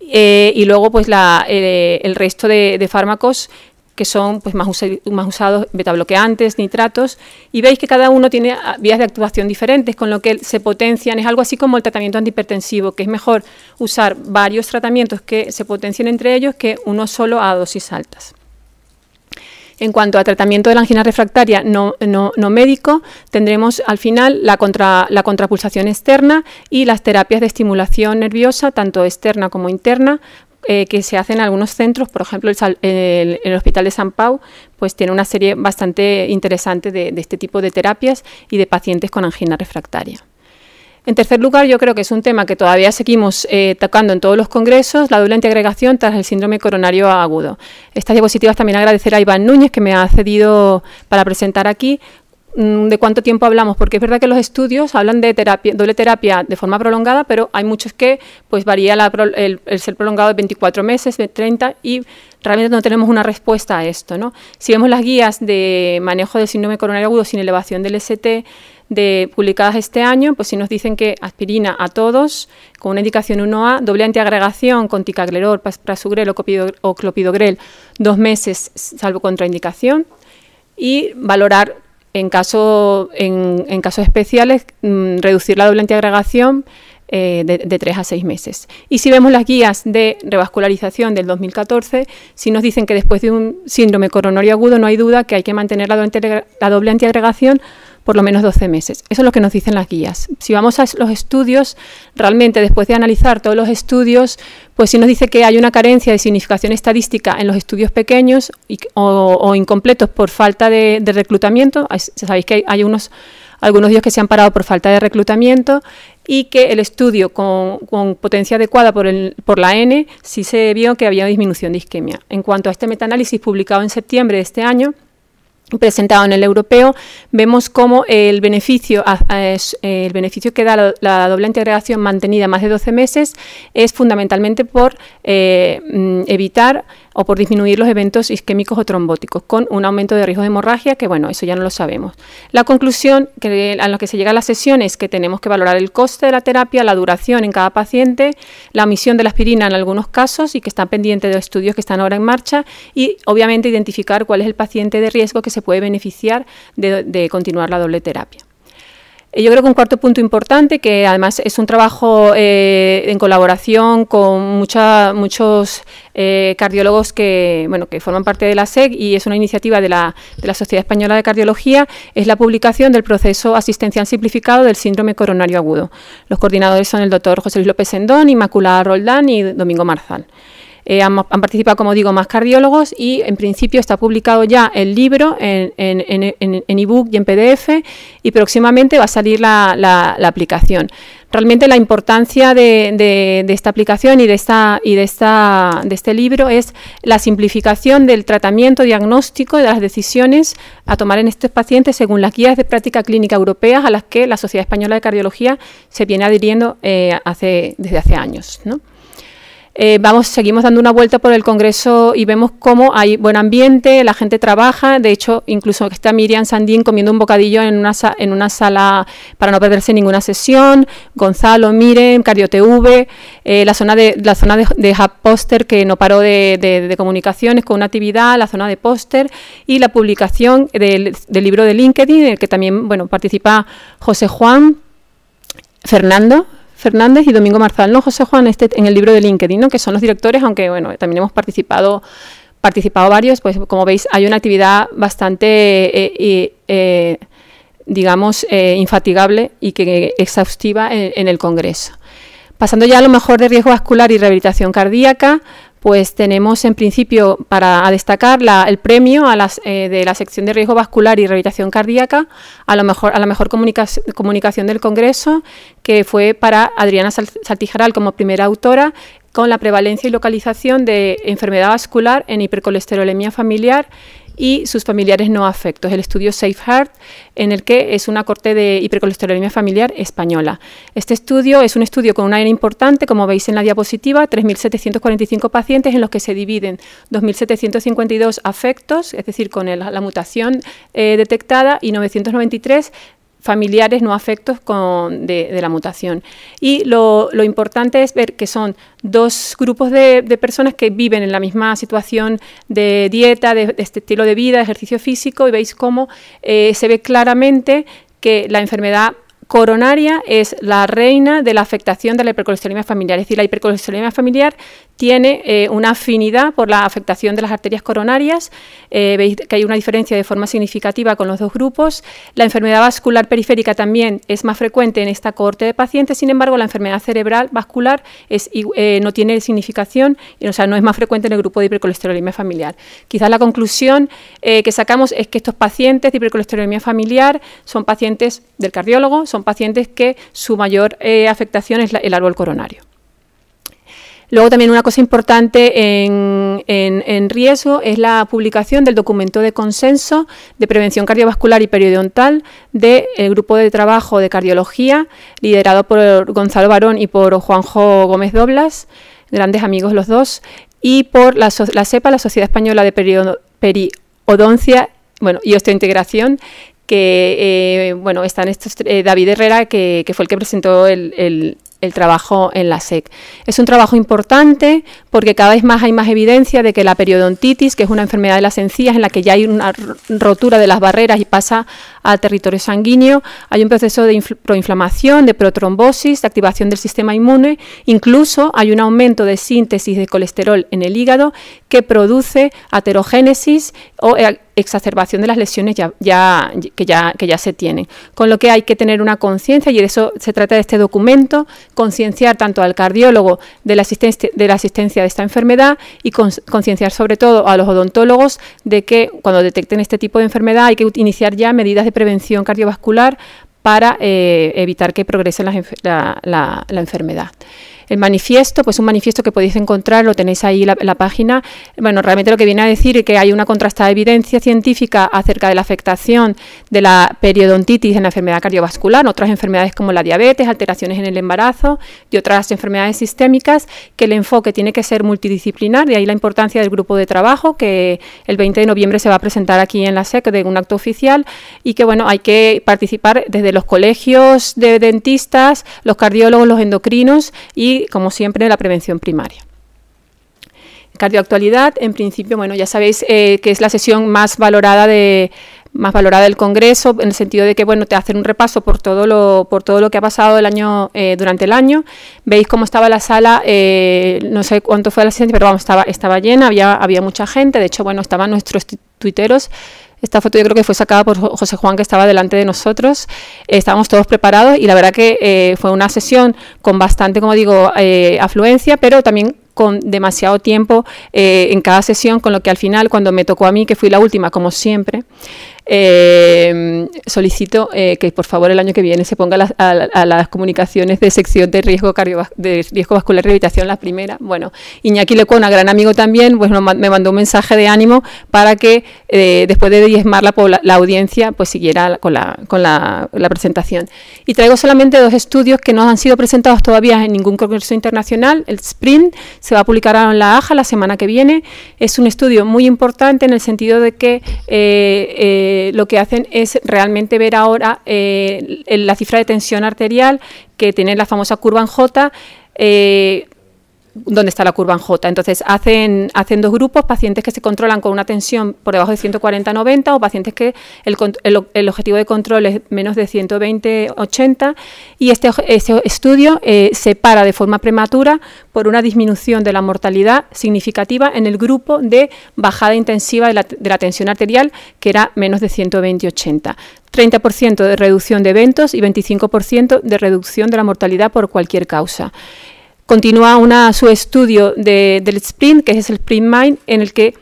eh, y luego pues el resto de fármacos que son pues, más, más usados betabloqueantes, nitratos, y veis que cada uno tiene ah, vías de actuación diferentes, con lo que se potencian. Es algo así como el tratamiento antihipertensivo, que es mejor usar varios tratamientos que se potencien entre ellos que uno solo a dosis altas. En cuanto a tratamiento de la angina refractaria no, médico, tendremos al final la, contra, la, contrapulsación externa y las terapias de estimulación nerviosa, tanto externa como interna, eh, que se hace en algunos centros, por ejemplo, el, Hospital de San Pau, pues tiene una serie bastante interesante de, este tipo de terapias y de pacientes con angina refractaria. En tercer lugar, yo creo que es un tema que todavía seguimos eh, tocando en todos los congresos, la doble agregación tras el síndrome coronario agudo. Estas diapositivas también agradecer a Iván Núñez, que me ha cedido para presentar aquí, Mm, de cuánto tiempo hablamos, porque es verdad que los estudios hablan de doble terapia de forma prolongada, pero hay muchos que pues varía el, ser prolongado de 24 meses, de 30 y realmente no tenemos una respuesta a esto. ¿no? Si vemos las guías de manejo del síndrome coronario agudo sin elevación del ST de, publicadas este año, pues sí nos dicen que aspirina a todos con una indicación 1A, doble antiagregación con ticaglerol, prasugrel o clopidogrel dos meses salvo contraindicación y valorar en, caso, en, casos especiales, mm, reducir la doble antiagregación eh, de, tres a seis meses. Y si vemos las guías de revascularización del 2014, si nos dicen que después de un síndrome coronario agudo no hay duda que hay que mantener la doble antiagregación por lo menos 12 meses. Eso es lo que nos dicen las guías. Si vamos a los estudios, realmente después de analizar todos los estudios, pues si nos dice que hay una carencia de significación estadística en los estudios pequeños o, incompletos por falta de, reclutamiento. sabéis que hay, unos algunos días que se han parado por falta de reclutamiento y que el estudio con, con potencia adecuada por, el, por, la N sí se vio que había disminución de isquemia. En cuanto a este metaanálisis publicado en septiembre de este año, presentado en el europeo, vemos cómo el beneficio, eh, el beneficio que da la, doble integración mantenida más de 12 meses es fundamentalmente por eh, evitar o por disminuir los eventos isquémicos o trombóticos, con un aumento de riesgo de hemorragia, que bueno, eso ya no lo sabemos. La conclusión a la que se llega a la sesión es que tenemos que valorar el coste de la terapia, la duración en cada paciente, la omisión de la aspirina en algunos casos y que están pendientes de estudios que están ahora en marcha y obviamente identificar cuál es el paciente de riesgo que se se puede beneficiar de, continuar la doble terapia. Eh, yo creo que un cuarto punto importante, que además es un trabajo eh, en colaboración con muchos eh, cardiólogos que, forman parte de la SEC y es una iniciativa de la, de la Sociedad Española de Cardiología, es la publicación del proceso asistencial simplificado del síndrome coronario agudo. Los coordinadores son el doctor José Luis López Sendón, Inmaculada Roldán y Domingo Marzal. Eh, han, participado, como digo, más cardiólogos y en principio está publicado ya el libro en, e-book ebook y en PDF y próximamente va a salir la, aplicación. Realmente la importancia de, esta aplicación y, de, esta, este libro es la simplificación del tratamiento diagnóstico y de las decisiones a tomar en estos pacientes según las guías de práctica clínica europeas a las que la Sociedad Española de Cardiología se viene adhiriendo eh, desde hace años. Eh, vamos, seguimos dando una vuelta por el Congreso y vemos cómo hay buen ambiente, la gente trabaja, de hecho, incluso está Miriam Sandín comiendo un bocadillo en una, en una sala para no perderse ninguna sesión, Gonzalo, Miren, CardioTV, eh, la zona de la zona de, Hub Poster que no paró de, comunicaciones con una actividad, la zona de póster y la publicación del, del libro de LinkedIn, en el que también bueno, participa José Juan, Fernando, Fernández y Domingo Marzal, no José Juan, este, en el libro de LinkedIn, que son los directores, aunque bueno, también hemos participado participado varios, pues como veis hay una actividad bastante, eh, eh, digamos, eh, infatigable y que exhaustiva en, el Congreso. Pasando ya a lo mejor de riesgo vascular y rehabilitación cardíaca, pues tenemos en principio para destacar el premio a las, eh, de la sección de riesgo vascular y rehabilitación cardíaca a, lo mejor, a la mejor comunicación del Congreso, que fue para Adriana Saltijaral como primera autora con la prevalencia y localización de enfermedad vascular en hipercolesterolemia familiar y sus familiares no afectos, el estudio Safe Heart, en el que es una corte de hipercolesterolemia familiar española. Este estudio es un estudio con un área importante, como veis en la diapositiva, 3.745 pacientes en los que se dividen 2.752 afectos, es decir, con la mutación eh, detectada, y 993 familiares no afectos con, de, la mutación. Y lo, importante es ver que son dos grupos de, personas que viven en la misma situación de dieta, de, este estilo de vida, ejercicio físico, y veis cómo eh, se ve claramente que la enfermedad coronaria es la reina de la afectación de la hipercolesterolemia familiar. Es decir, la hipercolesterolemia familiar tiene eh, una afinidad por la afectación de las arterias coronarias. Eh, veis que hay una diferencia de forma significativa con los dos grupos. La enfermedad vascular periférica también es más frecuente en esta corte de pacientes. Sin embargo, la enfermedad cerebral vascular es, eh, no tiene significación, o sea, no es más frecuente en el grupo de hipercolesterolemia familiar. Quizás la conclusión que sacamos es que estos pacientes de hipercolesterolemia familiar son pacientes del cardiólogo, son pacientes que su mayor eh, afectación es el árbol coronario. Luego también una cosa importante en, riesgo es la publicación del documento de consenso de prevención cardiovascular y periodontal del grupo de trabajo de cardiología liderado por Gonzalo Barón y por Juanjo Gómez Doblas, grandes amigos los dos, y por la, la SEPA, la Sociedad Española de Periodoncia bueno, y Osteointegración, que, eh, bueno, están estos, eh, David Herrera, que, fue el que presentó el, trabajo en la SEC. Es un trabajo importante porque cada vez más hay más evidencia de que la periodontitis, que es una enfermedad de las encías en la que ya hay una rotura de las barreras y pasa al territorio sanguíneo, hay un proceso de proinflamación, de protrombosis, de activación del sistema inmune, incluso hay un aumento de síntesis de colesterol en el hígado que produce aterogénesis o e exacerbación de las lesiones ya, que, ya, se tienen. Con lo que hay que tener una conciencia, y de eso se trata de este documento, concienciar tanto al cardiólogo de la asistencia de, esta enfermedad y concienciar sobre todo a los odontólogos de que cuando detecten este tipo de enfermedad hay que iniciar ya medidas de prevención cardiovascular para eh, evitar que progrese la enfermedad. El manifiesto, pues un manifiesto que podéis encontrar, lo tenéis ahí en la página. Bueno, realmente lo que viene a decir es que hay una contrastada evidencia científica acerca de la afectación de la periodontitis en la enfermedad cardiovascular, otras enfermedades como la diabetes, alteraciones en el embarazo y otras enfermedades sistémicas, que el enfoque tiene que ser multidisciplinar, de ahí la importancia del grupo de trabajo que el 20 de noviembre se va a presentar aquí en la SEC de un acto oficial y que bueno, hay que participar desde los colegios de dentistas, los cardiólogos, los endocrinos y como siempre, la prevención primaria. Cardioactualidad, en principio, bueno, ya sabéis eh, que es la sesión más valorada de más valorada del Congreso, en el sentido de que bueno, te hacen un repaso por todo lo, por todo lo que ha pasado el año, eh, durante el año. Veis cómo estaba la sala, eh, no sé cuánto fue la asistencia, pero vamos, estaba, estaba llena, había, había mucha gente. De hecho, bueno, estaban nuestros tuiteros esta foto yo creo que fue sacada por José Juan que estaba delante de nosotros. estábamos todos preparados y la verdad que eh, fue una sesión con bastante, como digo, eh, afluencia, pero también con demasiado tiempo eh, en cada sesión, con lo que al final, cuando me tocó a mí, que fui la última, como siempre, eh, solicito eh, que por favor el año que viene se ponga a, las comunicaciones de sección de riesgo, de riesgo vascular y rehabilitación la primera. Bueno, Iñaki lecona gran amigo también, pues me mandó un mensaje de ánimo para que eh, después de diezmar la, la, audiencia pues siguiera con, la, con la, presentación. Y traigo solamente dos estudios que no han sido presentados todavía en ningún congreso internacional. El SPRINT se va a publicar ahora en la AJA la semana que viene. Es un estudio muy importante en el sentido de que eh, lo que hacen es realmente ver ahora eh, la cifra de tensión arterial que tiene la famosa curva en J. Eh, ...donde está la curva en J. Entonces, hacen, dos grupos, pacientes que se controlan con una tensión por debajo de 140-90 o pacientes que el, objetivo de control es menos de 120-80 y este, estudio eh, se para de forma prematura por una disminución de la mortalidad significativa en el grupo de bajada intensiva de la, de la tensión arterial, que era menos de 120-80. 30% de reducción de eventos y 25% de reducción de la mortalidad por cualquier causa continúa una, su estudio del sprint, que es el sprint mind, en el que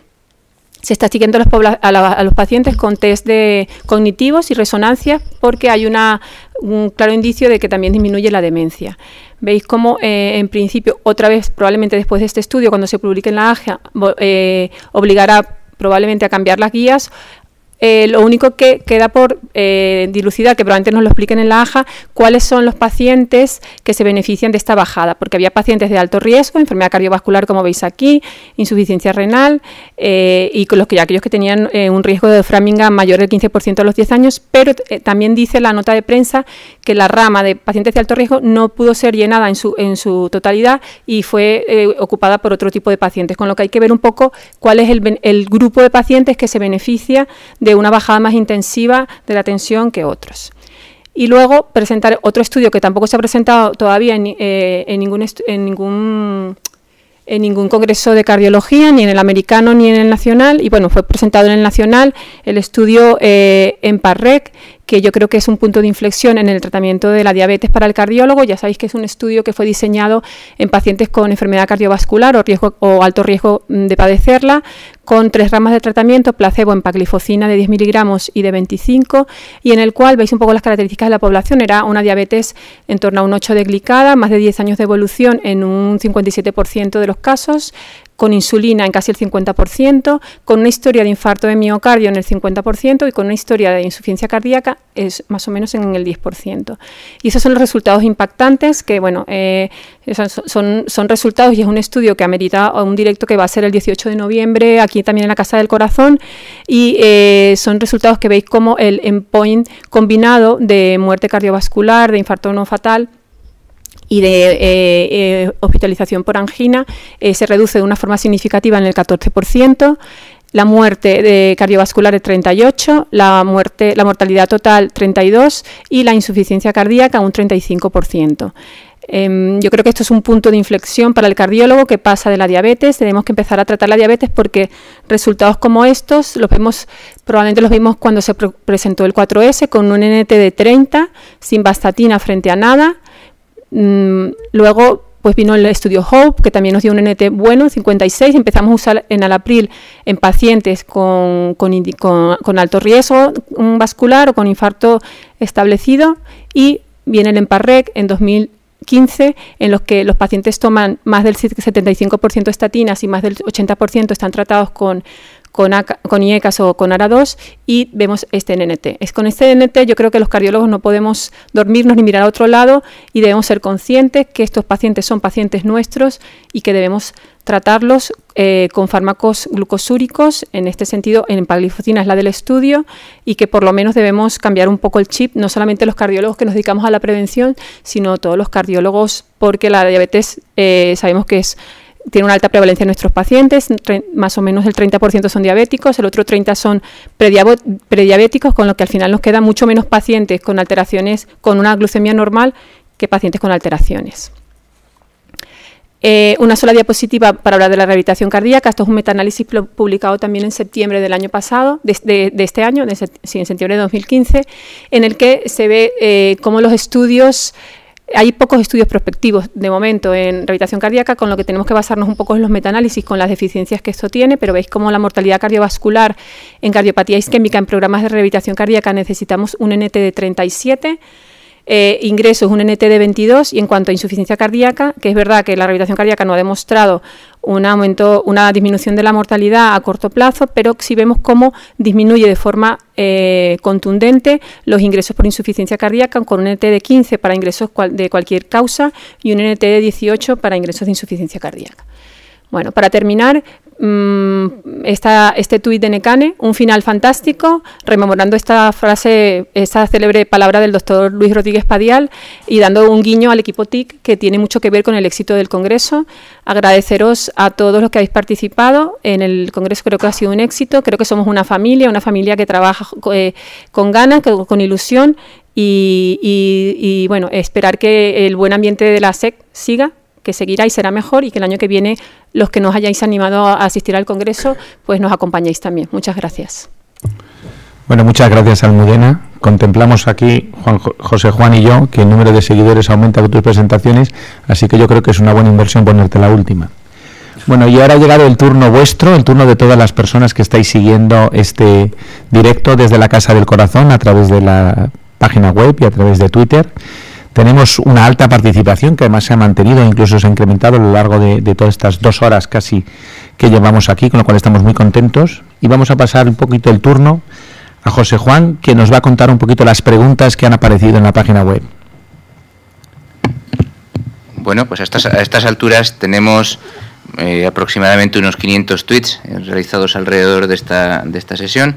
se está siguiendo a los, a, los, pacientes con test de cognitivos y resonancia, porque hay una, un claro indicio de que también disminuye la demencia. Veis cómo, eh, en principio, otra vez, probablemente después de este estudio, cuando se publique en la AGEA, e eh, obligará probablemente a cambiar las guías, eh, lo único que queda por eh, dilucidar, que probablemente nos lo expliquen en la AJA, cuáles son los pacientes que se benefician de esta bajada, porque había pacientes de alto riesgo, enfermedad cardiovascular, como veis aquí, insuficiencia renal, eh, y con los que aquellos que tenían un riesgo de Framingham mayor del 15% a los 10 años, pero también dice la nota de prensa que la rama de pacientes de alto riesgo no pudo ser llenada en su, en su totalidad y fue ocupada por otro tipo de pacientes, con lo que hay que ver un poco cuál es el, el grupo de pacientes que se beneficia de una bajada más intensiva de la tensión que otros. Y luego presentar otro estudio que tampoco se ha presentado todavía en, eh, ningún, en ningún en ningún congreso de cardiología, ni en el americano ni en el nacional, y bueno, fue presentado en el nacional el estudio eh, en PARREC, que yo creo que es un punto de inflexión en el tratamiento de la diabetes para el cardiólogo. Ya sabéis que es un estudio que fue diseñado en pacientes con enfermedad cardiovascular o, riesgo, o alto riesgo mm, de padecerla, con tres ramas de tratamiento, placebo, en empaglifocina de 10 miligramos y de 25, y en el cual veis un poco las características de la población. Era una diabetes en torno a un 8 de glicada, más de 10 años de evolución en un 57% de los casos, con insulina en casi el 50%, con una historia de infarto de miocardio en el 50% y con una historia de insuficiencia cardíaca es más o menos en el 10%. Y esos son los resultados impactantes que, bueno, eh, son, son, resultados y es un estudio que amerita un directo que va a ser el 18 de noviembre aquí también en la Casa del Corazón y eh, son resultados que veis como el endpoint combinado de muerte cardiovascular, de infarto no fatal, y de eh, eh, hospitalización por angina eh, se reduce de una forma significativa en el 14%, la muerte de cardiovascular es 38, la, muerte, la mortalidad total 32 y la insuficiencia cardíaca un 35%. Em, yo creo que esto es un punto de inflexión para el cardiólogo que pasa de la diabetes. Tenemos que empezar a tratar la diabetes porque resultados como estos los vemos, probablemente los vimos cuando se presentó el 4S con un NT de 30, sin bastatina frente a nada, Mm, luego pues vino el estudio HOPE, que también nos dio un NT bueno, 56. Empezamos a usar en abril en pacientes con, alto riesgo vascular o con infarto establecido. Y viene el EMPARREC en 2015, en los que los pacientes toman más del 75% estatinas y más del 80% están tratados con, con, IECAS o con ARA2 y vemos este NNT. Es con este NNT yo creo que los cardiólogos no podemos dormirnos ni mirar a otro lado y debemos ser conscientes que estos pacientes son pacientes nuestros y que debemos tratarlos eh, con fármacos glucosúricos, en este sentido, en paglifocina es la del estudio, y que por lo menos debemos cambiar un poco el chip, no solamente los cardiólogos que nos dedicamos a la prevención, sino todos los cardiólogos, porque la diabetes eh, sabemos que es tiene una alta prevalencia en nuestros pacientes, más o menos el 30% son diabéticos, el otro 30% son prediabéticos, con lo que al final nos quedan mucho menos pacientes con alteraciones, con una glucemia normal que pacientes con alteraciones. Eh, una sola diapositiva para hablar de la rehabilitación cardíaca. Esto es un metaanálisis publicado también en septiembre del año pasado, de, este año, en septiembre de 2015, en el que se ve eh, cómo los estudios hay pocos estudios prospectivos de momento en rehabilitación cardíaca, con lo que tenemos que basarnos un poco en los metaanálisis, con las deficiencias que esto tiene, pero veis cómo la mortalidad cardiovascular en cardiopatía isquémica en programas de rehabilitación cardíaca necesitamos un NT de 37 eh, ingresos, un NT de 22 y en cuanto a insuficiencia cardíaca, que es verdad que la rehabilitación cardíaca no ha demostrado un aumento, una disminución de la mortalidad a corto plazo, pero si vemos cómo disminuye de forma eh, contundente los ingresos por insuficiencia cardíaca con un NT de 15 para ingresos de cualquier causa y un NT de 18 para ingresos de insuficiencia cardíaca. Bueno, para terminar, Mm, este tuit de Necane, un final fantástico, rememorando esta frase, esta célebre palabra del doctor Luis Rodríguez Padial y dando un guiño al equipo TIC que tiene mucho que ver con el éxito del Congreso. Agradeceros a todos los que habéis participado en el Congreso, creo que ha sido un éxito, creo que somos una familia, una familia que trabaja eh, con ganas, con, ilusión y, y bueno, esperar que el buen ambiente de la SEC siga que seguirá y será mejor y que el año que viene los que nos hayáis animado a asistir al Congreso, pues nos acompañéis también. Muchas gracias. Bueno, muchas gracias Almudena. Contemplamos aquí, José Juan y yo, que el número de seguidores aumenta con tus presentaciones, así que yo creo que es una buena inversión ponerte la última. Bueno, y ahora ha llegado el turno vuestro, el turno de todas las personas que estáis siguiendo este directo desde la Casa del Corazón a través de la página web y a través de Twitter. Tenemos una alta participación que además se ha mantenido e incluso se ha incrementado a lo largo de, todas estas dos horas casi que llevamos aquí, con lo cual estamos muy contentos. Y vamos a pasar un poquito el turno a José Juan, que nos va a contar un poquito las preguntas que han aparecido en la página web. Bueno, pues a estas, alturas tenemos eh, aproximadamente unos 500 tweets eh, realizados alrededor de esta, de esta sesión.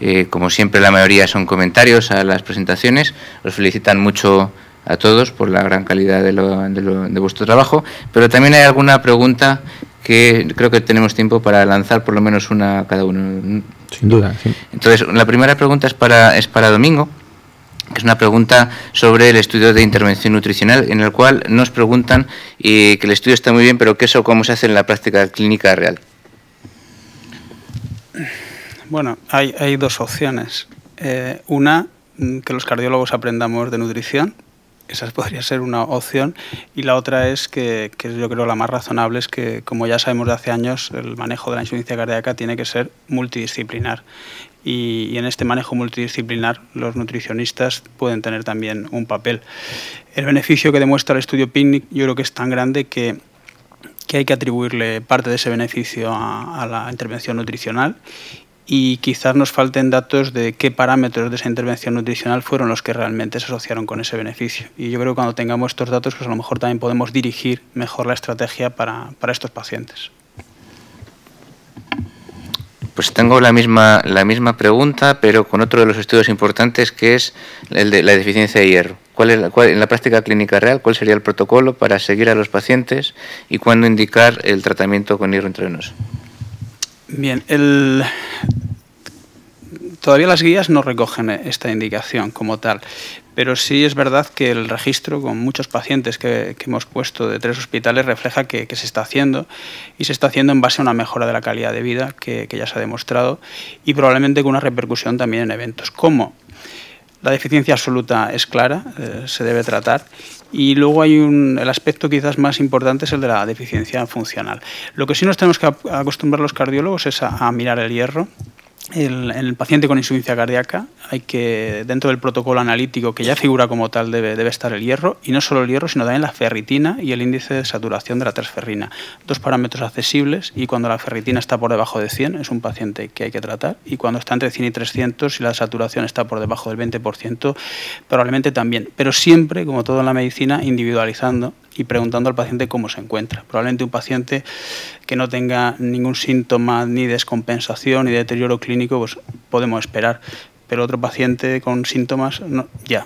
Eh, como siempre, la mayoría son comentarios a las presentaciones. Los felicitan mucho a todos por la gran calidad de, vuestro trabajo, pero también hay alguna pregunta que creo que tenemos tiempo para lanzar por lo menos una a cada uno. Sin duda. Entonces, la primera pregunta es para, es para Domingo, que es una pregunta sobre el estudio de intervención nutricional, en el cual nos preguntan que el estudio está muy bien, pero ¿qué es eso cómo se hace en la práctica clínica real. Bueno, hay, hay dos opciones. Eh, una, mm, que los cardiólogos aprendamos de nutrición, esa podría ser una opción. Y la otra es que, que, yo creo la más razonable es que, como ya sabemos de hace años, el manejo de la insuficiencia cardíaca tiene que ser multidisciplinar. Y, en este manejo multidisciplinar los nutricionistas pueden tener también un papel. El beneficio que demuestra el estudio PICNIC yo creo que es tan grande que hay que atribuirle parte de ese beneficio a, la intervención nutricional y quizás nos falten datos de qué parámetros de esa intervención nutricional fueron los que realmente se asociaron con ese beneficio. Y yo creo que cuando tengamos estos datos, pues a lo mejor también podemos dirigir mejor la estrategia para, estos pacientes. Pues tengo la misma, la misma pregunta, pero con otro de los estudios importantes que es el de la deficiencia de hierro. ¿Cuál es cuál, en la práctica clínica real, ¿cuál sería el protocolo para seguir a los pacientes y cuándo indicar el tratamiento con hierro intravenoso? Bien, el, todavía las guías no recogen eh, esta indicación como tal, pero sí es verdad que el registro con muchos pacientes que, hemos puesto de tres hospitales refleja que, se está haciendo y se está haciendo en base a una mejora de la calidad de vida que, ya se ha demostrado y probablemente con una repercusión también en eventos. Como La deficiencia absoluta es clara, eh, se debe tratar. Y luego hay el aspecto quizás más importante es el de la deficiencia funcional. Lo que sí nos tenemos que acostumbrar los cardiólogos es a mirar el hierro, el, paciente con insuficiencia cardíaca hay que, dentro del protocolo analítico que ya figura como tal, debe, debe estar el hierro, y no solo el hierro, sino también la ferritina y el índice de saturación de la transferrina. Dos parámetros accesibles, y cuando la ferritina está por debajo de 100, es un paciente que hay que tratar, y cuando está entre 100 y 300, y la saturación está por debajo del 20%, probablemente también. Pero siempre, como todo en la medicina, individualizando y preguntando al paciente cómo se encuentra. Probablemente un paciente que no tenga ningún síntoma ni descompensación ni deterioro clínico, pues podemos esperar pero otro paciente con síntomas no, ya.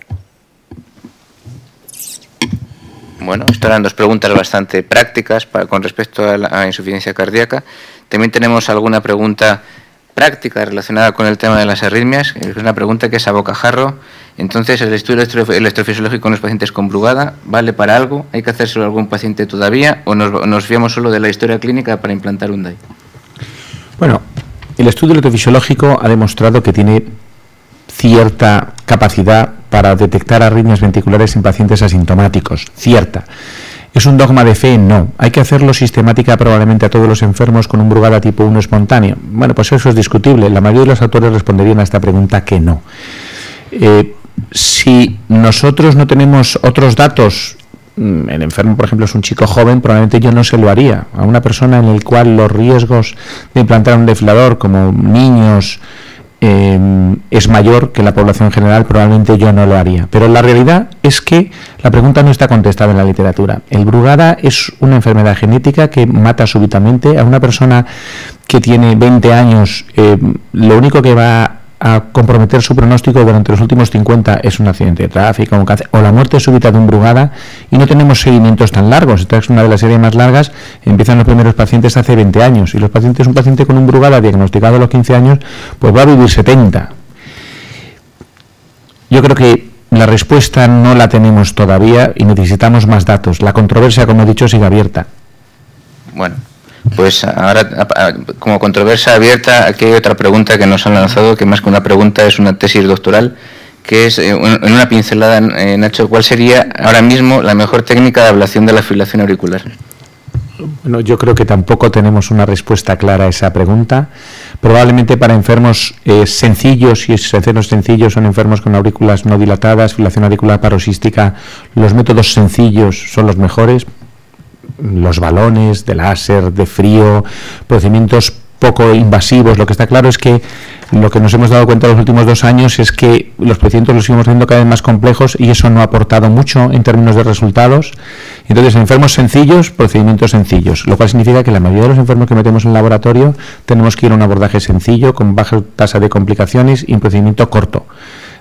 Bueno, esto eran dos preguntas bastante prácticas con respecto a la insuficiencia cardíaca. También tenemos alguna pregunta práctica relacionada con el tema de las arritmias, es una pregunta que es a bocajarro. Entonces, ¿el estudio electrofisiológico en los pacientes con brugada vale para algo? ¿Hay que hacérselo a algún paciente todavía o nos, nos fiamos solo de la historia clínica para implantar un DAI? Bueno, el estudio electrofisiológico ha demostrado que tiene cierta capacidad para detectar arritmias ventriculares en pacientes asintomáticos, cierta. ¿Es un dogma de fe? No. ¿Hay que hacerlo sistemática probablemente a todos los enfermos con un Brugada tipo 1 espontáneo? Bueno, pues eso es discutible. La mayoría de los autores responderían a esta pregunta que no. Eh, si nosotros no tenemos otros datos, mm, el enfermo, por ejemplo, es un chico joven, probablemente yo no se lo haría. A una persona en el cual los riesgos de implantar un defilador, como niños, Em, es mayor que la población general, probablemente yo no lo haría. Pero la realidad es que la pregunta no está contestada en la literatura. El Brugada es una enfermedad genética que mata súbitamente a una persona que tiene 20 años. Em, lo único que va a comprometer su pronóstico durante los últimos 50 es un accidente de tráfico, o la muerte súbita de un brugada y no tenemos seguimientos tan largos. Esta es una de las series más largas, empiezan los primeros pacientes hace 20 años y los pacientes, un paciente con un brugada diagnosticado a los 15 años, pues va a vivir 70. Yo creo que la respuesta no la tenemos todavía y necesitamos más datos. La controversia, como he dicho, sigue abierta. Bueno, pues ahora, como controversia abierta, aquí hay otra pregunta que nos han lanzado, que más que una pregunta es una tesis doctoral, que es, eh, en una pincelada, eh, Nacho, ¿cuál sería ahora mismo la mejor técnica de ablación de la filación auricular? Bueno, yo creo que tampoco tenemos una respuesta clara a esa pregunta. Probablemente para enfermos eh, sencillos, y enfermos sencillos son enfermos con aurículas no dilatadas, filación auricular paroxística, los métodos sencillos son los mejores, los balones de láser, de frío, procedimientos poco invasivos. Lo que está claro es que lo que nos hemos dado cuenta los últimos dos años es que los procedimientos los seguimos haciendo cada vez más complejos y eso no ha aportado mucho en términos de resultados. Entonces, enfermos sencillos, procedimientos sencillos, lo cual significa que la mayoría de los enfermos que metemos en laboratorio tenemos que ir a un abordaje sencillo, con baja tasa de complicaciones y un procedimiento corto.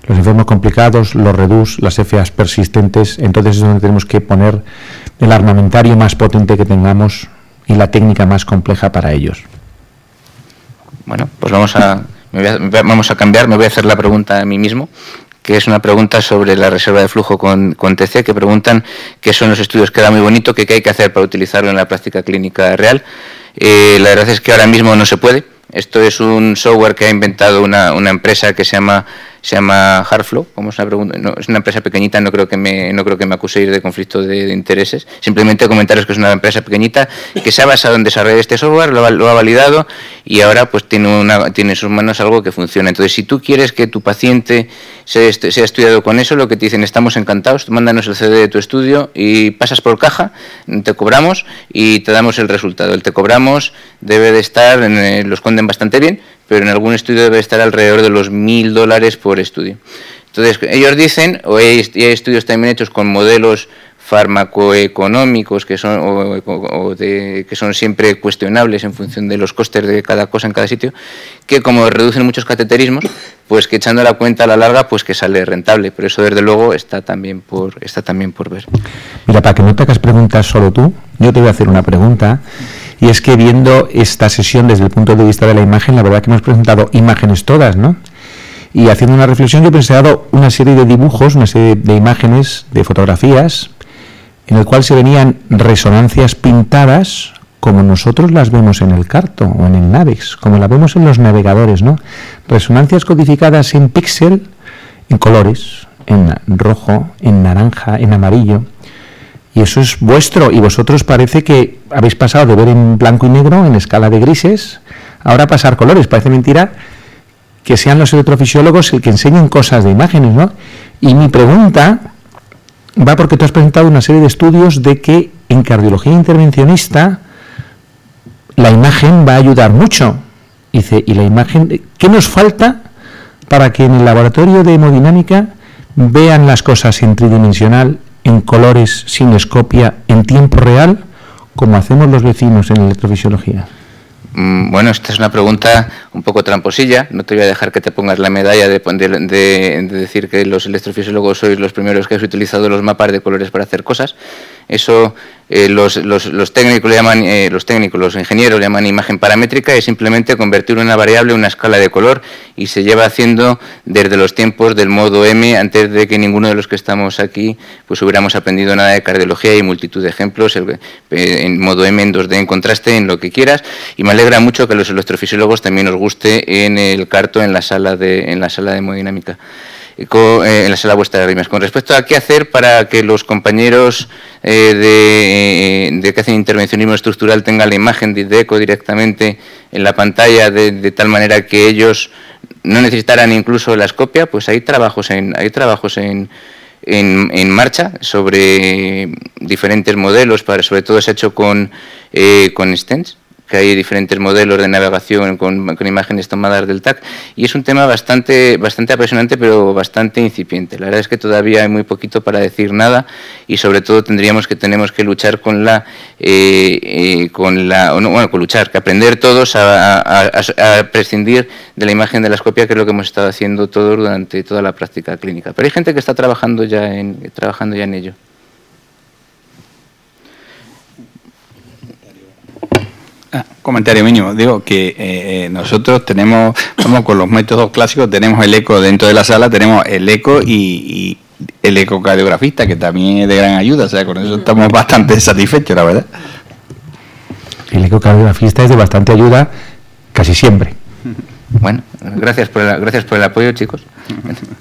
Los enfermos complicados, los REDUS, las FAs persistentes, entonces es donde tenemos que poner el armamentario más potente que tengamos y la técnica más compleja para ellos. Bueno, pues vamos a, vamos a cambiar, me voy a hacer la pregunta a mí mismo, que es una pregunta sobre la reserva de flujo con, con TC, que preguntan qué son los estudios, queda muy bonito, qué, hay que hacer para utilizarlo en la práctica clínica real. Eh, la verdad es que ahora mismo no se puede. Esto es un software que ha inventado una, una empresa que se llama se llama Hardflow, como es una, pregunta, es una empresa pequeñita, no creo que me, no creo que me de conflicto de, intereses, simplemente comentaros que es una empresa pequeñita que se ha basado en desarrollar este software, lo, lo ha validado y ahora pues tiene, una, tiene en sus manos algo que funciona. Entonces, si tú quieres que tu paciente se, ha estudiado con eso, lo que te dicen, estamos encantados, mándanos el CD de tu estudio y pasas por caja, te cobramos y te damos el resultado. El te cobramos debe de estar, en, eh, lo esconden bastante bien, pero en algún estudio debe estar alrededor de los mil dólares por estudio. Entonces, ellos dicen, o hay estudios también hechos con modelos farmacoeconómicos que son, o, de, que son siempre cuestionables en función de los costes de cada cosa en cada sitio, que como reducen muchos cateterismos, pues que echando la cuenta a la larga, pues que sale rentable. Pero eso desde luego está también por, está también por ver. Mira, para que no te hagas preguntas solo tú, yo te voy a hacer una pregunta. Y es que viendo esta sesión desde el punto de vista de la imagen, la verdad que hemos presentado imágenes todas, ¿no? Y haciendo una reflexión, yo he pensado una serie de dibujos, una serie de imágenes, de fotografías, en el cual se venían resonancias pintadas como nosotros las vemos en el Carto o en el Navex, como las vemos en los navegadores, ¿no? Resonancias codificadas en píxel, en colores, en rojo, en naranja, en amarillo. Y eso es vuestro, y vosotros parece que habéis pasado de ver en blanco y negro, en escala de grises, ahora pasar colores. Parece mentira que sean los electrofisiólogos el que enseñen cosas de imágenes, ¿no? Y mi pregunta va porque tú has presentado una serie de estudios de que en cardiología intervencionista la imagen va a ayudar mucho. Y dice, ¿y la imagen? ¿Qué nos falta para que en el laboratorio de hemodinámica vean las cosas en tridimensional, en colores, sin escopia, en tiempo real, como hacemos los vecinos en electrofisiología? Mm, bueno, esta es una pregunta un poco tramposilla. No te voy a dejar que te pongas la medalla de, decir que los electrofisiólogos sois los primeros que has utilizado los mapas de colores para hacer cosas. Eso eh, los, técnicos llaman, eh, los técnicos, los ingenieros le llaman imagen paramétrica, es simplemente convertir una variable en una escala de color y se lleva haciendo desde los tiempos del modo M antes de que ninguno de los que estamos aquí pues hubiéramos aprendido nada de cardiología y multitud de ejemplos eh, en modo M, en 2D, en contraste, en lo que quieras. Y me alegra mucho que a los electrofisiólogos también os guste en el carto, en la sala de, en la sala de hemodinámica. Eh, en la sala vuestra de Con respecto a qué hacer para que los compañeros eh, de, eh, que hacen intervencionismo estructural tengan la imagen de Eco directamente en la pantalla de, tal manera que ellos no necesitaran incluso la copias, pues hay trabajos en, hay trabajos en, marcha sobre diferentes modelos, para, sobre todo se ha hecho con, eh, con stents, que hay diferentes modelos de navegación con, imágenes tomadas del TAC y es un tema bastante, bastante apasionante pero bastante incipiente. La verdad es que todavía hay muy poquito para decir nada y sobre todo tendríamos que tenemos que luchar con la, eh, eh, con la bueno, con luchar, que aprender todos a, prescindir de la imagen de la escopia que es lo que hemos estado haciendo todos durante toda la práctica clínica. Pero hay gente que está trabajando ya en, trabajando ya en ello. Ah, comentario mínimo. Digo que eh, eh, nosotros tenemos, como con los métodos clásicos, tenemos el eco dentro de la sala, tenemos el eco y, el ecocardiografista, que también es de gran ayuda. O sea, con eso estamos bastante satisfechos, la verdad. El ecocardiografista es de bastante ayuda casi siempre. Bueno, gracias por el, gracias por el apoyo, chicos.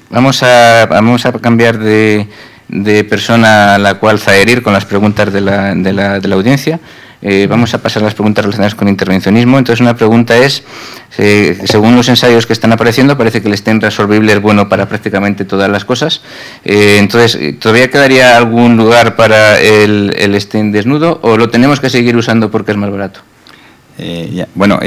Vamos a, vamos a cambiar de, de persona a la cual zaherir con las preguntas de la, de la, de la audiencia. Eh, vamos a pasar a las preguntas relacionadas con intervencionismo. Entonces, una pregunta es, eh, según los ensayos que están apareciendo, parece que el estén resolvible es bueno para prácticamente todas las cosas. Eh, entonces, ¿todavía quedaría algún lugar para el, el desnudo o lo tenemos que seguir usando porque es más barato? Bueno,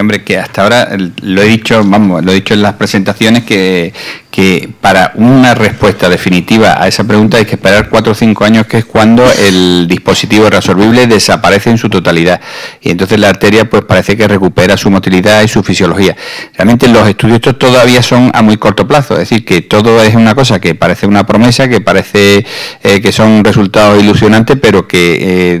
hombre, que hasta ahora lo he dicho, vamos, lo he dicho en las presentaciones que, que para una respuesta definitiva a esa pregunta hay que esperar cuatro o cinco años, que es cuando el dispositivo resolvible desaparece en su totalidad. Y entonces la arteria pues parece que recupera su motilidad y su fisiología. Realmente los estudios estos todavía son a muy corto plazo, es decir, que todo es una cosa que parece una promesa, que parece eh, que son resultados ilusionantes, pero que eh,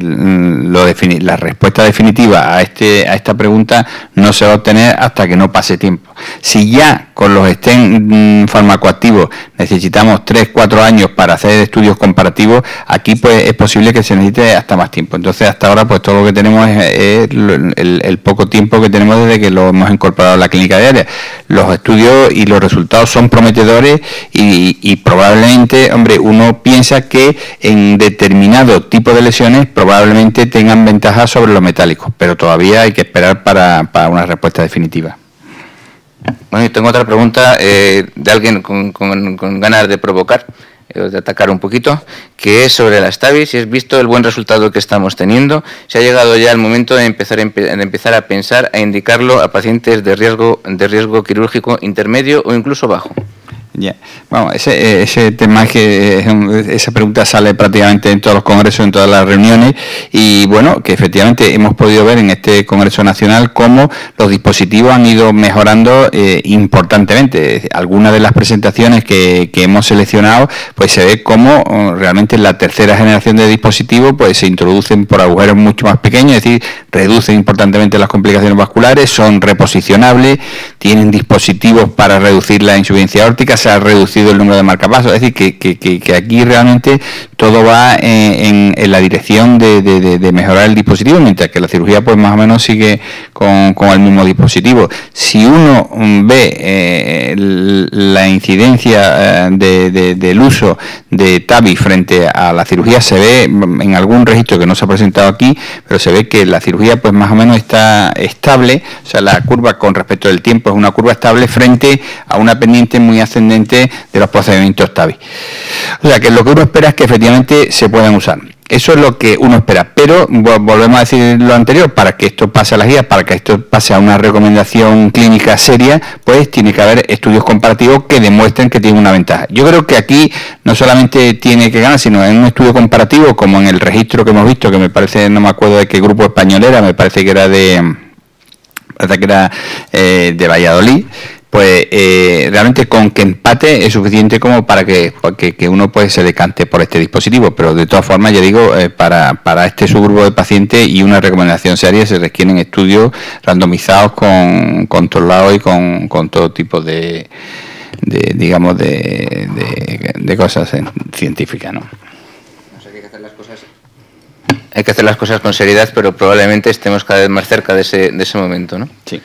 la respuesta definitiva a, este, a esta pregunta no se va a obtener hasta que no pase tiempo. Si ya con los estén mm, activo necesitamos 3, 4 años para hacer estudios comparativos, aquí pues es posible que se necesite hasta más tiempo. Entonces hasta ahora pues todo lo que tenemos es, el, poco tiempo que tenemos desde que lo hemos incorporado a la clínica diaria. Los estudios y los resultados son prometedores y, y probablemente, hombre, uno piensa que en determinado tipo de lesiones probablemente tengan ventajas sobre los metálicos, pero todavía hay que esperar para, para una respuesta definitiva. Bueno, y tengo otra pregunta eh, de alguien con, con, ganas de provocar, eh, de atacar un poquito, que es sobre la TAVIs. si has visto el buen resultado que estamos teniendo, se ha llegado ya el momento de empezar, empezar a pensar, a e indicarlo a pacientes de riesgo, de riesgo quirúrgico intermedio o incluso bajo. Bueno, eh, ese, tema es que esa pregunta sale prácticamente en todos los congresos, en todas las reuniones, y bueno, que efectivamente hemos podido ver en este Congreso Nacional cómo los dispositivos han ido mejorando eh, importantemente. Algunas de las presentaciones que, hemos seleccionado, pues se ve cómo oh, realmente la tercera generación de dispositivos pues se introducen por agujeros mucho más pequeños, es decir, reducen importantemente las complicaciones vasculares, son reposicionables, tienen dispositivos para reducir la insuficiencia órtica, se ha reducido el número de marcapasos. Es decir, que, aquí realmente todo va eh, en, la dirección de, mejorar el dispositivo, mientras que la cirugía pues más o menos sigue con, el mismo dispositivo. Si uno mm, ve eh, la incidencia eh, del uso de TAVI frente a la cirugía, se ve mm, en algún registro que no se ha presentado aquí, pero se ve que la cirugía pues más o menos está estable, o sea, la curva con respecto al tiempo es una curva estable frente a una pendiente muy ascendente de los procedimientos TAVI. O sea, que lo que uno espera es que efectivamente se puedan usar. Eso es lo que uno espera. Pero volvemos a decir lo anterior, para que esto pase a las guías, para que esto pase a una recomendación clínica seria, pues tiene que haber estudios comparativos que demuestren que tiene una ventaja. Yo creo que aquí no solamente tiene que ganar, sino en un estudio comparativo, como en el registro que hemos visto, que me parece, no me acuerdo de qué grupo español era, me parece que era de parece que era eh, de Valladolid, pues eh, realmente con que empate es suficiente como para que, que, uno pues se decante por este dispositivo, pero de todas formas, ya digo, eh, para, para este subgrupo de pacientes y una recomendación seria se requieren estudios randomizados con controlados y con, todo tipo de, de digamos, de, de, cosas científicas, ¿no? hay que hacer las cosas con seriedad, pero probablemente estemos cada vez más cerca de ese, de ese momento, ¿no? Sí.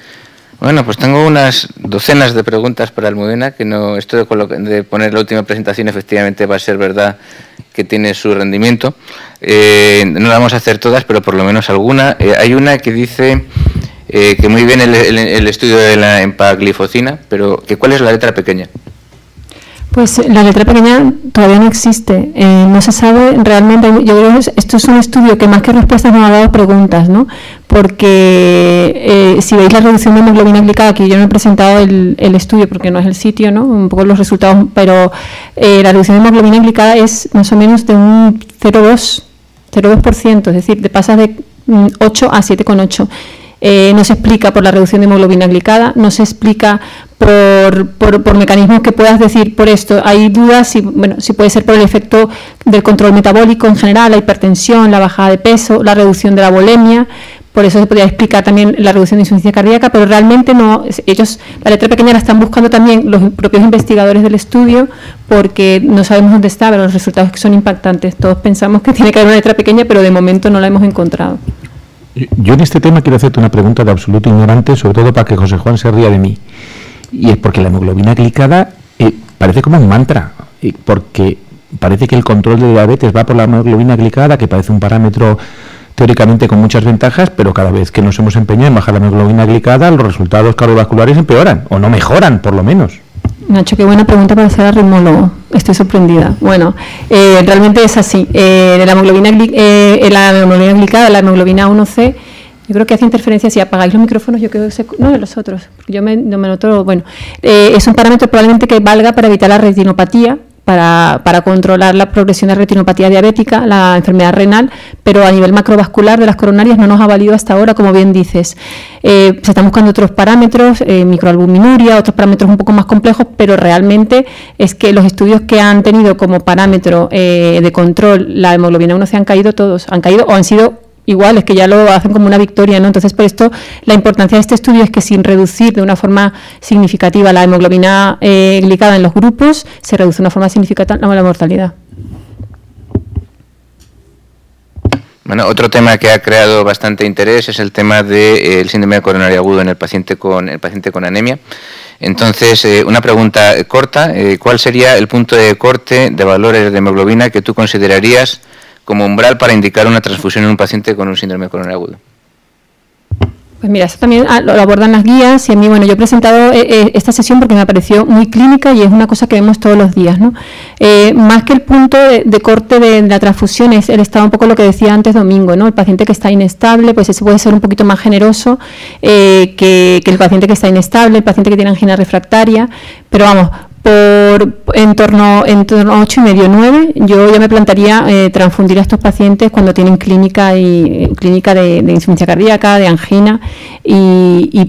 Bueno, pues tengo unas docenas de preguntas para Almudena, que no estoy de, poner la última presentación efectivamente va a ser verdad que tiene su rendimiento. Eh, no la vamos a hacer todas, pero por lo menos alguna. Eh, hay una que dice eh, que muy bien el, estudio de la empaglifocina, pero que cuál es la letra pequeña. Pues eh, la letra pequeña todavía no existe. Eh, no se sabe realmente. Yo creo que esto es un estudio que más que respuestas nos ha dado preguntas, ¿no? Porque eh, si veis la reducción de hemoglobina glicada, que yo no he presentado el, estudio porque no es el sitio, ¿no? Un poco los resultados, pero la reducción de hemoglobina glicada es más o menos de un 0,2%, 0,2%, es decir, te pasas de 8 mm, a 7,8 eh, no se explica por la reducción de hemoglobina glicada, no se explica por, por, mecanismos que puedas decir por esto. Hay dudas si, bueno, si puede ser por el efecto del control metabólico en general, la hipertensión, la bajada de peso, la reducción de la bolemia. por eso se podría explicar también la reducción de insuficiencia cardíaca, pero realmente no, ellos, la letra pequeña la están buscando también los propios investigadores del estudio, porque no sabemos dónde está, pero los resultados son impactantes. Todos pensamos que tiene que haber una letra pequeña, pero de momento no la hemos encontrado. Yo en este tema quiero hacerte una pregunta de absoluto ignorante, sobre todo para que José Juan se ría de mí. Y es porque la hemoglobina glicada eh, parece como un mantra, porque parece que el control de diabetes va por la hemoglobina glicada, que parece un parámetro teóricamente con muchas ventajas, pero cada vez que nos hemos empeñado en bajar la hemoglobina glicada, los resultados cardiovasculares empeoran, o no mejoran por lo menos. Nacho, qué buena pregunta para hacer a ritmólogo. Estoy sorprendida. Bueno, eh, realmente es así. Eh, la, hemoglobina, eh, eh, la hemoglobina glicada, la hemoglobina 1C, yo creo que hace interferencia. Si apagáis los micrófonos, yo creo que se, No, los otros. Yo me, no me noto. Bueno, es un parámetro probablemente que valga para evitar la retinopatía, para, controlar la progresión de retinopatía diabética, la enfermedad renal, pero a nivel macrovascular de las coronarias no nos ha valido hasta ahora, como bien dices. Eh, se están buscando otros parámetros, eh, microalbuminuria, otros parámetros un poco más complejos, pero realmente es que los estudios que han tenido como parámetro eh, de control la hemoglobina 1 se han caído todos, han caído o han sido igual es que ya lo hacen como una victoria, ¿no? Entonces, por esto, la importancia de este estudio es que sin reducir de una forma significativa la hemoglobina eh, glicada en los grupos, se reduce de una forma significativa la mortalidad. Bueno, otro tema que ha creado bastante interés es el tema del de, eh, síndrome coronario agudo en el paciente con, el paciente con anemia. Entonces, eh, una pregunta corta, ¿cuál sería el punto de corte de valores de hemoglobina que tú considerarías como umbral para indicar una transfusión en un paciente con un síndrome coronario agudo. Pues mira, eso también ah, lo abordan las guías y a mí, bueno, yo he presentado eh, eh, esta sesión porque me pareció muy clínica y es una cosa que vemos todos los días, ¿no? Eh, más que el punto de, corte de la transfusión es el estado, un poco lo que decía antes Domingo, ¿no? El paciente que está inestable, pues ese puede ser un poquito más generoso que, el paciente que está inestable, el paciente que tiene angina refractaria, pero vamos, por en torno, en torno a 8 y medio, nueve, yo ya me plantearía eh, transfundir a estos pacientes cuando tienen clínica y eh, clínica de, insuficiencia cardíaca, de angina, y,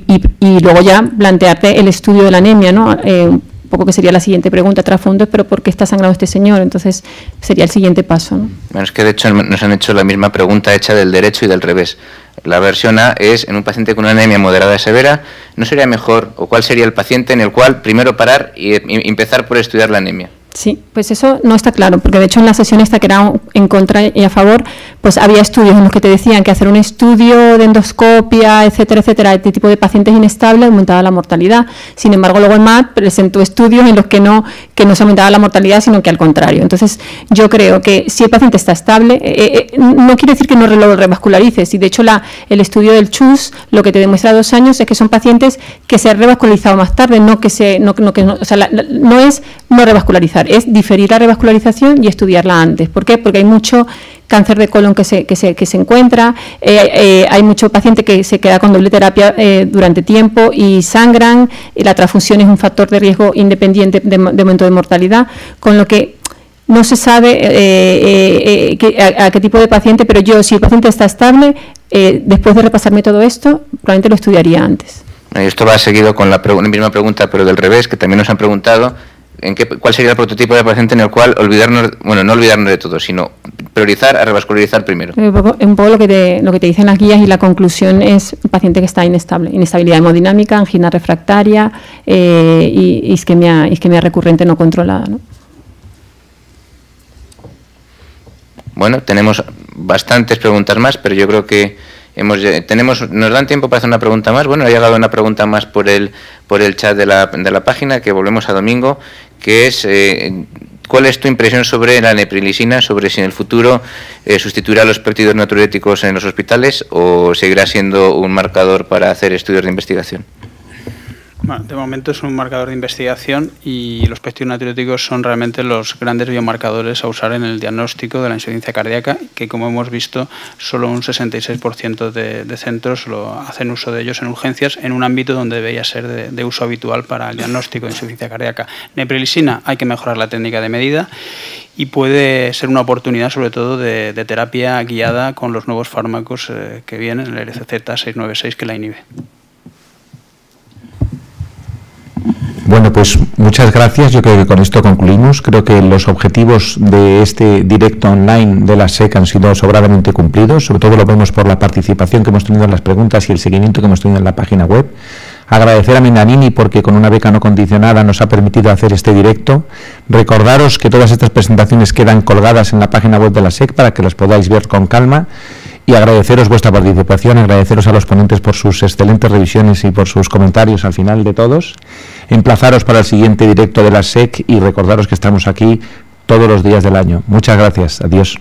luego ya plantearte el estudio de la anemia, ¿no? Eh, poco que sería la siguiente pregunta, trasfondo es, pero ¿por qué está sangrado este señor? Entonces sería el siguiente paso. ¿no? Bueno, que de hecho nos han hecho la misma pregunta hecha del derecho y del revés. La versión A es, en un paciente con una anemia moderada y severa, ¿no sería mejor o cuál sería el paciente en el cual primero parar y empezar por estudiar la anemia? Sí, pues eso no está claro, porque de hecho en la sesión esta que era en contra y a favor, pues había estudios en los que te decían que hacer un estudio de endoscopia, etcétera, etcétera, este tipo de pacientes inestables aumentaba la mortalidad. Sin embargo, luego el MAT presentó estudios en los que no, que no se aumentaba la mortalidad, sino que al contrario. Entonces, yo creo que si el paciente está estable, eh, eh, eh, no quiere decir que no lo revascularices. Y de hecho, la, el estudio del CHUS lo que te demuestra dos años es que son pacientes que se han revascularizado más tarde, no que se, no, que no es no revascularizar es diferir la revascularización y estudiarla antes. ¿Por qué? Porque hay mucho cáncer de colon que se, encuentra, eh, eh, hay mucho paciente que se queda con doble terapia eh, durante tiempo y sangran, la transfusión es un factor de riesgo independiente de, momento de mortalidad, con lo que no se sabe a, qué tipo de paciente, pero yo, si el paciente está estable, después de repasarme todo esto, probablemente lo estudiaría antes. Esto va seguido con la misma pregunta, pero del revés, que también nos han preguntado cuál sería el prototipo de paciente en el cual olvidarnos, bueno, no olvidarnos de todo, sino priorizar a revascularizar primero. Eh, un poco, lo, que te, dicen las guías y la conclusión es un paciente que está inestable, inestabilidad hemodinámica, angina refractaria eh, y isquemia, isquemia recurrente no controlada. Bueno, tenemos bastantes preguntas más, pero yo creo que hemos tenemos nos dan tiempo para hacer una pregunta más. Bueno, ha llegado una pregunta más por el por el chat de la, de la página que volvemos a domingo que es eh, cuál es tu impresión sobre la neprilisina, sobre si en el futuro eh, sustituirá los partidos naturéticos en los hospitales o seguirá siendo un marcador para hacer estudios de investigación de momento es un marcador de investigación y los pesticidas natriuréticos son realmente los grandes biomarcadores a usar en el diagnóstico de la insuficiencia cardíaca, que como hemos visto, solo un 66% de, centros lo hacen uso de ellos en urgencias en un ámbito donde debería ser de, uso habitual para el diagnóstico de insuficiencia cardíaca. Neprilisina, hay que mejorar la técnica de medida y puede ser una oportunidad sobre todo de, terapia guiada con los nuevos fármacos eh, que vienen, el RCZ696 que la inhibe. Bueno, pues muchas gracias. Yo creo que con esto concluimos. Creo que los objetivos de este directo online de la SEC han sido sobradamente cumplidos. Sobre todo lo vemos por la participación que hemos tenido en las preguntas y el seguimiento que hemos tenido en la página web. Agradecer a Mendanini porque con una beca no condicionada nos ha permitido hacer este directo. Recordaros que todas estas presentaciones quedan colgadas en la página web de la SEC para que las podáis ver con calma y agradeceros vuestra participación, agradeceros a los ponentes por sus excelentes revisiones y por sus comentarios al final de todos. Emplazaros para el siguiente directo de la SEC y recordaros que estamos aquí todos los días del año. Muchas gracias. Adiós.